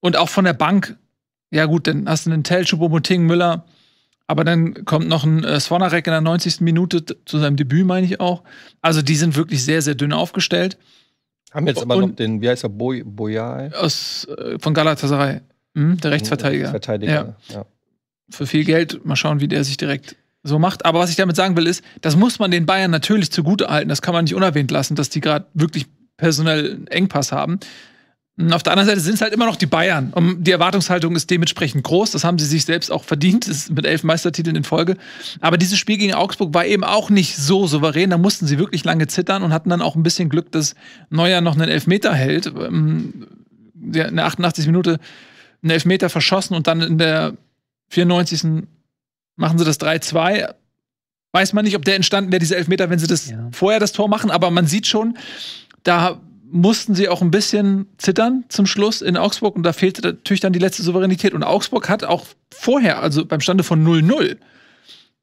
und auch von der Bank. Ja, gut, dann hast du einen Tell, Schubomoting, Müller. Aber dann kommt noch ein äh, Swanarek in der 90. Minute zu seinem Debüt, meine ich auch. Also die sind wirklich sehr, sehr dünn aufgestellt. Haben jetzt aber und noch den, wie heißt er, Boy, Boyai? Aus, äh, von Galatasaray, hm? der Rechtsverteidiger. Rechtsverteidiger, ja. ja. Für viel Geld, mal schauen, wie der sich direkt so macht. Aber was ich damit sagen will, ist, das muss man den Bayern natürlich zugutehalten. Das kann man nicht unerwähnt lassen, dass die gerade wirklich personellen Engpass haben. Auf der anderen Seite sind es halt immer noch die Bayern. Und die Erwartungshaltung ist dementsprechend groß. Das haben sie sich selbst auch verdient, ist mit elf Meistertiteln in Folge. Aber dieses Spiel gegen Augsburg war eben auch nicht so souverän. Da mussten sie wirklich lange zittern und hatten dann auch ein bisschen Glück, dass Neuer noch einen Elfmeter hält. Ähm, in der 88. Minute einen Elfmeter verschossen und dann in der 94. machen sie das 3-2. Weiß man nicht, ob der entstanden wäre, diese Elfmeter, wenn sie das ja. vorher das Tor machen, aber man sieht schon, da mussten sie auch ein bisschen zittern zum Schluss in Augsburg und da fehlte natürlich dann die letzte Souveränität. Und Augsburg hat auch vorher, also beim Stande von 0-0,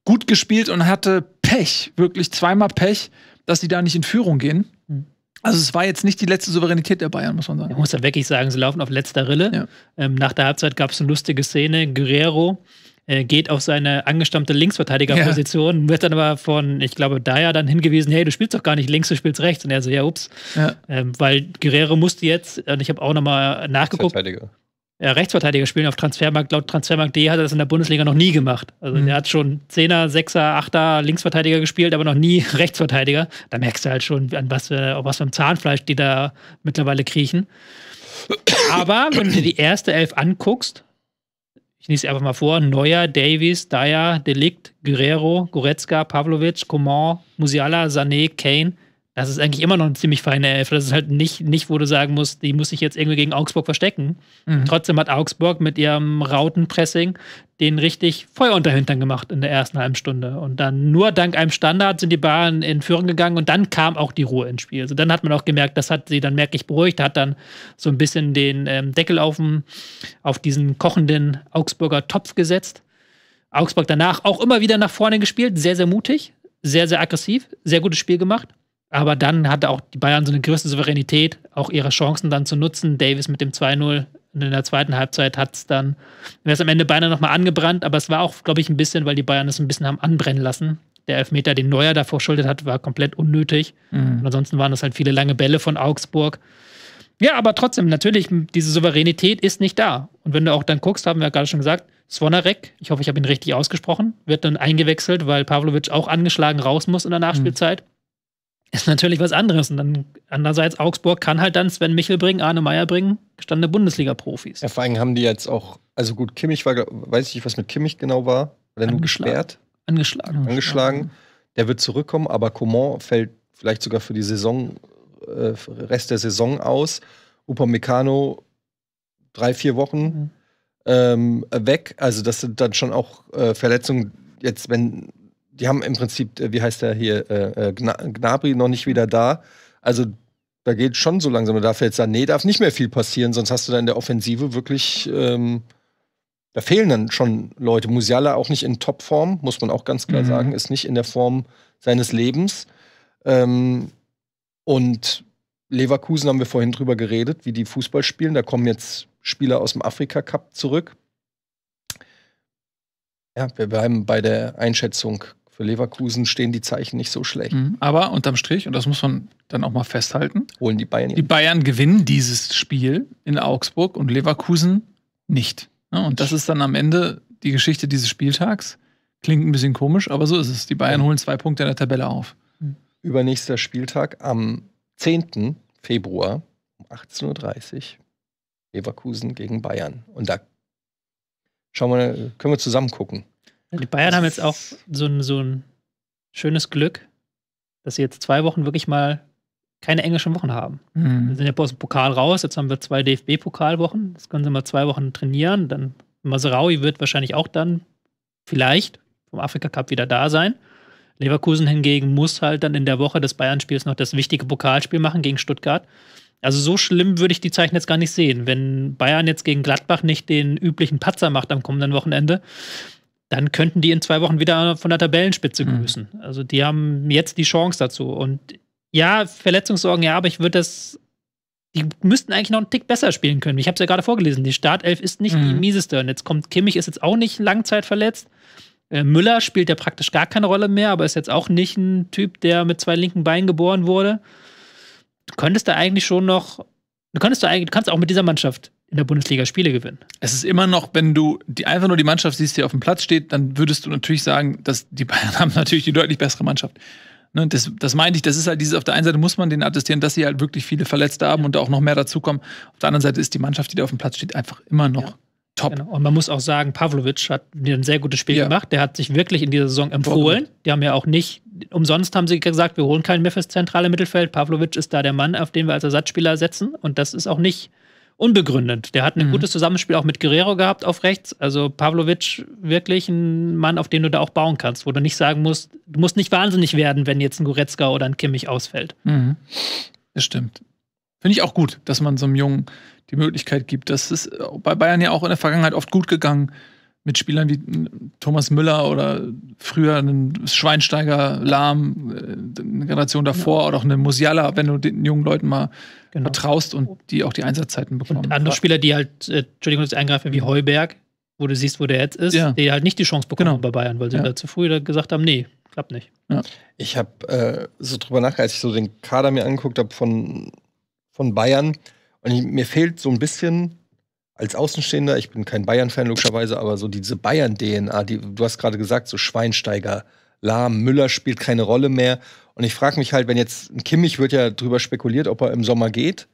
gut gespielt und hatte Pech, wirklich zweimal Pech, dass sie da nicht in Führung gehen. Mhm. Also es war jetzt nicht die letzte Souveränität der Bayern, muss man sagen. Ich muss ja wirklich sagen, sie laufen auf letzter Rille. Ja. Ähm, nach der Halbzeit gab es eine lustige Szene. Guerrero äh, geht auf seine angestammte Linksverteidigerposition, ja. wird dann aber von, ich glaube, Dyer dann hingewiesen, hey, du spielst doch gar nicht links, du spielst rechts. Und er so, ja, ups. Ja. Ähm, weil Guerrero musste jetzt, und ich habe auch nochmal nachgeguckt. Rechtsverteidiger. Ja, Rechtsverteidiger spielen auf Transfermarkt. Laut Transfermarkt.de hat er das in der Bundesliga noch nie gemacht. Also mhm. er hat schon Zehner, Sechser, Achter Linksverteidiger gespielt, aber noch nie <laughs> Rechtsverteidiger. Da merkst du halt schon, an was, auf was für ein Zahnfleisch die da mittlerweile kriechen. Aber wenn du dir die erste Elf anguckst, ich lese einfach mal vor, Neuer, Davies, Dyer, Delikt, Guerrero, Goretzka, Pavlovic, Coman, Musiala, Sané, Kane, das ist eigentlich immer noch eine ziemlich feine Elf. Das ist halt nicht, nicht, wo du sagen musst, die muss sich jetzt irgendwie gegen Augsburg verstecken. Mhm. Trotzdem hat Augsburg mit ihrem Rautenpressing den richtig Feuer unter Hintern gemacht in der ersten halben Stunde. Und dann nur dank einem Standard sind die Bahnen in Führung gegangen und dann kam auch die Ruhe ins Spiel. Also dann hat man auch gemerkt, das hat sie dann merklich beruhigt, hat dann so ein bisschen den ähm, Deckel auf, dem, auf diesen kochenden Augsburger Topf gesetzt. Augsburg danach auch immer wieder nach vorne gespielt, sehr, sehr mutig, sehr, sehr aggressiv, sehr gutes Spiel gemacht. Aber dann hatte auch die Bayern so eine gewisse Souveränität, auch ihre Chancen dann zu nutzen. Davis mit dem 2-0 und in der zweiten Halbzeit hat es dann, wäre es am Ende beinahe nochmal angebrannt, aber es war auch, glaube ich, ein bisschen, weil die Bayern es ein bisschen haben anbrennen lassen. Der Elfmeter, den Neuer davor schuldet hat, war komplett unnötig. Mhm. Und ansonsten waren das halt viele lange Bälle von Augsburg. Ja, aber trotzdem, natürlich, diese Souveränität ist nicht da. Und wenn du auch dann guckst, haben wir ja gerade schon gesagt, Swanarek, ich hoffe, ich habe ihn richtig ausgesprochen, wird dann eingewechselt, weil Pavlovic auch angeschlagen raus muss in der Nachspielzeit. Mhm ist natürlich was anderes. Und dann andererseits, Augsburg kann halt dann Sven Michel bringen, Arne Meyer bringen, gestandene Bundesliga-Profis. Ja, vor allem haben die jetzt auch, also gut, Kimmich war, weiß ich nicht, was mit Kimmich genau war, war der nur gesperrt? Angeschlagen. Angeschlagen. Der wird zurückkommen, aber Coman fällt vielleicht sogar für die Saison, äh, Rest der Saison aus. Upamecano drei, vier Wochen mhm. ähm, weg. Also das sind dann schon auch äh, Verletzungen, jetzt wenn die haben im Prinzip, äh, wie heißt der hier, äh, äh Gnabry noch nicht wieder da. Also da geht schon so langsam. Da fällt nee, darf nicht mehr viel passieren, sonst hast du da in der Offensive wirklich, ähm, da fehlen dann schon Leute. Musiala auch nicht in Topform, muss man auch ganz klar mhm. sagen, ist nicht in der Form seines Lebens. Ähm, und Leverkusen haben wir vorhin drüber geredet, wie die Fußball spielen. Da kommen jetzt Spieler aus dem Afrika Cup zurück. Ja, wir bleiben bei der Einschätzung für Leverkusen stehen die Zeichen nicht so schlecht. Mhm. Aber unterm Strich, und das muss man dann auch mal festhalten, holen die Bayern. Die Bayern gewinnen dieses Spiel in Augsburg und Leverkusen nicht. Ja, ne, und das ist dann am Ende die Geschichte dieses Spieltags. Klingt ein bisschen komisch, aber so ist es. Die Bayern holen zwei Punkte in der Tabelle auf. Mhm. Übernächster Spieltag am 10. Februar um 18.30 Uhr. Leverkusen gegen Bayern. Und da schauen wir, können wir zusammen gucken. Die Bayern haben jetzt auch so ein, so ein schönes Glück, dass sie jetzt zwei Wochen wirklich mal keine englischen Wochen haben. Mhm. Wir sind ja aus dem Pokal raus, jetzt haben wir zwei DFB-Pokalwochen. Jetzt können sie mal zwei Wochen trainieren. Dann Maserawi wird wahrscheinlich auch dann vielleicht vom Afrika Cup wieder da sein. Leverkusen hingegen muss halt dann in der Woche des Bayern-Spiels noch das wichtige Pokalspiel machen gegen Stuttgart. Also so schlimm würde ich die Zeichen jetzt gar nicht sehen. Wenn Bayern jetzt gegen Gladbach nicht den üblichen Patzer macht am kommenden Wochenende, dann könnten die in zwei Wochen wieder von der Tabellenspitze mhm. grüßen. Mhm. Also die haben jetzt die Chance dazu. Und ja, Verletzungssorgen, ja, aber ich würde das. Die müssten eigentlich noch einen Tick besser spielen können. Ich habe es ja gerade vorgelesen. Die Startelf ist nicht mhm. die mieseste. Und jetzt kommt Kimmich, ist jetzt auch nicht langzeitverletzt. Äh, Müller spielt ja praktisch gar keine Rolle mehr, aber ist jetzt auch nicht ein Typ, der mit zwei linken Beinen geboren wurde. Du könntest da eigentlich schon noch. Du könntest da eigentlich, du kannst auch mit dieser Mannschaft in der Bundesliga Spiele gewinnen. Es ist immer noch, wenn du die, einfach nur die Mannschaft siehst, die auf dem Platz steht, dann würdest du natürlich sagen, dass die Bayern <laughs> haben natürlich die deutlich bessere Mannschaft. Ne, das, das meinte ich, das ist halt dieses, auf der einen Seite muss man denen attestieren, dass sie halt wirklich viele Verletzte haben ja. und da auch noch mehr dazukommen. Auf der anderen Seite ist die Mannschaft, die da auf dem Platz steht, einfach immer noch ja. top. Genau. Und man muss auch sagen, Pavlovic hat ein sehr gutes Spiel ja. gemacht. Der hat sich wirklich in dieser Saison empfohlen. Die haben ja auch nicht, umsonst haben sie gesagt, wir holen keinen mehr fürs zentrale Mittelfeld. Pavlovic ist da der Mann, auf den wir als Ersatzspieler setzen. Und das ist auch nicht unbegründet. Der hat ein mhm. gutes Zusammenspiel auch mit Guerrero gehabt auf rechts. Also Pavlovic wirklich ein Mann, auf den du da auch bauen kannst, wo du nicht sagen musst, du musst nicht wahnsinnig werden, wenn jetzt ein Goretzka oder ein Kimmich ausfällt. Mhm. Das stimmt. Finde ich auch gut, dass man so einem Jungen die Möglichkeit gibt. Das ist äh, bei Bayern ja auch in der Vergangenheit oft gut gegangen, mit Spielern wie äh, Thomas Müller oder früher einen Schweinsteiger, Lahm, äh, eine Generation davor genau. oder auch eine Musiala, wenn du den jungen Leuten mal genau. vertraust und die auch die Einsatzzeiten bekommen. Und andere Spieler, die halt, äh, Entschuldigung, das eingreifen, wie Heuberg, wo du siehst, wo der jetzt ist, ja. die halt nicht die Chance bekommen genau. bei Bayern, weil sie ja. da zu früh gesagt haben, nee, klappt nicht. Ja. Ich habe äh, so drüber nachgedacht, als ich so den Kader mir angeguckt habe von, von Bayern und ich, mir fehlt so ein bisschen als Außenstehender, ich bin kein Bayern-Fan logischerweise, aber so diese Bayern-DNA, die, du hast gerade gesagt, so Schweinsteiger, Lahm, Müller spielt keine Rolle mehr. Und ich frage mich halt, wenn jetzt ein Kimmich wird ja drüber spekuliert, ob er im Sommer geht,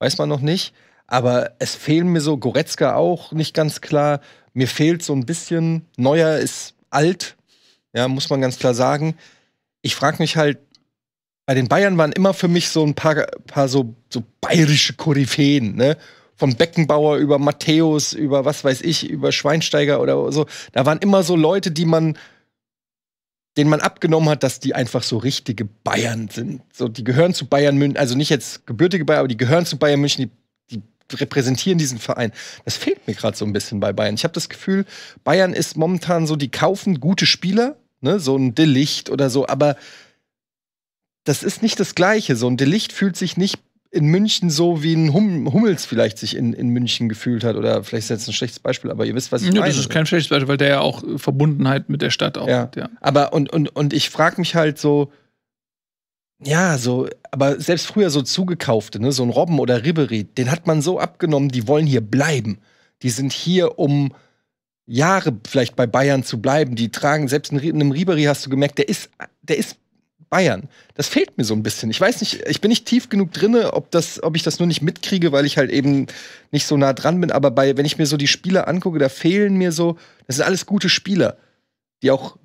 weiß man noch nicht. Aber es fehlen mir so, Goretzka auch nicht ganz klar. Mir fehlt so ein bisschen, Neuer ist alt, ja, muss man ganz klar sagen. Ich frage mich halt, bei den Bayern waren immer für mich so ein paar, paar so, so bayerische Koryphäen, ne? von Beckenbauer über Matthäus, über was weiß ich, über Schweinsteiger oder so. Da waren immer so Leute, die man, denen man abgenommen hat, dass die einfach so richtige Bayern sind. So, die gehören zu Bayern München, also nicht jetzt gebürtige Bayern, aber die gehören zu Bayern München, die, die repräsentieren diesen Verein. Das fehlt mir gerade so ein bisschen bei Bayern. Ich habe das Gefühl, Bayern ist momentan so, die kaufen gute Spieler, ne, so ein Delicht oder so, aber das ist nicht das Gleiche. So ein Delicht fühlt sich nicht in München so, wie ein hum Hummels vielleicht sich in, in München gefühlt hat. Oder vielleicht ist das jetzt ein schlechtes Beispiel, aber ihr wisst, was ich ja, meine. Das ist kein schlechtes Beispiel, weil der ja auch Verbundenheit mit der Stadt auch ja. hat. Ja. Aber und, und, und ich frage mich halt so, ja, so, aber selbst früher so zugekaufte, ne, so ein Robben oder Ribery, den hat man so abgenommen, die wollen hier bleiben. Die sind hier, um Jahre vielleicht bei Bayern zu bleiben. Die tragen, selbst in einem Ribery hast du gemerkt, der ist, der ist Bayern. Das fehlt mir so ein bisschen. Ich weiß nicht, ich bin nicht tief genug drin, ob das, ob ich das nur nicht mitkriege, weil ich halt eben nicht so nah dran bin. Aber bei, wenn ich mir so die Spieler angucke, da fehlen mir so, das sind alles gute Spieler, die auch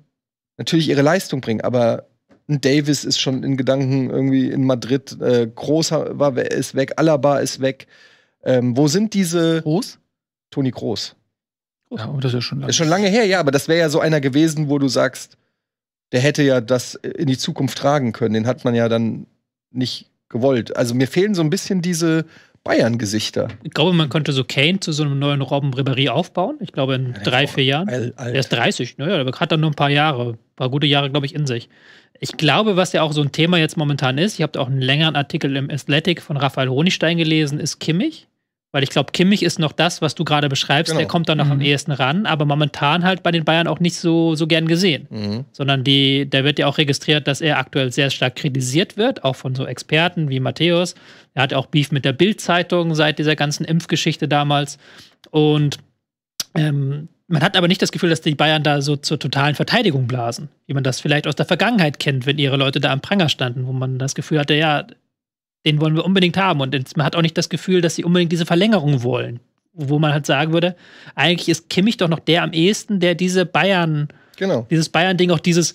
natürlich ihre Leistung bringen. Aber ein Davis ist schon in Gedanken irgendwie in Madrid, äh, Groß war, ist weg, Alaba ist weg. Ähm, wo sind diese? Groß? Toni Groß. Ja, aber das ist ja schon lange. Ist schon lange her, ja, aber das wäre ja so einer gewesen, wo du sagst, der hätte ja das in die Zukunft tragen können. Den hat man ja dann nicht gewollt. Also mir fehlen so ein bisschen diese Bayern-Gesichter. Ich glaube, man könnte so Kane zu so einem neuen Robben Ribery aufbauen. Ich glaube, in ja, drei, vier Jahren. Er ist 30, naja, ne? Der hat dann nur ein paar Jahre, ein paar gute Jahre, glaube ich, in sich. Ich glaube, was ja auch so ein Thema jetzt momentan ist, ich habe auch einen längeren Artikel im Athletic von Raphael Honigstein gelesen, ist Kimmich. Weil ich glaube, Kimmich ist noch das, was du gerade beschreibst, genau. der kommt da noch mhm. am ehesten ran, aber momentan halt bei den Bayern auch nicht so, so gern gesehen. Mhm. Sondern die, da wird ja auch registriert, dass er aktuell sehr stark kritisiert wird, auch von so Experten wie Matthäus. Er hat auch Beef mit der Bild-Zeitung seit dieser ganzen Impfgeschichte damals. Und ähm, man hat aber nicht das Gefühl, dass die Bayern da so zur totalen Verteidigung blasen, wie man das vielleicht aus der Vergangenheit kennt, wenn ihre Leute da am Pranger standen, wo man das Gefühl hatte, ja, den wollen wir unbedingt haben. Und man hat auch nicht das Gefühl, dass sie unbedingt diese Verlängerung wollen. Wo man halt sagen würde, eigentlich ist Kimmich doch noch der am ehesten, der diese Bayern, genau. dieses Bayern-Ding, auch dieses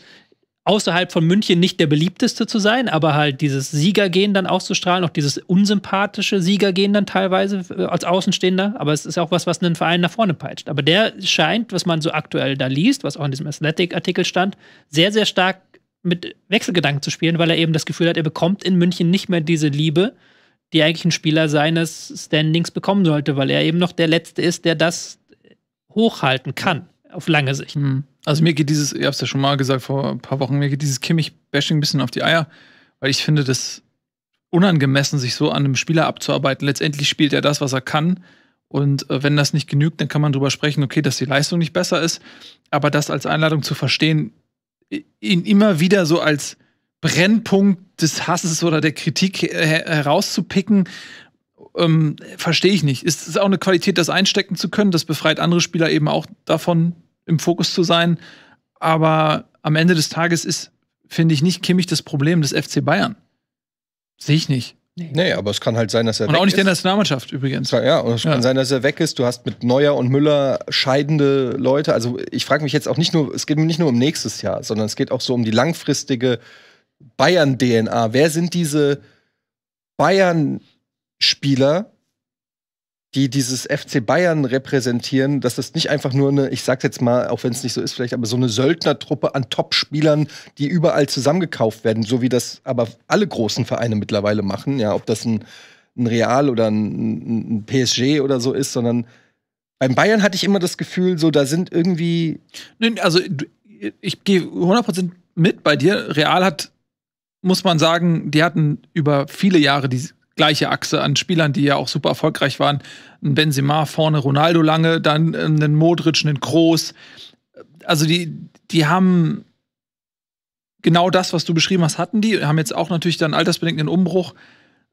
außerhalb von München nicht der beliebteste zu sein, aber halt dieses Siegergehen dann auszustrahlen, auch dieses unsympathische Siegergehen dann teilweise äh, als Außenstehender. Aber es ist auch was, was einen Verein nach vorne peitscht. Aber der scheint, was man so aktuell da liest, was auch in diesem Athletic-Artikel stand, sehr, sehr stark mit Wechselgedanken zu spielen, weil er eben das Gefühl hat, er bekommt in München nicht mehr diese Liebe, die eigentlich ein Spieler seines Standings bekommen sollte, weil er eben noch der Letzte ist, der das hochhalten kann, auf lange Sicht. Hm. Also mir geht dieses, ihr habt es ja schon mal gesagt vor ein paar Wochen, mir geht dieses Kimmich-Bashing ein bisschen auf die Eier, weil ich finde das unangemessen, sich so an einem Spieler abzuarbeiten. Letztendlich spielt er das, was er kann. Und äh, wenn das nicht genügt, dann kann man darüber sprechen, okay, dass die Leistung nicht besser ist. Aber das als Einladung zu verstehen, ihn immer wieder so als Brennpunkt des Hasses oder der Kritik her herauszupicken, ähm, verstehe ich nicht. Es ist auch eine Qualität, das einstecken zu können. Das befreit andere Spieler eben auch davon, im Fokus zu sein. Aber am Ende des Tages ist, finde ich, nicht Kimmich das Problem des FC Bayern. Sehe ich nicht. Nee. nee, aber es kann halt sein, dass er und weg ist. Und auch nicht in der Nationalmannschaft übrigens. Ja, und es ja. kann sein, dass er weg ist. Du hast mit Neuer und Müller scheidende Leute. Also ich frage mich jetzt auch nicht nur, es geht mir nicht nur um nächstes Jahr, sondern es geht auch so um die langfristige Bayern-DNA. Wer sind diese Bayern-Spieler, die dieses FC Bayern repräsentieren, dass das nicht einfach nur eine, ich sag's jetzt mal, auch wenn es nicht so ist, vielleicht, aber so eine Söldnertruppe an Topspielern, die überall zusammengekauft werden, so wie das aber alle großen Vereine mittlerweile machen, ja, ob das ein, ein Real oder ein, ein PSG oder so ist, sondern beim Bayern hatte ich immer das Gefühl, so da sind irgendwie. Also ich gehe 100% mit bei dir. Real hat, muss man sagen, die hatten über viele Jahre die gleiche Achse an Spielern, die ja auch super erfolgreich waren. Ein Benzema vorne, Ronaldo lange, dann äh, einen Modric, einen Kroos. Also die, die haben genau das, was du beschrieben hast, hatten die. Haben jetzt auch natürlich dann altersbedingt einen Umbruch,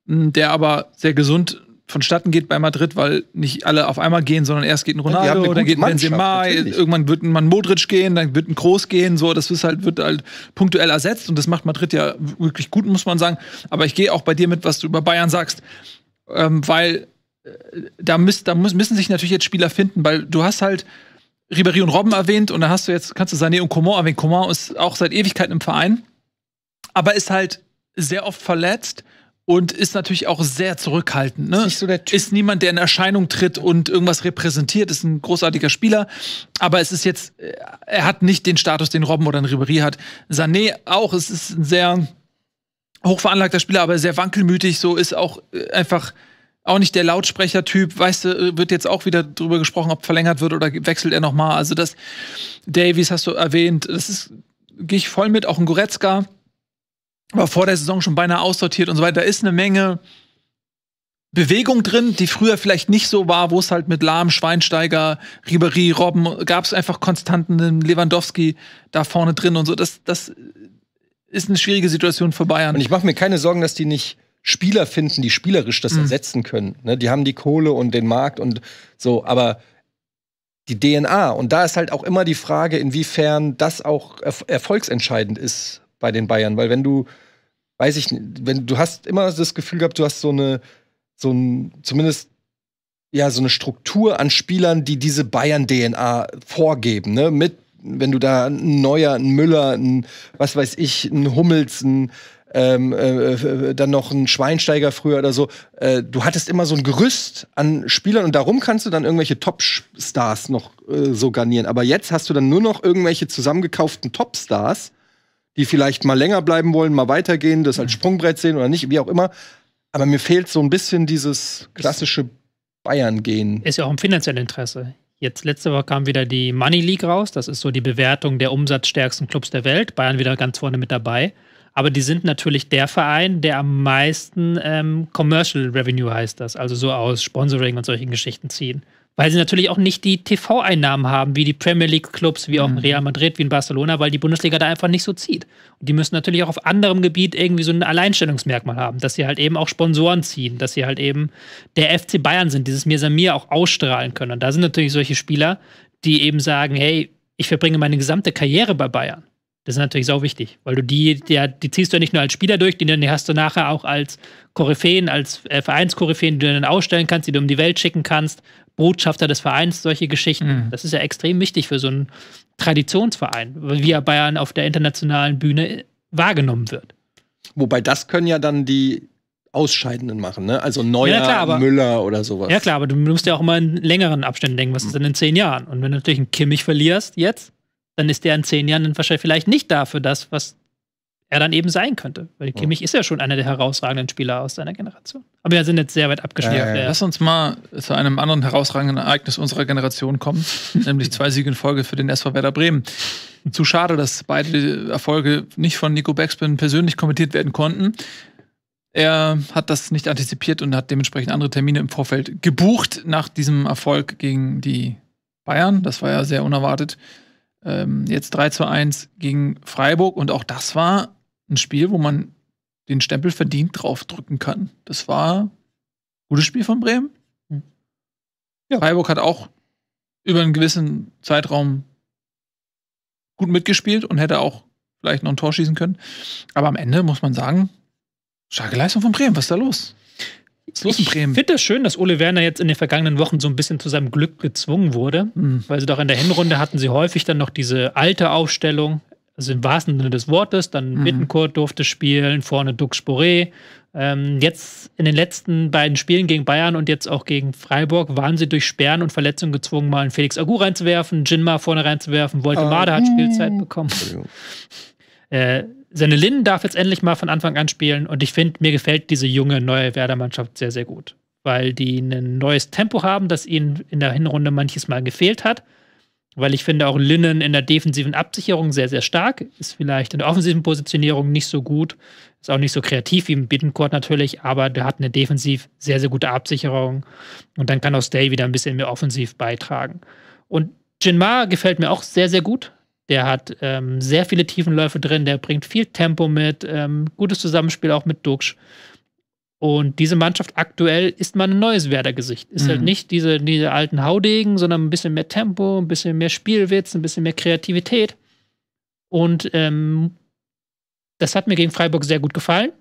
der aber sehr gesund vonstatten geht bei Madrid, weil nicht alle auf einmal gehen, sondern erst geht ein Ronaldo, ja, dann geht ein Benzema, natürlich. irgendwann wird ein Modric gehen, dann wird ein Groß gehen, so, das ist halt, wird halt punktuell ersetzt und das macht Madrid ja wirklich gut, muss man sagen. Aber ich gehe auch bei dir mit, was du über Bayern sagst, ähm, weil äh, da, müsst, da muss, müssen sich natürlich jetzt Spieler finden, weil du hast halt Ribéry und Robben erwähnt und da hast du jetzt, kannst du Sané und Coman erwähnen. Coman ist auch seit Ewigkeiten im Verein, aber ist halt sehr oft verletzt und ist natürlich auch sehr zurückhaltend. Ne? Ist, so der typ. ist niemand, der in Erscheinung tritt und irgendwas repräsentiert, ist ein großartiger Spieler. Aber es ist jetzt, äh, er hat nicht den Status, den Robben oder ein Ribery hat. Sané auch, es ist ein sehr hochveranlagter Spieler, aber sehr wankelmütig, so ist auch äh, einfach auch nicht der Lautsprechertyp, weißt du, äh, wird jetzt auch wieder drüber gesprochen, ob verlängert wird oder wechselt er noch mal. Also das Davies hast du erwähnt, das ist gehe ich voll mit, auch ein Goretzka war vor der Saison schon beinahe aussortiert und so weiter. Da ist eine Menge Bewegung drin, die früher vielleicht nicht so war, wo es halt mit Lahm, Schweinsteiger, Ribery, Robben gab es einfach konstanten Lewandowski da vorne drin und so. Das, das ist eine schwierige Situation für Bayern. Und ich mache mir keine Sorgen, dass die nicht Spieler finden, die spielerisch das mhm. ersetzen können. Ne? Die haben die Kohle und den Markt und so, aber die DNA. Und da ist halt auch immer die Frage, inwiefern das auch erfolgsentscheidend ist bei den Bayern, weil wenn du, weiß ich, wenn du hast immer das Gefühl gehabt, du hast so eine, so ein, zumindest ja, so eine Struktur an Spielern, die diese Bayern-DNA vorgeben, ne? Mit, wenn du da ein Neuer, ein Müller, ein, was weiß ich, ein Hummels, ein, ähm, äh, äh, dann noch ein Schweinsteiger früher oder so. Äh, du hattest immer so ein Gerüst an Spielern und darum kannst du dann irgendwelche Top-Stars noch äh, so garnieren. Aber jetzt hast du dann nur noch irgendwelche zusammengekauften Top-Stars die vielleicht mal länger bleiben wollen, mal weitergehen, das als mhm. Sprungbrett sehen oder nicht, wie auch immer. Aber mir fehlt so ein bisschen dieses klassische Bayern-Gehen. Ist ja auch im finanziellen Interesse. Jetzt letzte Woche kam wieder die Money League raus. Das ist so die Bewertung der umsatzstärksten Clubs der Welt. Bayern wieder ganz vorne mit dabei. Aber die sind natürlich der Verein, der am meisten ähm, Commercial Revenue heißt das, also so aus Sponsoring und solchen Geschichten ziehen weil sie natürlich auch nicht die TV-Einnahmen haben, wie die Premier League-Clubs, wie auch mhm. Real Madrid, wie in Barcelona, weil die Bundesliga da einfach nicht so zieht. Und die müssen natürlich auch auf anderem Gebiet irgendwie so ein Alleinstellungsmerkmal haben, dass sie halt eben auch Sponsoren ziehen, dass sie halt eben der FC Bayern sind, dieses Mir Samir auch ausstrahlen können. Und da sind natürlich solche Spieler, die eben sagen, hey, ich verbringe meine gesamte Karriere bei Bayern. Das ist natürlich sau wichtig, weil du die, die, die ziehst du ja nicht nur als Spieler durch, die, die hast du nachher auch als Koryphäen, als äh, Vereinskoryphäen, die du dann ausstellen kannst, die du um die Welt schicken kannst. Botschafter des Vereins, solche Geschichten. Mhm. Das ist ja extrem wichtig für so einen Traditionsverein, wie er Bayern auf der internationalen Bühne wahrgenommen wird. Wobei das können ja dann die Ausscheidenden machen, ne? Also Neuer, ja, klar, aber, Müller oder sowas. Ja klar, aber du musst ja auch immer in längeren Abständen denken, was ist mhm. denn in zehn Jahren? Und wenn du natürlich einen Kimmich verlierst jetzt, dann ist der in zehn Jahren dann wahrscheinlich vielleicht nicht da für das, was er dann eben sein könnte. Weil Kimmich oh. ist ja schon einer der herausragenden Spieler aus seiner Generation. Aber wir sind jetzt sehr weit abgeschnitten. Ja, ja. Lass uns mal zu einem anderen herausragenden Ereignis unserer Generation kommen, <laughs> nämlich zwei Siege in Folge für den SV Werder Bremen. Zu schade, dass beide Erfolge nicht von Nico Beckspin persönlich kommentiert werden konnten. Er hat das nicht antizipiert und hat dementsprechend andere Termine im Vorfeld gebucht nach diesem Erfolg gegen die Bayern. Das war ja sehr unerwartet. Ähm, jetzt 3 zu 1 gegen Freiburg und auch das war ein Spiel, wo man den Stempel verdient draufdrücken kann. Das war ein gutes Spiel von Bremen. Hm. Ja. Freiburg hat auch über einen gewissen Zeitraum gut mitgespielt und hätte auch vielleicht noch ein Tor schießen können. Aber am Ende muss man sagen, starke Leistung von Bremen. Was ist da los? Was ist los in Bremen? Ich finde das schön, dass Ole Werner jetzt in den vergangenen Wochen so ein bisschen zu seinem Glück gezwungen wurde, mhm. weil sie doch in der Hinrunde hatten sie häufig dann noch diese alte Aufstellung also im wahrsten Sinne des Wortes, dann mhm. Bittencourt durfte spielen, vorne Dux Boré. Ähm, jetzt in den letzten beiden Spielen gegen Bayern und jetzt auch gegen Freiburg waren sie durch Sperren und Verletzungen gezwungen, mal einen Felix Agu reinzuwerfen, Jinma vorne reinzuwerfen, Voltemade ah. ähm. hat Spielzeit hm. bekommen. <laughs> äh, seine Lin darf jetzt endlich mal von Anfang an spielen und ich finde, mir gefällt diese junge neue Werder-Mannschaft sehr, sehr gut, weil die ein neues Tempo haben, das ihnen in der Hinrunde manches Mal gefehlt hat weil ich finde auch Linnen in der defensiven Absicherung sehr, sehr stark, ist vielleicht in der offensiven Positionierung nicht so gut, ist auch nicht so kreativ wie im Bittencourt natürlich, aber der hat eine defensiv sehr, sehr gute Absicherung und dann kann auch Stay wieder ein bisschen mehr offensiv beitragen. Und Jin Ma gefällt mir auch sehr, sehr gut. Der hat ähm, sehr viele Tiefenläufe drin, der bringt viel Tempo mit, ähm, gutes Zusammenspiel auch mit Duxch. Und diese Mannschaft aktuell ist mal ein neues Werder-Gesicht. Ist halt mhm. halt nicht diese, diese alten Haudegen, sondern ein bisschen mehr Tempo, ein bisschen mehr Spielwitz, ein bisschen mehr Kreativität. Und ähm, das hat mir gegen Freiburg sehr gut gefallen.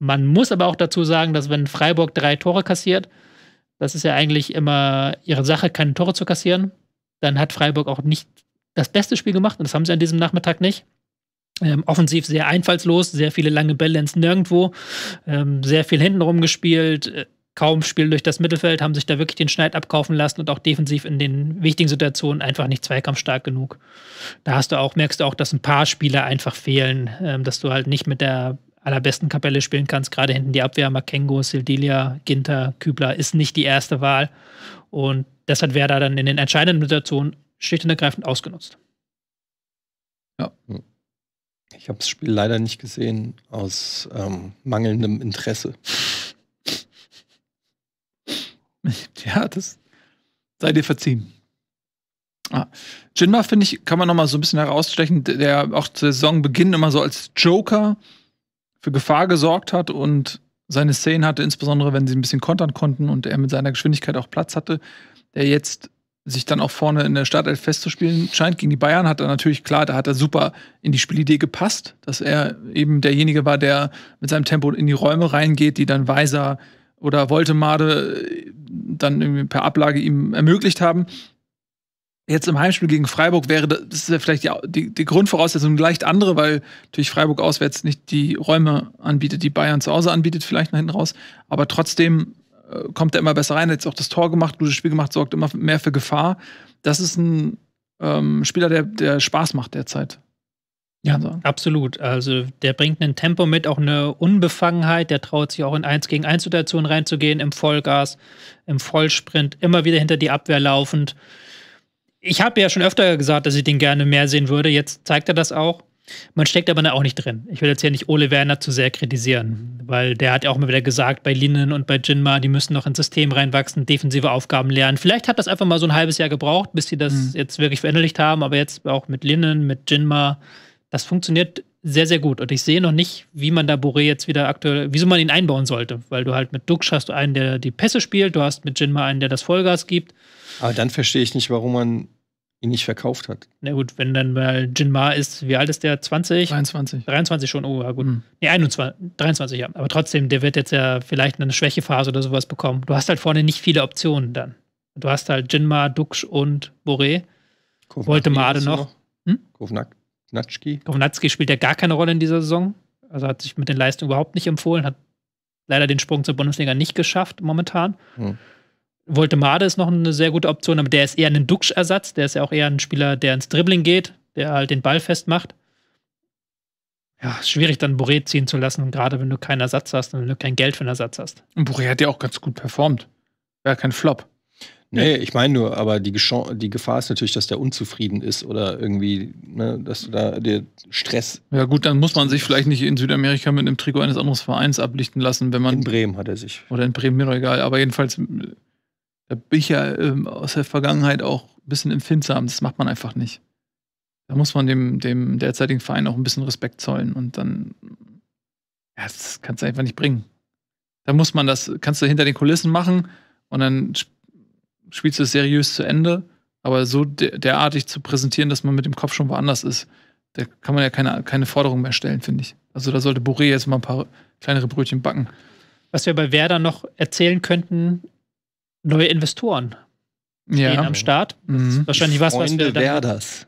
Man muss aber auch dazu sagen, dass wenn Freiburg drei Tore kassiert, das ist ja eigentlich immer ihre Sache, keine Tore zu kassieren, dann hat Freiburg auch nicht das beste Spiel gemacht und das haben sie an diesem Nachmittag nicht. Ähm, offensiv sehr einfallslos, sehr viele lange Bälle ins Nirgendwo, ähm, sehr viel hintenrum gespielt, äh, kaum Spiel durch das Mittelfeld, haben sich da wirklich den Schneid abkaufen lassen und auch defensiv in den wichtigen Situationen einfach nicht zweikampfstark genug. Da hast du auch, merkst du auch, dass ein paar Spieler einfach fehlen, ähm, dass du halt nicht mit der allerbesten Kapelle spielen kannst, gerade hinten die Abwehr, Makengo, Sildilia, Ginter, Kübler ist nicht die erste Wahl und das hat Werder dann in den entscheidenden Situationen schlicht und ergreifend ausgenutzt. Ja. Hm. Ich habe das Spiel leider nicht gesehen, aus ähm, mangelndem Interesse. <laughs> Ja, das sei dir verziehen. Ah. Jinma, finde ich, kann man noch mal so ein bisschen herausstechen, der auch zur Saisonbeginn immer so als Joker für Gefahr gesorgt hat und seine Szenen hatte, insbesondere wenn sie ein bisschen kontern konnten und er mit seiner Geschwindigkeit auch Platz hatte, der jetzt sich dann auch vorne in der Startelf festzuspielen scheint. Gegen die Bayern hat er natürlich klar, da hat er super in die Spielidee gepasst, dass er eben derjenige war, der mit seinem Tempo in die Räume reingeht, die dann Weiser oder Woltemade äh, dann irgendwie per Ablage ihm ermöglicht haben. Jetzt im Heimspiel gegen Freiburg wäre das wäre vielleicht die, die, die Grundvoraussetzung leicht andere, weil natürlich Freiburg auswärts nicht die Räume anbietet, die Bayern zu Hause anbietet, vielleicht nach hinten raus. Aber trotzdem äh, kommt er immer besser rein, hat jetzt auch das Tor gemacht, gutes Spiel gemacht, sorgt immer mehr für Gefahr. Das ist ein ähm, Spieler, der, der Spaß macht derzeit. Ja, also. absolut. Also der bringt ein Tempo mit, auch eine Unbefangenheit, der traut sich auch in 1 gegen 1 Situationen reinzugehen, im Vollgas, im Vollsprint, immer wieder hinter die Abwehr laufend. Ich habe ja schon öfter gesagt, dass ich den gerne mehr sehen würde. Jetzt zeigt er das auch. Man steckt aber da auch nicht drin. Ich will jetzt hier nicht Ole Werner zu sehr kritisieren, weil der hat ja auch mal wieder gesagt, bei Linen und bei Jinma, die müssen noch ins System reinwachsen, defensive Aufgaben lernen. Vielleicht hat das einfach mal so ein halbes Jahr gebraucht, bis sie das mhm. jetzt wirklich verinnerlicht haben, aber jetzt auch mit Linen, mit Jinma, das funktioniert sehr, sehr gut. Und ich sehe noch nicht, wie man da Boré jetzt wieder aktuell, wieso man ihn einbauen sollte, weil du halt mit Dux hast du einen, der die Pässe spielt, du hast mit Jinma einen, der das Vollgas gibt. Aber dann verstehe ich nicht, warum man ihn nicht verkauft hat. Na gut, wenn dann mal Jin Ma ist, wie alt ist der? 20? 23. 23 schon, oh ja gut. Mhm. Nee, 21, 23, ja. Aber trotzdem, der wird jetzt ja vielleicht eine Schwächephase oder sowas bekommen. Du hast halt vorne nicht viele Optionen dann. Du hast halt Jin Ma, Duksch und Boré. Woltemade noch. noch. Hm? Kovnatski. Kovnatski spielt ja gar keine Rolle in dieser Saison. Also hat sich mit den Leistungen überhaupt nicht empfohlen, hat leider den Sprung zur Bundesliga nicht geschafft momentan. Hm. Volte Made ist noch eine sehr gute Option, aber der ist eher ein Duxch-Ersatz. Der ist ja auch eher ein Spieler, der ins Dribbling geht, der halt den Ball festmacht. Ja, ist schwierig dann Boré ziehen zu lassen, gerade wenn du keinen Ersatz hast und wenn du kein Geld für einen Ersatz hast. Und Boré hat ja auch ganz gut performt. War ja kein Flop. Nee, ich meine nur, aber die, die, Gefahr ist natürlich, dass der unzufrieden ist oder irgendwie, ne, dass da der Stress. Ja, gut, dann muss man sich vielleicht nicht in Südamerika mit einem Trikot eines anderen Vereins ablichten lassen, wenn man. In Bremen hat er sich. Oder in Bremen, mir doch egal. Aber jedenfalls da bin ich ja ähm, aus der Vergangenheit auch ein bisschen empfindsam. Das macht man einfach nicht. Da muss man dem, dem derzeitigen Verein auch ein bisschen Respekt zollen und dann, ja, das kannst du einfach nicht bringen. Da muss man das, kannst du hinter den Kulissen machen und dann spielst du es seriös zu Ende, aber so derartig zu präsentieren, dass man mit dem Kopf schon woanders ist, da kann man ja keine, keine Forderung mehr stellen, finde ich. Also da sollte Boré jetzt mal ein paar kleinere Brötchen backen. Was wir bei Werder noch erzählen könnten, neue Investoren ja. stehen am Start. Mhm. wahrscheinlich die was, was wir, dann,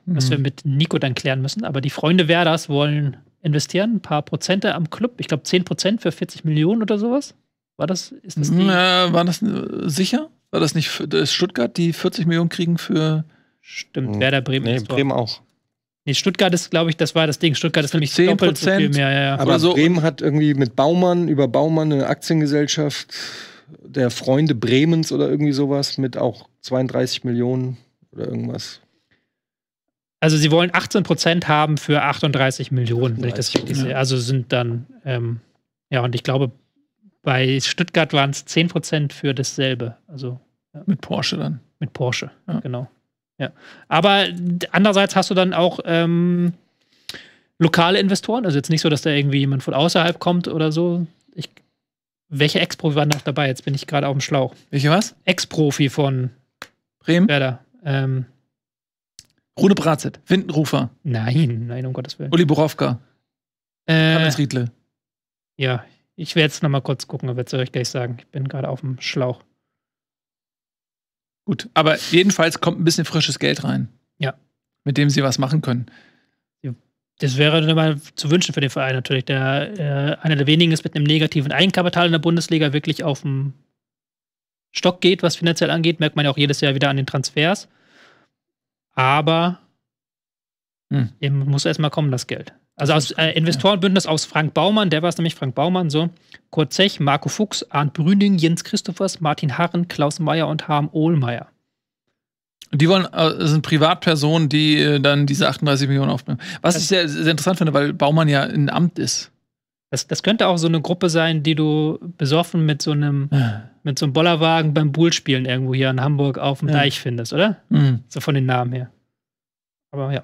was wir mhm. mit Nico dann klären müssen. Aber die Freunde Werders wollen investieren, ein paar Prozente am Club. Ich glaube 10 Prozent für 40 Millionen oder sowas. War das, ist das die? Na, war das äh, sicher? War das nicht das Stuttgart, die 40 Millionen kriegen für. Stimmt, hm. Werder Bremen. Nee, Bremen auch. Nee, Stuttgart ist, glaube ich, das war das Ding. Stuttgart ist nämlich 10%, doppelt so viel mehr. Ja, ja. Aber so, Bremen hat irgendwie mit Baumann, über Baumann eine Aktiengesellschaft der Freunde Bremens oder irgendwie sowas mit auch 32 Millionen oder irgendwas. Also sie wollen 18 Prozent haben für 38 Millionen, 38, wenn ich das ja. Also sind dann, ähm, ja, und ich glaube, bei Stuttgart waren es 10 Prozent für dasselbe. Also ja. mit Porsche dann. Mit Porsche, ja. genau. Ja. Aber andererseits hast du dann auch ähm, lokale Investoren. Also jetzt nicht so, dass da irgendwie jemand von außerhalb kommt oder so. Ich welche Ex-Profi waren noch dabei? Jetzt bin ich gerade auf dem Schlauch. Welche was? Ex-Profi von Bremen? Werder. Ähm, Rune Bratzett, Windenrufer. Nein, nein, um Gottes Willen. Uli Borowka. Äh, Hannes Riedle. Ja, ich werde es nochmal kurz gucken, aber werde es euch gleich sagen. Ich bin gerade auf dem Schlauch. Gut, aber jedenfalls kommt ein bisschen frisches Geld rein. Ja. Mit dem sie was machen können das wäre dann mal zu wünschen für den Verein natürlich, der äh, einer der wenigen ist mit einem negativen Eigenkapital in der Bundesliga wirklich auf dem Stock geht, was finanziell angeht. Merkt man ja auch jedes Jahr wieder an den Transfers. Aber hm. Eben muss erstmal kommen, das Geld. Also aus äh, Investorenbündnis aus Frank Baumann, der war es nämlich, Frank Baumann, so, Kurt Zech, Marco Fuchs, Arndt Brüning, Jens Christophers, Martin Harren, Klaus Meyer und Harm Ohlmeier. Die wollen, äh, sind Privatpersonen, die äh, dann diese 38 Millionen aufnehmen. Was das, ich sehr, sehr interessant finde, weil Baumann ja ein Amt ist. Das, das könnte auch so eine Gruppe sein, die du besoffen mit so einem, ja. mit so einem Bollerwagen beim Bullspielen irgendwo hier in Hamburg auf dem ja. Deich findest, oder? Mhm. So von den Namen her. Aber ja.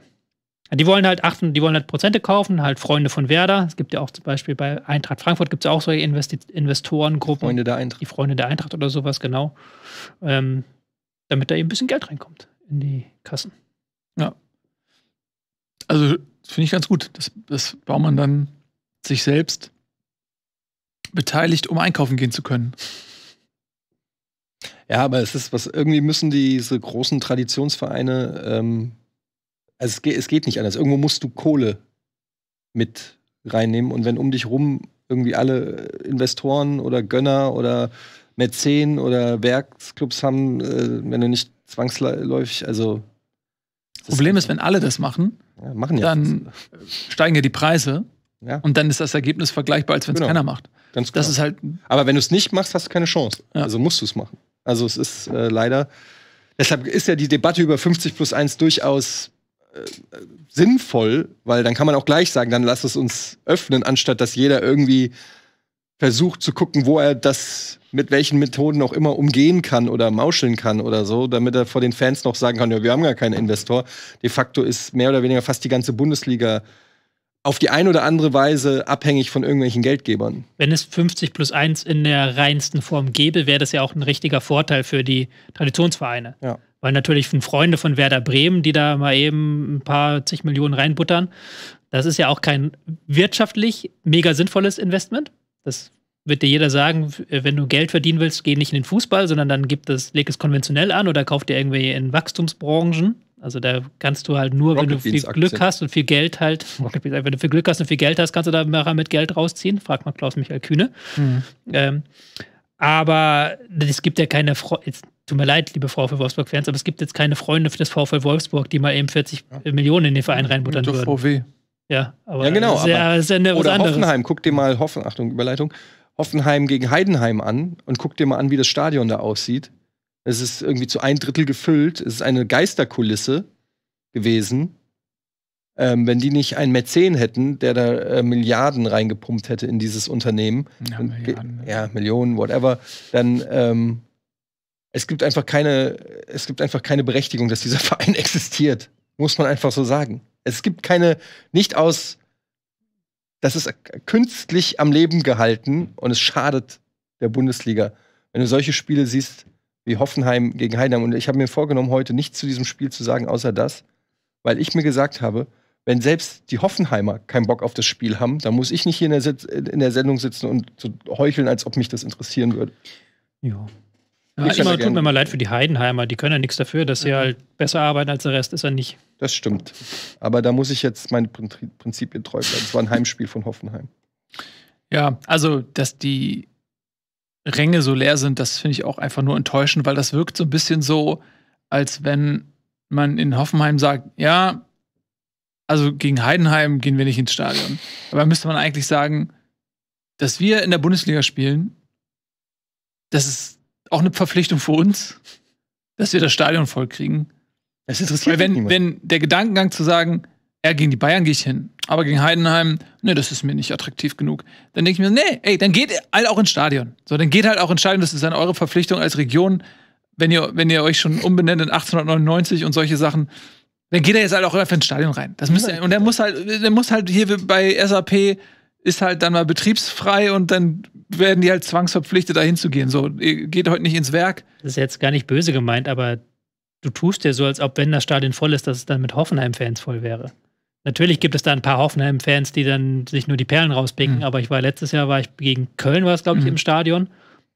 Die wollen halt achten, die wollen halt Prozente kaufen, halt Freunde von Werder. Es gibt ja auch zum Beispiel bei Eintracht Frankfurt gibt es ja auch solche Investi Investorengruppen. Freunde der Eintracht. Die Freunde der Eintracht oder sowas, genau. Ähm, damit da eben ein bisschen Geld reinkommt in die Kassen. Ja. Also das finde ich ganz gut, das baut man dann sich selbst beteiligt, um einkaufen gehen zu können. Ja, aber es ist was, irgendwie müssen diese großen Traditionsvereine, ähm, also es geht, es geht nicht anders. Irgendwo musst du Kohle mit reinnehmen und wenn um dich rum irgendwie alle Investoren oder Gönner oder Mäzen oder Werksclubs haben, äh, wenn du nicht zwangsläufig, also. Das Problem ist, wenn alle das machen, ja, machen ja dann das. steigen ja die Preise ja. und dann ist das Ergebnis vergleichbar, als wenn es genau. keiner macht. Ganz klar. Das ist halt Aber wenn du es nicht machst, hast du keine Chance. Ja. Also musst du es machen. Also es ist äh, leider. Deshalb ist ja die Debatte über 50 plus 1 durchaus äh, sinnvoll, weil dann kann man auch gleich sagen, dann lass es uns öffnen, anstatt dass jeder irgendwie versucht zu gucken, wo er das mit welchen Methoden auch immer umgehen kann oder mauscheln kann oder so, damit er vor den Fans noch sagen kann, ja, wir haben gar keinen Investor. De facto ist mehr oder weniger fast die ganze Bundesliga auf die eine oder andere Weise abhängig von irgendwelchen Geldgebern. Wenn es 50 plus 1 in der reinsten Form gäbe, wäre das ja auch ein richtiger Vorteil für die Traditionsvereine. Ja. Weil natürlich von Freunde von Werder Bremen, die da mal eben ein paar zig Millionen reinbuttern, das ist ja auch kein wirtschaftlich mega sinnvolles Investment. Das wird dir jeder sagen, äh, wenn du Geld verdienen willst, geh nicht in den Fußball, sondern dann gib das, leg es konventionell an oder kauf dir irgendwie in Wachstumsbranchen. Also da kannst du halt nur, wenn du viel Glück hast und viel Geld halt, <laughs> wenn du viel Glück hast und viel Geld hast, kannst du da nachher mit Geld rausziehen. Frag mal Klaus Michael Kühne. Mhm. Ähm, aber es gibt ja keine Freunde, tut mir leid, liebe VfL Wolfsburg-Fans, aber es gibt jetzt keine Freunde für das VfL Wolfsburg, die mal eben 40 ja. Millionen in den Verein hm. reinbuttern würden. VW. Ja, aber ja, genau, sehr, aber, sehr oder anderes. Hoffenheim, guck dir mal Hoffen, Achtung, Überleitung, Hoffenheim gegen Heidenheim an und guck dir mal an, wie das Stadion da aussieht. Es ist irgendwie zu ein Drittel gefüllt. Es ist eine Geisterkulisse gewesen. Ähm, wenn die nicht einen Mäzen hätten, der da äh, Milliarden reingepumpt hätte in dieses Unternehmen, ja, und, Milliarden, ja Millionen, whatever, dann ähm, es gibt einfach keine, es gibt einfach keine Berechtigung, dass dieser <laughs> Verein existiert. Muss man einfach so sagen. Es gibt keine, nicht aus, das ist künstlich am Leben gehalten und es schadet der Bundesliga. Wenn du solche Spiele siehst wie Hoffenheim gegen Heidenheim, und ich habe mir vorgenommen, heute nichts zu diesem Spiel zu sagen, außer das, weil ich mir gesagt habe, wenn selbst die Hoffenheimer keinen Bock auf das Spiel haben, dann muss ich nicht hier in der, Sitz in der Sendung sitzen und so heucheln, als ob mich das interessieren würde. Ja. Ja, ich immer, tut mir mal leid für die Heidenheimer, die können ja nichts dafür, dass sie mhm. halt besser arbeiten als der Rest, ist er nicht. Das stimmt. Aber da muss ich jetzt meine Prinzipien treu bleiben. Es war ein Heimspiel von Hoffenheim. Ja, also, dass die Ränge so leer sind, das finde ich auch einfach nur enttäuschend, weil das wirkt so ein bisschen so, als wenn man in Hoffenheim sagt, ja, also gegen Heidenheim gehen wir nicht ins Stadion. Aber müsste man eigentlich sagen, dass wir in der Bundesliga spielen, das ist auch eine Verpflichtung für uns, dass wir das Stadion voll kriegen. Das interessiert Weil wenn, niemand. wenn der Gedankengang zu sagen, ja, gegen die Bayern gehe ich hin, aber gegen Heidenheim, ne, das ist mir nicht attraktiv genug. Dann denke ich mir, nee, ey, dann geht halt auch ins Stadion. So, dann geht halt auch ins Stadion, das ist dann eure Verpflichtung als Region, wenn ihr, wenn ihr euch schon umbenennt in 1899 und solche Sachen, dann geht er jetzt halt auch einfach ins Stadion rein. Das müsst ihr, und der muss halt, der muss halt hier bei SAP ist halt dann mal betriebsfrei und dann werden die halt zwangsverpflichtet, da hinzugehen. So, ihr geht heute nicht ins Werk. Das ist jetzt gar nicht böse gemeint, aber du tust ja so, als ob, wenn das Stadion voll ist, dass es dann mit Hoffenheim-Fans voll wäre. Natürlich gibt es da ein paar Hoffenheim-Fans, die dann sich nur die Perlen rauspicken, mhm. aber ich war letztes Jahr, war ich gegen Köln, war es, glaube ich, mhm. im Stadion.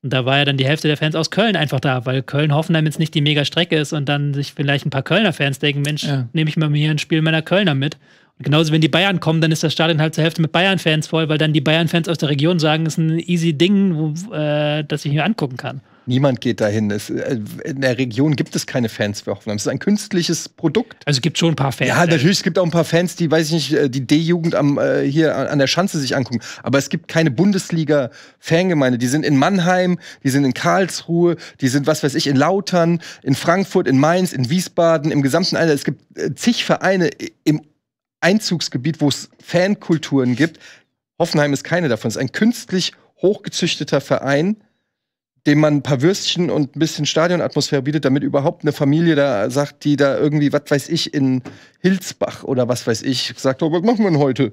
Und da war ja dann die Hälfte der Fans aus Köln einfach da, weil Köln-Hoffenheim jetzt nicht die mega Strecke ist und dann sich vielleicht ein paar Kölner Fans denken: Mensch, ja. nehme ich mal hier ein Spiel meiner Kölner mit. Genauso, wenn die Bayern kommen, dann ist das Stadion halt zur Hälfte mit Bayern-Fans voll, weil dann die Bayern-Fans aus der Region sagen, es ist ein easy Ding, wo, äh, das ich mir angucken kann. Niemand geht dahin. Es, äh, in der Region gibt es keine Fans für Hoffenheim. Es ist ein künstliches Produkt. Also es gibt schon ein paar Fans. Ja, natürlich, es gibt auch ein paar Fans, die, weiß ich nicht, äh, die D-Jugend äh, hier an der Schanze sich angucken. Aber es gibt keine Bundesliga-Fangemeinde. Die sind in Mannheim, die sind in Karlsruhe, die sind, was weiß ich, in Lautern, in Frankfurt, in Mainz, in Wiesbaden, im gesamten Alter. Es gibt äh, zig Vereine im Einzugsgebiet, wo es Fankulturen gibt. Hoffenheim ist keine davon. Es ist ein künstlich hochgezüchteter Verein, dem man ein paar Würstchen und ein bisschen Stadionatmosphäre bietet, damit überhaupt eine Familie da sagt, die da irgendwie, was weiß ich, in Hilsbach oder was weiß ich, sagt, oh, was machen wir denn heute?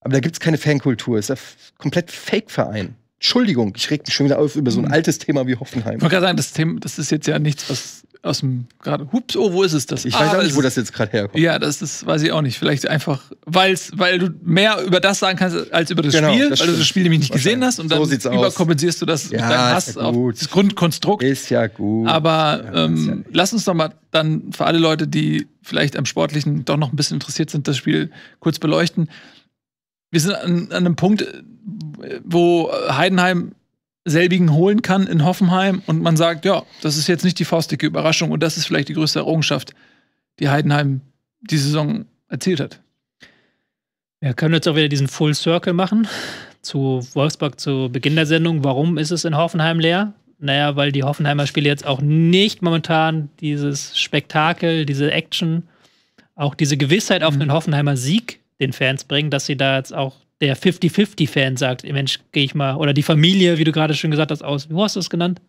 Aber da gibt es keine Fankultur. Es ist ein komplett Fake-Verein. Entschuldigung, ich reg mich schon wieder auf über so ein hm. altes Thema wie Hoffenheim. Ich wollte gerade sagen, das, Thema, das ist jetzt ja nichts, was aus dem gerade, hups, oh, wo ist es das? Ich ah, weiß auch nicht, wo das jetzt gerade herkommt. Ja, das, das weiß ich auch nicht. Vielleicht einfach, weil's, weil du mehr über das sagen kannst als über das genau, Spiel, das weil du das Spiel nämlich nicht gesehen hast und dann so überkompensierst du das ja, mit deinem Hass ja auf das Grundkonstrukt. Ist ja gut. Aber ja, ja ähm, lass uns doch mal dann für alle Leute, die vielleicht am Sportlichen doch noch ein bisschen interessiert sind, das Spiel kurz beleuchten. Wir sind an, an einem Punkt, wo Heidenheim selbigen holen kann in Hoffenheim und man sagt, ja, das ist jetzt nicht die faustdicke Überraschung und das ist vielleicht die größte Errungenschaft, die Heidenheim die Saison erzielt hat. Wir können jetzt auch wieder diesen Full Circle machen zu Wolfsburg zu Beginn der Sendung. Warum ist es in Hoffenheim leer? Naja, weil die Hoffenheimer Spiele jetzt auch nicht momentan dieses Spektakel, diese Action, auch diese Gewissheit auf einen mhm. Hoffenheimer Sieg den Fans bringen, dass sie da jetzt auch der 50-50-Fan sagt, Mensch, gehe ich mal, oder die Familie, wie du gerade schon gesagt hast, aus, wo hast du es genannt?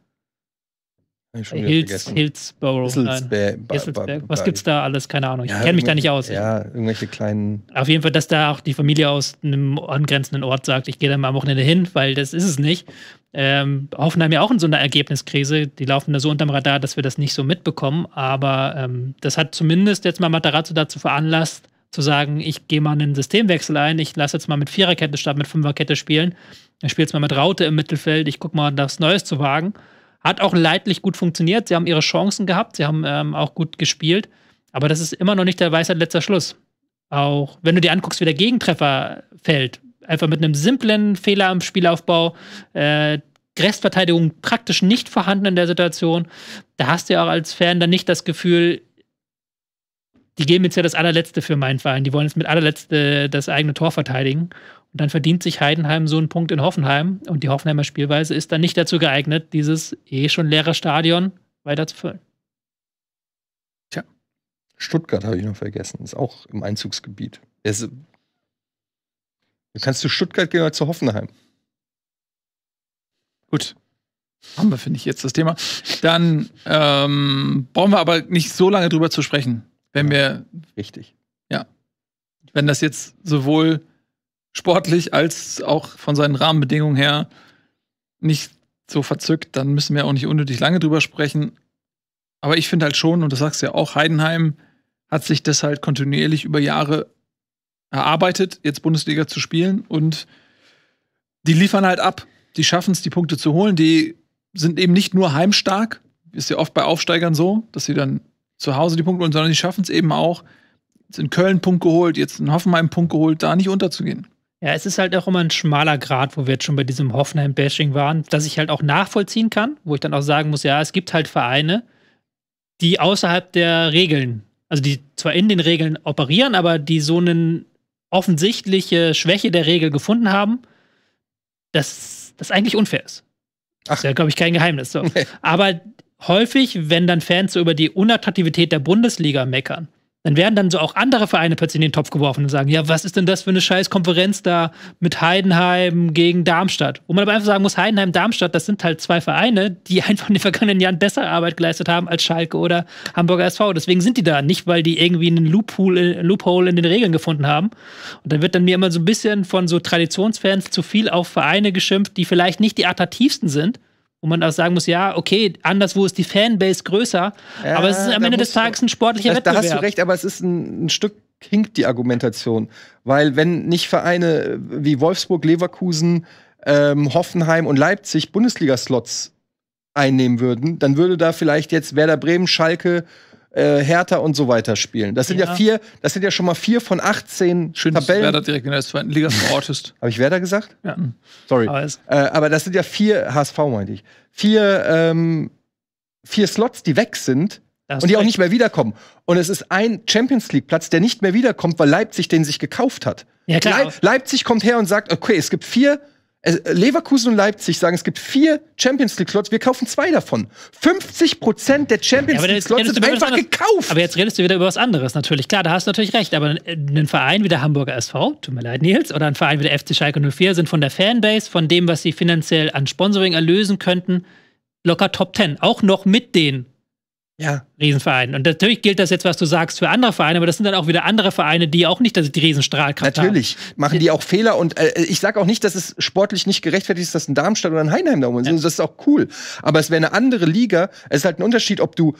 Hills, Hillsborough. Was gibt's da alles? Keine Ahnung. Ich ja, kenne mich da nicht aus. Ja, irgendwelche kleinen. Auf jeden Fall, dass da auch die Familie aus einem angrenzenden Ort sagt, ich gehe da mal am Wochenende hin, weil das ist es nicht. Ähm, Hoffenheim ja auch in so einer Ergebniskrise. Die laufen da so unterm Radar, dass wir das nicht so mitbekommen. Aber ähm, das hat zumindest jetzt mal Matarazzo dazu veranlasst, zu sagen, ich gehe mal einen Systemwechsel ein, ich lasse jetzt mal mit Viererkette statt mit Fünferkette spielen, ich spiele jetzt mal mit Raute im Mittelfeld, ich gucke mal, das Neues zu wagen. Hat auch leidlich gut funktioniert, sie haben ihre Chancen gehabt, sie haben ähm, auch gut gespielt, aber das ist immer noch nicht der Weisheit letzter Schluss. Auch wenn du dir anguckst, wie der Gegentreffer fällt, einfach mit einem simplen Fehler im Spielaufbau, äh, Restverteidigung praktisch nicht vorhanden in der Situation. Da hast du ja auch als Fan dann nicht das Gefühl, die geben jetzt ja das allerletzte für meinen Verein. Die wollen jetzt mit allerletzte das eigene Tor verteidigen. Und dann verdient sich Heidenheim so einen Punkt in Hoffenheim. Und die Hoffenheimer Spielweise ist dann nicht dazu geeignet, dieses eh schon leere Stadion weiter zu füllen. Tja, Stuttgart habe ich noch vergessen. Ist auch im Einzugsgebiet. Es, du kannst zu Stuttgart gehen oder zu Hoffenheim. Gut, haben wir, finde ich, jetzt das Thema. Dann ähm, brauchen wir aber nicht so lange drüber zu sprechen. Wenn wir. Richtig. Ja. Wenn das jetzt sowohl sportlich als auch von seinen Rahmenbedingungen her nicht so verzückt, dann müssen wir auch nicht unnötig lange drüber sprechen. Aber ich finde halt schon, und das sagst du ja auch, Heidenheim hat sich das halt kontinuierlich über Jahre erarbeitet, jetzt Bundesliga zu spielen. Und die liefern halt ab. Die schaffen es, die Punkte zu holen. Die sind eben nicht nur heimstark. Ist ja oft bei Aufsteigern so, dass sie dann zu Hause die Punkte holen, sondern die schaffen es eben auch, jetzt in Köln einen Punkt geholt, jetzt in Hoffenheim einen Punkt geholt, da nicht unterzugehen. Ja, es ist halt auch immer ein schmaler Grad, wo wir jetzt schon bei diesem Hoffenheim-Bashing waren, dass ich halt auch nachvollziehen kann, wo ich dann auch sagen muss, ja, es gibt halt Vereine, die außerhalb der Regeln, also die zwar in den Regeln operieren, aber die so eine offensichtliche Schwäche der Regel gefunden haben, dass das eigentlich unfair ist. Ach. Das ist ja, glaube ich, kein Geheimnis. So. Nee. Aber häufig, wenn dann Fans so über die Unattraktivität der Bundesliga meckern, dann werden dann so auch andere Vereine plötzlich in den Topf geworfen und sagen, ja, was ist denn das für eine scheiß Konferenz da mit Heidenheim gegen Darmstadt? Wo man aber einfach sagen muss, Heidenheim, Darmstadt, das sind halt zwei Vereine, die <laughs> einfach in den vergangenen Jahren bessere Arbeit geleistet haben als Schalke oder Hamburger SV. Deswegen sind die da, nicht weil die irgendwie einen Loophole, äh, Loophole in den Regeln gefunden haben. Und dann wird dann mir immer so ein bisschen von so Traditionsfans zu viel auf Vereine geschimpft, die vielleicht nicht die attraktivsten sind, und man auch sagen muss, ja, okay, anderswo ist die Fanbase größer, ja, aber es ist am Ende des Tages ein sportlicher das, Wettbewerb. Da hast du recht, aber es ist ein, ein Stück hinkt die Argumentation. Weil wenn nicht Vereine wie Wolfsburg, Leverkusen, ähm, Hoffenheim und Leipzig Bundesliga-Slots einnehmen würden, dann würde da vielleicht jetzt Werder Bremen, Schalke äh, Hertha und so weiter spielen. Das sind ja. ja. vier, das sind ja schon mal vier von 18 Schön, Tabellen. Schön, dass direkt in der zweiten Liga verortest. Habe ich Werder gesagt? Ja. Hm. Sorry. Aber, äh, aber, das sind ja vier, HSV meinte ich, vier, ähm, vier Slots, die weg sind. Das und die auch nicht mehr wiederkommen. Und es ist ein Champions League-Platz, der nicht mehr wiederkommt, weil Leipzig den sich gekauft hat. Ja, klar. Leip Leipzig kommt her und sagt, okay, es gibt vier äh, Leverkusen und Leipzig sagen, es gibt vier Champions League Slots, wir kaufen zwei davon. 50 Prozent der Champions League Slots sind einfach gekauft. Aber jetzt redest du wieder über was anderes natürlich. Klar, da hast du natürlich recht, aber äh, ein Verein wie der Hamburger SV, tut mir leid Nils, oder ein Verein wie der FC Schalke 04 sind von der Fanbase, von dem, was sie finanziell an Sponsoring erlösen könnten, locker Top 10, auch noch mit den ja. Riesenverein. Und natürlich gilt das jetzt, was du sagst, für andere Vereine, aber das sind dann auch wieder andere Vereine, die auch nicht die Riesenstrahlkraft natürlich. haben. Natürlich. Machen die auch Fehler und äh, äh ich sage auch nicht, dass es sportlich nicht gerechtfertigt ist, dass ein Darmstadt oder ein Heinheim da oben sind. Ja. Das ist auch cool. Aber es wäre eine andere Liga. Es ist halt ein Unterschied, ob du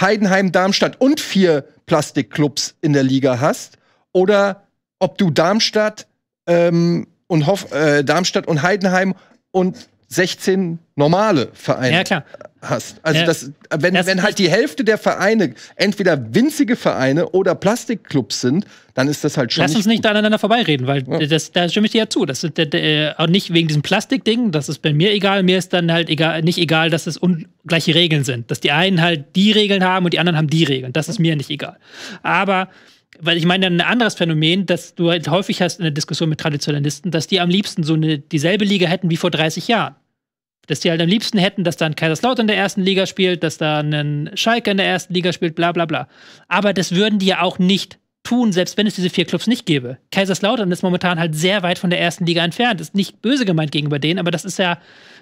Heidenheim, Darmstadt und vier Plastikclubs in der Liga hast oder ob du Darmstadt ähm, und Hoff, äh, Darmstadt und Heidenheim und 16 normale Vereine. Ja, klar hast. Also ja, das, wenn, das wenn halt die Hälfte der Vereine entweder winzige Vereine oder Plastikclubs sind, dann ist das halt schon. Lass uns nicht, Da aneinander vorbeireden, weil ja. das, da stimme ich dir ja zu. Das ist äh, auch nicht wegen diesem Plastikding, das ist bei mir egal. Mir ist dann halt egal, nicht egal, dass es ungleiche Regeln sind. Dass die einen halt die Regeln haben und die anderen haben die Regeln. Das ist mir nicht egal. Aber weil ich meine, ein anderes Phänomen, das du halt häufig hast in der Diskussion mit Traditionalisten, dass die am liebsten so eine dieselbe Liga hätten wie vor 30 Jahren dass die halt am liebsten hätten, dass da ein Kaiserslautern in der ersten Liga spielt, dass da ein Schalke in der ersten Liga spielt, bla bla bla. Aber das würden die ja auch nicht tun, selbst wenn es diese vier Clubs nicht gäbe. Kaiserslautern ist momentan halt sehr weit von der ersten Liga entfernt. Ist nicht böse gemeint gegenüber denen, aber das ist ja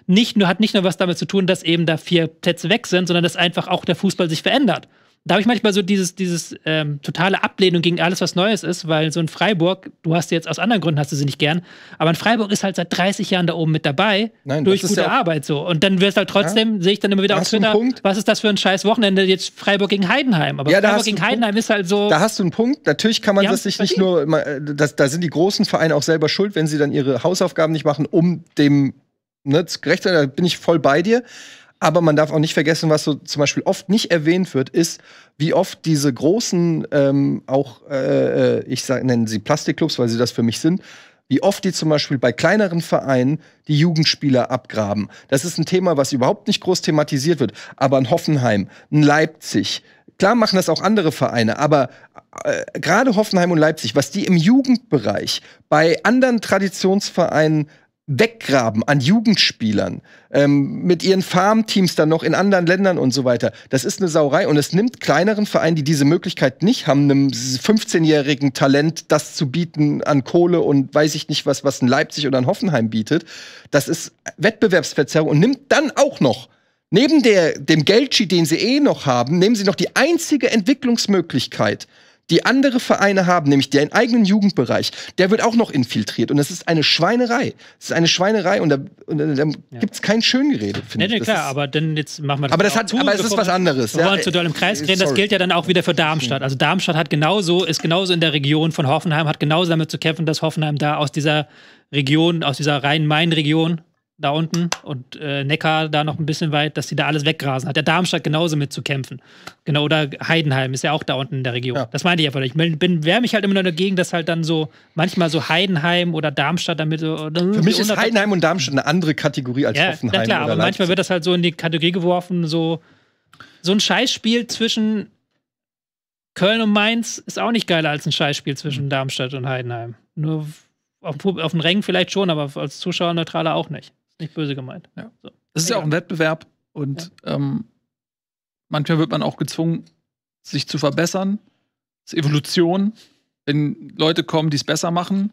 nicht nur, hat nicht nur was damit zu tun, dass eben da vier Plätze weg sind, sondern dass einfach auch der Fußball sich verändert da habe ich manchmal so dieses, dieses ähm, totale Ablehnung gegen alles, was Neues ist, weil so ein Freiburg, du hast jetzt aus anderen Gründen hast du sie nicht gern, aber ein Freiburg ist halt seit 30 Jahren da oben mit dabei, Nein, durch gute ja Arbeit so. Und dann wirst halt trotzdem, ja, sehe ich dann immer wieder auf Twitter, was ist das für ein scheiß Wochenende jetzt Freiburg gegen Heidenheim? Aber ja, Freiburg gegen Heidenheim Punkt. ist halt so. Da hast du einen Punkt, natürlich kann man das sich nicht nur, äh, das, da sind die großen Vereine auch selber schuld, wenn sie dann ihre Hausaufgaben nicht machen, um dem ne, gerecht, sein. da bin ich voll bei dir. Aber man darf auch nicht vergessen, was so zum Beispiel oft nicht erwähnt wird, ist, wie oft diese großen, ähm, auch äh, äh, ich sag, nennen sie Plastikclubs, weil sie das für mich sind, wie oft die zum Beispiel bei kleineren Vereinen die Jugendspieler abgraben. Das ist ein Thema, was überhaupt nicht groß thematisiert wird. Aber in Hoffenheim, in Leipzig, klar machen das auch andere Vereine, aber äh, gerade Hoffenheim und Leipzig, was die im Jugendbereich bei anderen Traditionsvereinen weggraben an Jugendspielern, ähm, mit ihren Farmteams dann noch in anderen Ländern und so weiter. Das ist eine Sauerei und es nimmt kleineren Vereinen, die diese Möglichkeit nicht haben, einem 15-jährigen Talent das zu bieten an Kohle und weiß ich nicht was, was ein Leipzig oder ein Hoffenheim bietet. Das ist Wettbewerbsverzerrung und nimmt dann auch noch neben der, dem Geldschi, den sie eh noch haben, nehmen sie noch die einzige Entwicklungsmöglichkeit die andere Vereine haben, nämlich deren eigenen Jugendbereich, der wird auch noch infiltriert. Und das ist eine Schweinerei. Das ist eine Schweinerei und da, und da, da gibt es kein Schöngerede, finde nee, nee, klar, aber dann jetzt machen wir das. Aber, das hat, zu, aber es ist was anderes. Wir ja, wollen zu doll im Kreis äh, reden. Das gilt ja dann auch wieder für hm. Darmstadt. Also Darmstadt hat genauso, ist genauso in der Region von Hoffenheim, hat genauso damit zu kämpfen, dass Hoffenheim da aus dieser Region, aus dieser Rhein-Main-Region da unten und äh, Neckar da noch ein bisschen weit, dass die da alles weggrasen. Hat der Darmstadt genauso mit zu kämpfen. Genau, oder Heidenheim ist ja auch da unten in der Region. Ja. Das meinte ich einfach. Ich bin, wehre mich halt immer nur dagegen, dass halt dann so manchmal so Heidenheim oder Darmstadt damit so. Äh, ne, Für mich ist Heidenheim und Darmstadt eine andere Kategorie als ja, Hoffenheim. Ja, klar, aber Leipzig. manchmal wird das halt so in die Kategorie geworfen, so, so ein Scheißspiel zwischen Köln und Mainz ist auch nicht geiler als ein Scheißspiel zwischen hm. Darmstadt und Heidenheim. Nur auf, auf den Rängen vielleicht schon, aber als Zuschauer neutraler auch nicht. Nicht böse gemeint. Ja. So. Es ist ja. ja auch ein Wettbewerb und ja. ähm, manchmal wird man auch gezwungen, sich zu verbessern. Das ist Evolution. Wenn Leute kommen, die es besser machen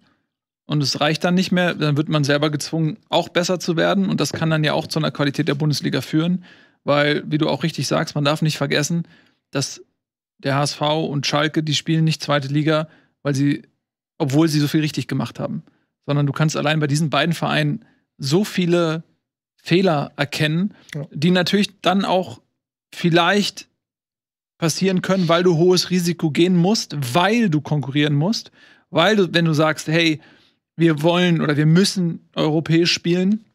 und es reicht dann nicht mehr, dann wird man selber gezwungen, auch besser zu werden. Und das kann dann ja auch zu einer Qualität der Bundesliga führen, weil, wie du auch richtig sagst, man darf nicht vergessen, dass der HSV und Schalke, die spielen nicht zweite Liga, weil sie, obwohl sie so viel richtig gemacht haben. Sondern du kannst allein bei diesen beiden Vereinen so viele Fehler erkennen, ja. die natürlich dann auch vielleicht passieren können, weil du hohes Risiko gehen musst, weil du konkurrieren musst, weil du, wenn du sagst, hey, wir wollen oder wir müssen europäisch spielen,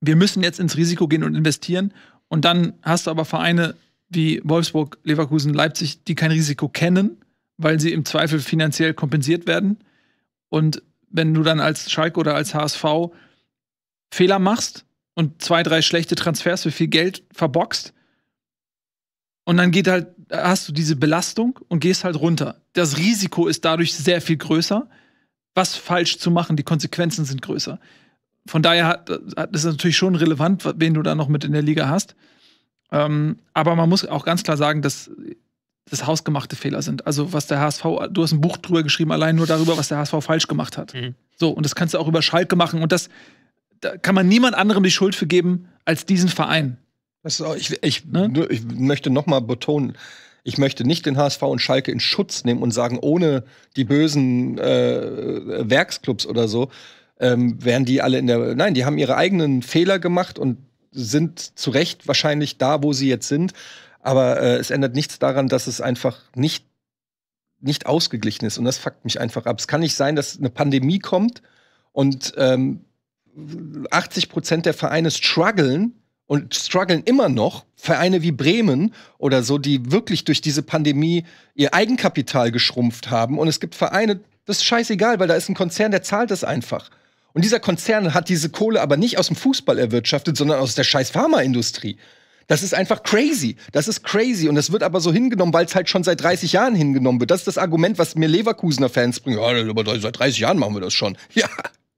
wir müssen jetzt ins Risiko gehen und investieren. Und dann hast du aber Vereine wie Wolfsburg, Leverkusen, Leipzig, die kein Risiko kennen, weil sie im Zweifel finanziell kompensiert werden. Und wenn du dann als Schalke oder als HSV Fehler machst und zwei, drei schlechte Transfers für viel Geld verboxt. Und dann geht halt, hast du diese Belastung und gehst halt runter. Das Risiko ist dadurch sehr viel größer. Was falsch zu machen, die Konsequenzen sind größer. Von daher hat, hat, ist natürlich schon relevant, wen du da noch mit in der Liga hast. Ähm, aber man muss auch ganz klar sagen, dass das hausgemachte Fehler sind. Also was der HSV, du hast ein Buch drüber geschrieben, allein nur darüber, was der HSV falsch gemacht hat. Mhm. So, und das kannst du auch über Schalke machen. Und das da kann man niemand anderem die Schuld für geben als diesen Verein. Das, ich, ich, ne? ich möchte noch mal betonen, ich möchte nicht den HSV und Schalke in Schutz nehmen und sagen, ohne die bösen äh, Werksclubs oder so ähm, wären die alle in der. Nein, die haben ihre eigenen Fehler gemacht und sind zu Recht wahrscheinlich da, wo sie jetzt sind. Aber äh, es ändert nichts daran, dass es einfach nicht, nicht ausgeglichen ist. Und das fuckt mich einfach ab. Es kann nicht sein, dass eine Pandemie kommt und ähm, 80 Prozent der Vereine strugglen und strugglen immer noch. Vereine wie Bremen oder so, die wirklich durch diese Pandemie ihr Eigenkapital geschrumpft haben. Und es gibt Vereine, das ist scheißegal, weil da ist ein Konzern, der zahlt das einfach. Und dieser Konzern hat diese Kohle aber nicht aus dem Fußball erwirtschaftet, sondern aus der scheiß Pharmaindustrie. Das ist einfach crazy. Das ist crazy. Und das wird aber so hingenommen, weil es halt schon seit 30 Jahren hingenommen wird. Das ist das Argument, was mir Leverkusener Fans bringen. Ja, seit 30 Jahren machen wir das schon. Ja,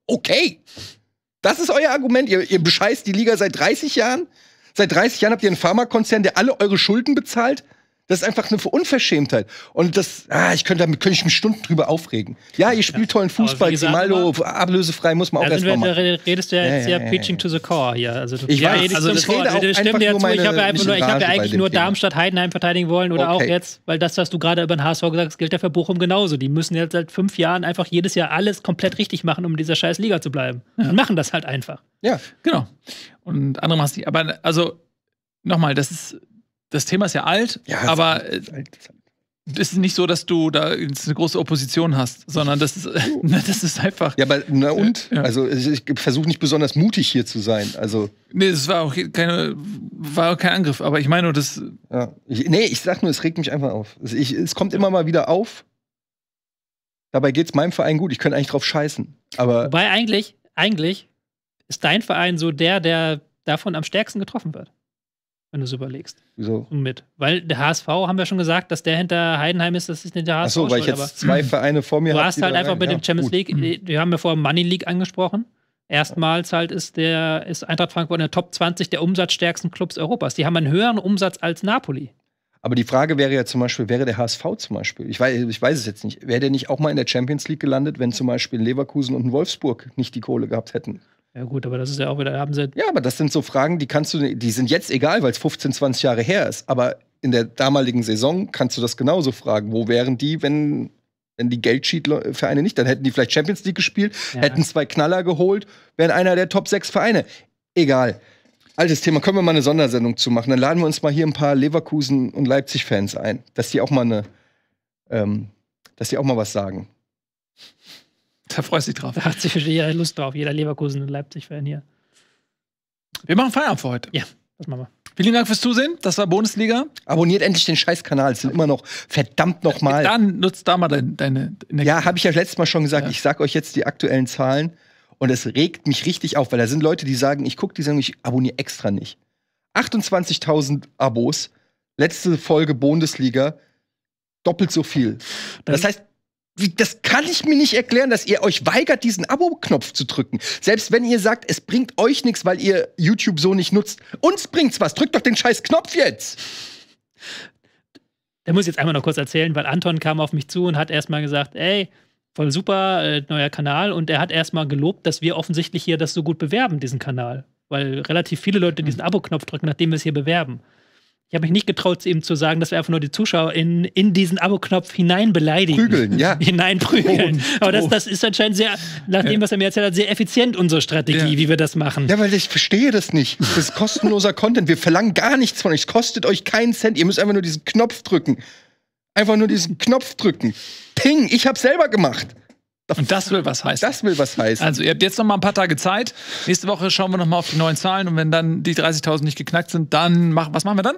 okay. Das ist euer Argument. Ihr, ihr bescheißt die Liga seit 30 Jahren. Seit 30 Jahren habt ihr einen Pharmakonzern, der alle eure Schulden bezahlt. Das ist einfach eine Unverschämtheit. Und das, ah, ich könnte damit könnte ich mich Stunden drüber aufregen. Ja, ihr spielt ja. tollen Fußball, Grimaldo, ne? ablösefrei muss man auch also erstmal machen. redest du ja jetzt ja, ja, ja, Pitching to the Core hier. Also du ich ja, weiß, also das Core. Rede also stimmt ja zu, ich habe ja, nur, ich hab ja eigentlich nur Darmstadt Heidenheim verteidigen wollen oder okay. auch jetzt, weil das, was du gerade über den HSV gesagt hast, gilt ja für Bochum genauso. Die müssen jetzt seit fünf Jahren einfach jedes Jahr alles komplett richtig machen, um in dieser scheiß Liga zu bleiben. Und machen das halt einfach. Ja. Genau. Und andere machen es nicht. Aber also nochmal, das ist das Thema ist ja alt, ja, aber es alt, ist nicht so, dass du da eine große Opposition hast, sondern das ist, <laughs> ne, das ist einfach. Ja, aber na äh, und? Ja. Also ich, versuche nicht besonders mutig hier zu sein. Also. Nee, es war auch war auch kein Angriff, aber ich meine nur, das. Ja. Ich, nee, ich sag nur, es regt mich einfach auf. ich, es kommt immer mal wieder auf. Dabei geht es meinem Verein gut. Ich könnte eigentlich drauf scheißen. Aber Wobei eigentlich, eigentlich ist dein Verein so der, der davon am stärksten getroffen wird wenn du es überlegst. Wieso? Mit. Weil der HSV, haben wir schon gesagt, dass der hinter Heidenheim ist, das ist nicht der HSV. Achso, weil ich jetzt zwei Vereine vor mir habe. Du hast halt einfach rein. mit ja, dem Champions gut. League, mhm. wir haben ja vorher Money League angesprochen. Erstmals halt ist der ist Eintracht Frankfurt in der Top 20 der umsatzstärksten Clubs Europas. Die haben einen höheren Umsatz als Napoli. Aber die Frage wäre ja zum Beispiel, wäre der HSV zum Beispiel, ich weiß, ich weiß es jetzt nicht, wäre der nicht auch mal in der Champions League gelandet, wenn zum Beispiel Leverkusen und Wolfsburg nicht die Kohle gehabt hätten? Ja gut, aber das ist ja auch wieder, haben sie. Ja, aber das sind so Fragen, die kannst du, die sind jetzt egal, weil es 15, 20 Jahre her ist. Aber in der damaligen Saison kannst du das genauso fragen. Wo wären die, wenn, wenn die Geldsheet-Vereine nicht? Dann hätten die vielleicht Champions League gespielt, ja. hätten zwei Knaller geholt, wären einer der Top 6 Vereine. Egal. Altes Thema, können wir mal eine Sondersendung zu machen? Dann laden wir uns mal hier ein paar Leverkusen- und Leipzig-Fans ein, dass die auch mal eine, ähm, dass die auch mal was sagen. Da freust du dich drauf. Da hat sich jeder Lust drauf. Jeder Leverkusen und Leipzig-Fan hier. Wir machen Feierabend für heute. Ja, das machen wir. Vielen Dank fürs Zusehen. Das war Bundesliga. Abonniert endlich den Scheißkanal. Es sind immer noch verdammt nochmal. Dann nutzt da mal deine. deine ja, habe ich ja letztes Mal schon gesagt. Ja. Ich sag euch jetzt die aktuellen Zahlen und es regt mich richtig auf, weil da sind Leute, die sagen, ich gucke die Sendung, ich abonniere extra nicht. 28.000 Abos, letzte Folge Bundesliga, doppelt so viel. Das heißt, das kann ich mir nicht erklären, dass ihr euch weigert, diesen Abo-Knopf zu drücken. Selbst wenn ihr sagt, es bringt euch nichts, weil ihr YouTube so nicht nutzt. Uns bringt's was. Drückt doch den scheiß Knopf jetzt. Da muss ich jetzt einmal noch kurz erzählen, weil Anton kam auf mich zu und hat erstmal gesagt, ey, voll super, äh, neuer Kanal. Und er hat erstmal gelobt, dass wir offensichtlich hier das so gut bewerben, diesen Kanal. Weil relativ viele Leute diesen Abo-Knopf drücken, nachdem wir es hier bewerben. Ich habe mich nicht getraut, es ihm zu sagen, dass wir einfach nur die Zuschauer in, in diesen Abo-Knopf hinein beleidigen. Prügeln, ja. <laughs> hinein prügeln. Oh, Aber das, oh. das ist anscheinend sehr, nach dem, ja. was er mir erzählt hat, sehr effizient unsere Strategie, ja. wie wir das machen. Ja, weil ich verstehe das nicht. Das ist kostenloser <laughs> Content. Wir verlangen gar nichts von euch. Es kostet euch keinen Cent. Ihr müsst einfach nur diesen Knopf drücken. Einfach nur diesen Knopf drücken. Ping, ich habe selber gemacht. Und das will was heißen. Das will was heißen. Also, ihr habt jetzt noch mal ein paar Tage Zeit. Nächste Woche schauen wir noch mal auf die neuen Zahlen. Und wenn dann die 30.000 nicht geknackt sind, dann machen, was machen wir dann?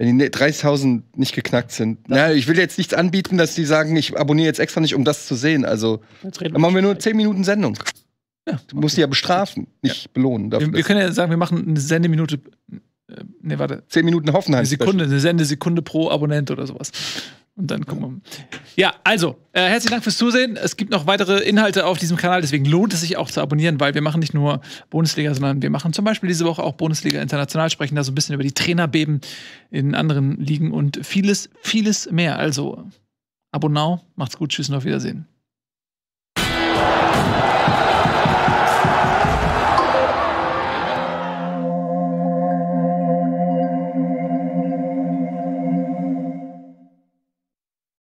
Wenn die 30.000 ne, nicht geknackt sind. Na, ich will jetzt nichts anbieten, dass die sagen, ich abonniere jetzt extra nicht, um das zu sehen. Also, dann machen wir nur 10 Minuten Sendung. Ja, Du musst die ja bestrafen, nicht ja. belohnen. Dafür, wir, wir können ja sagen, wir machen eine Sendeminute. Äh, nee, warte. 10 Minuten Hoffenheim. Eine Sekunde, eine Sendesekunde pro Abonnent oder sowas. Und dann gucken wir. mal. Ja, also, äh, herzlichen Dank fürs Zusehen. Es gibt noch weitere Inhalte auf diesem Kanal, deswegen lohnt es sich auch zu abonnieren, weil wir machen nicht nur Bundesliga, sondern wir machen zum Beispiel diese Woche auch Bundesliga international, sprechen da so ein bisschen über die Trainerbeben in anderen Ligen und vieles, vieles mehr. Also, Abonnau, macht's gut, tschüss und auf Wiedersehen.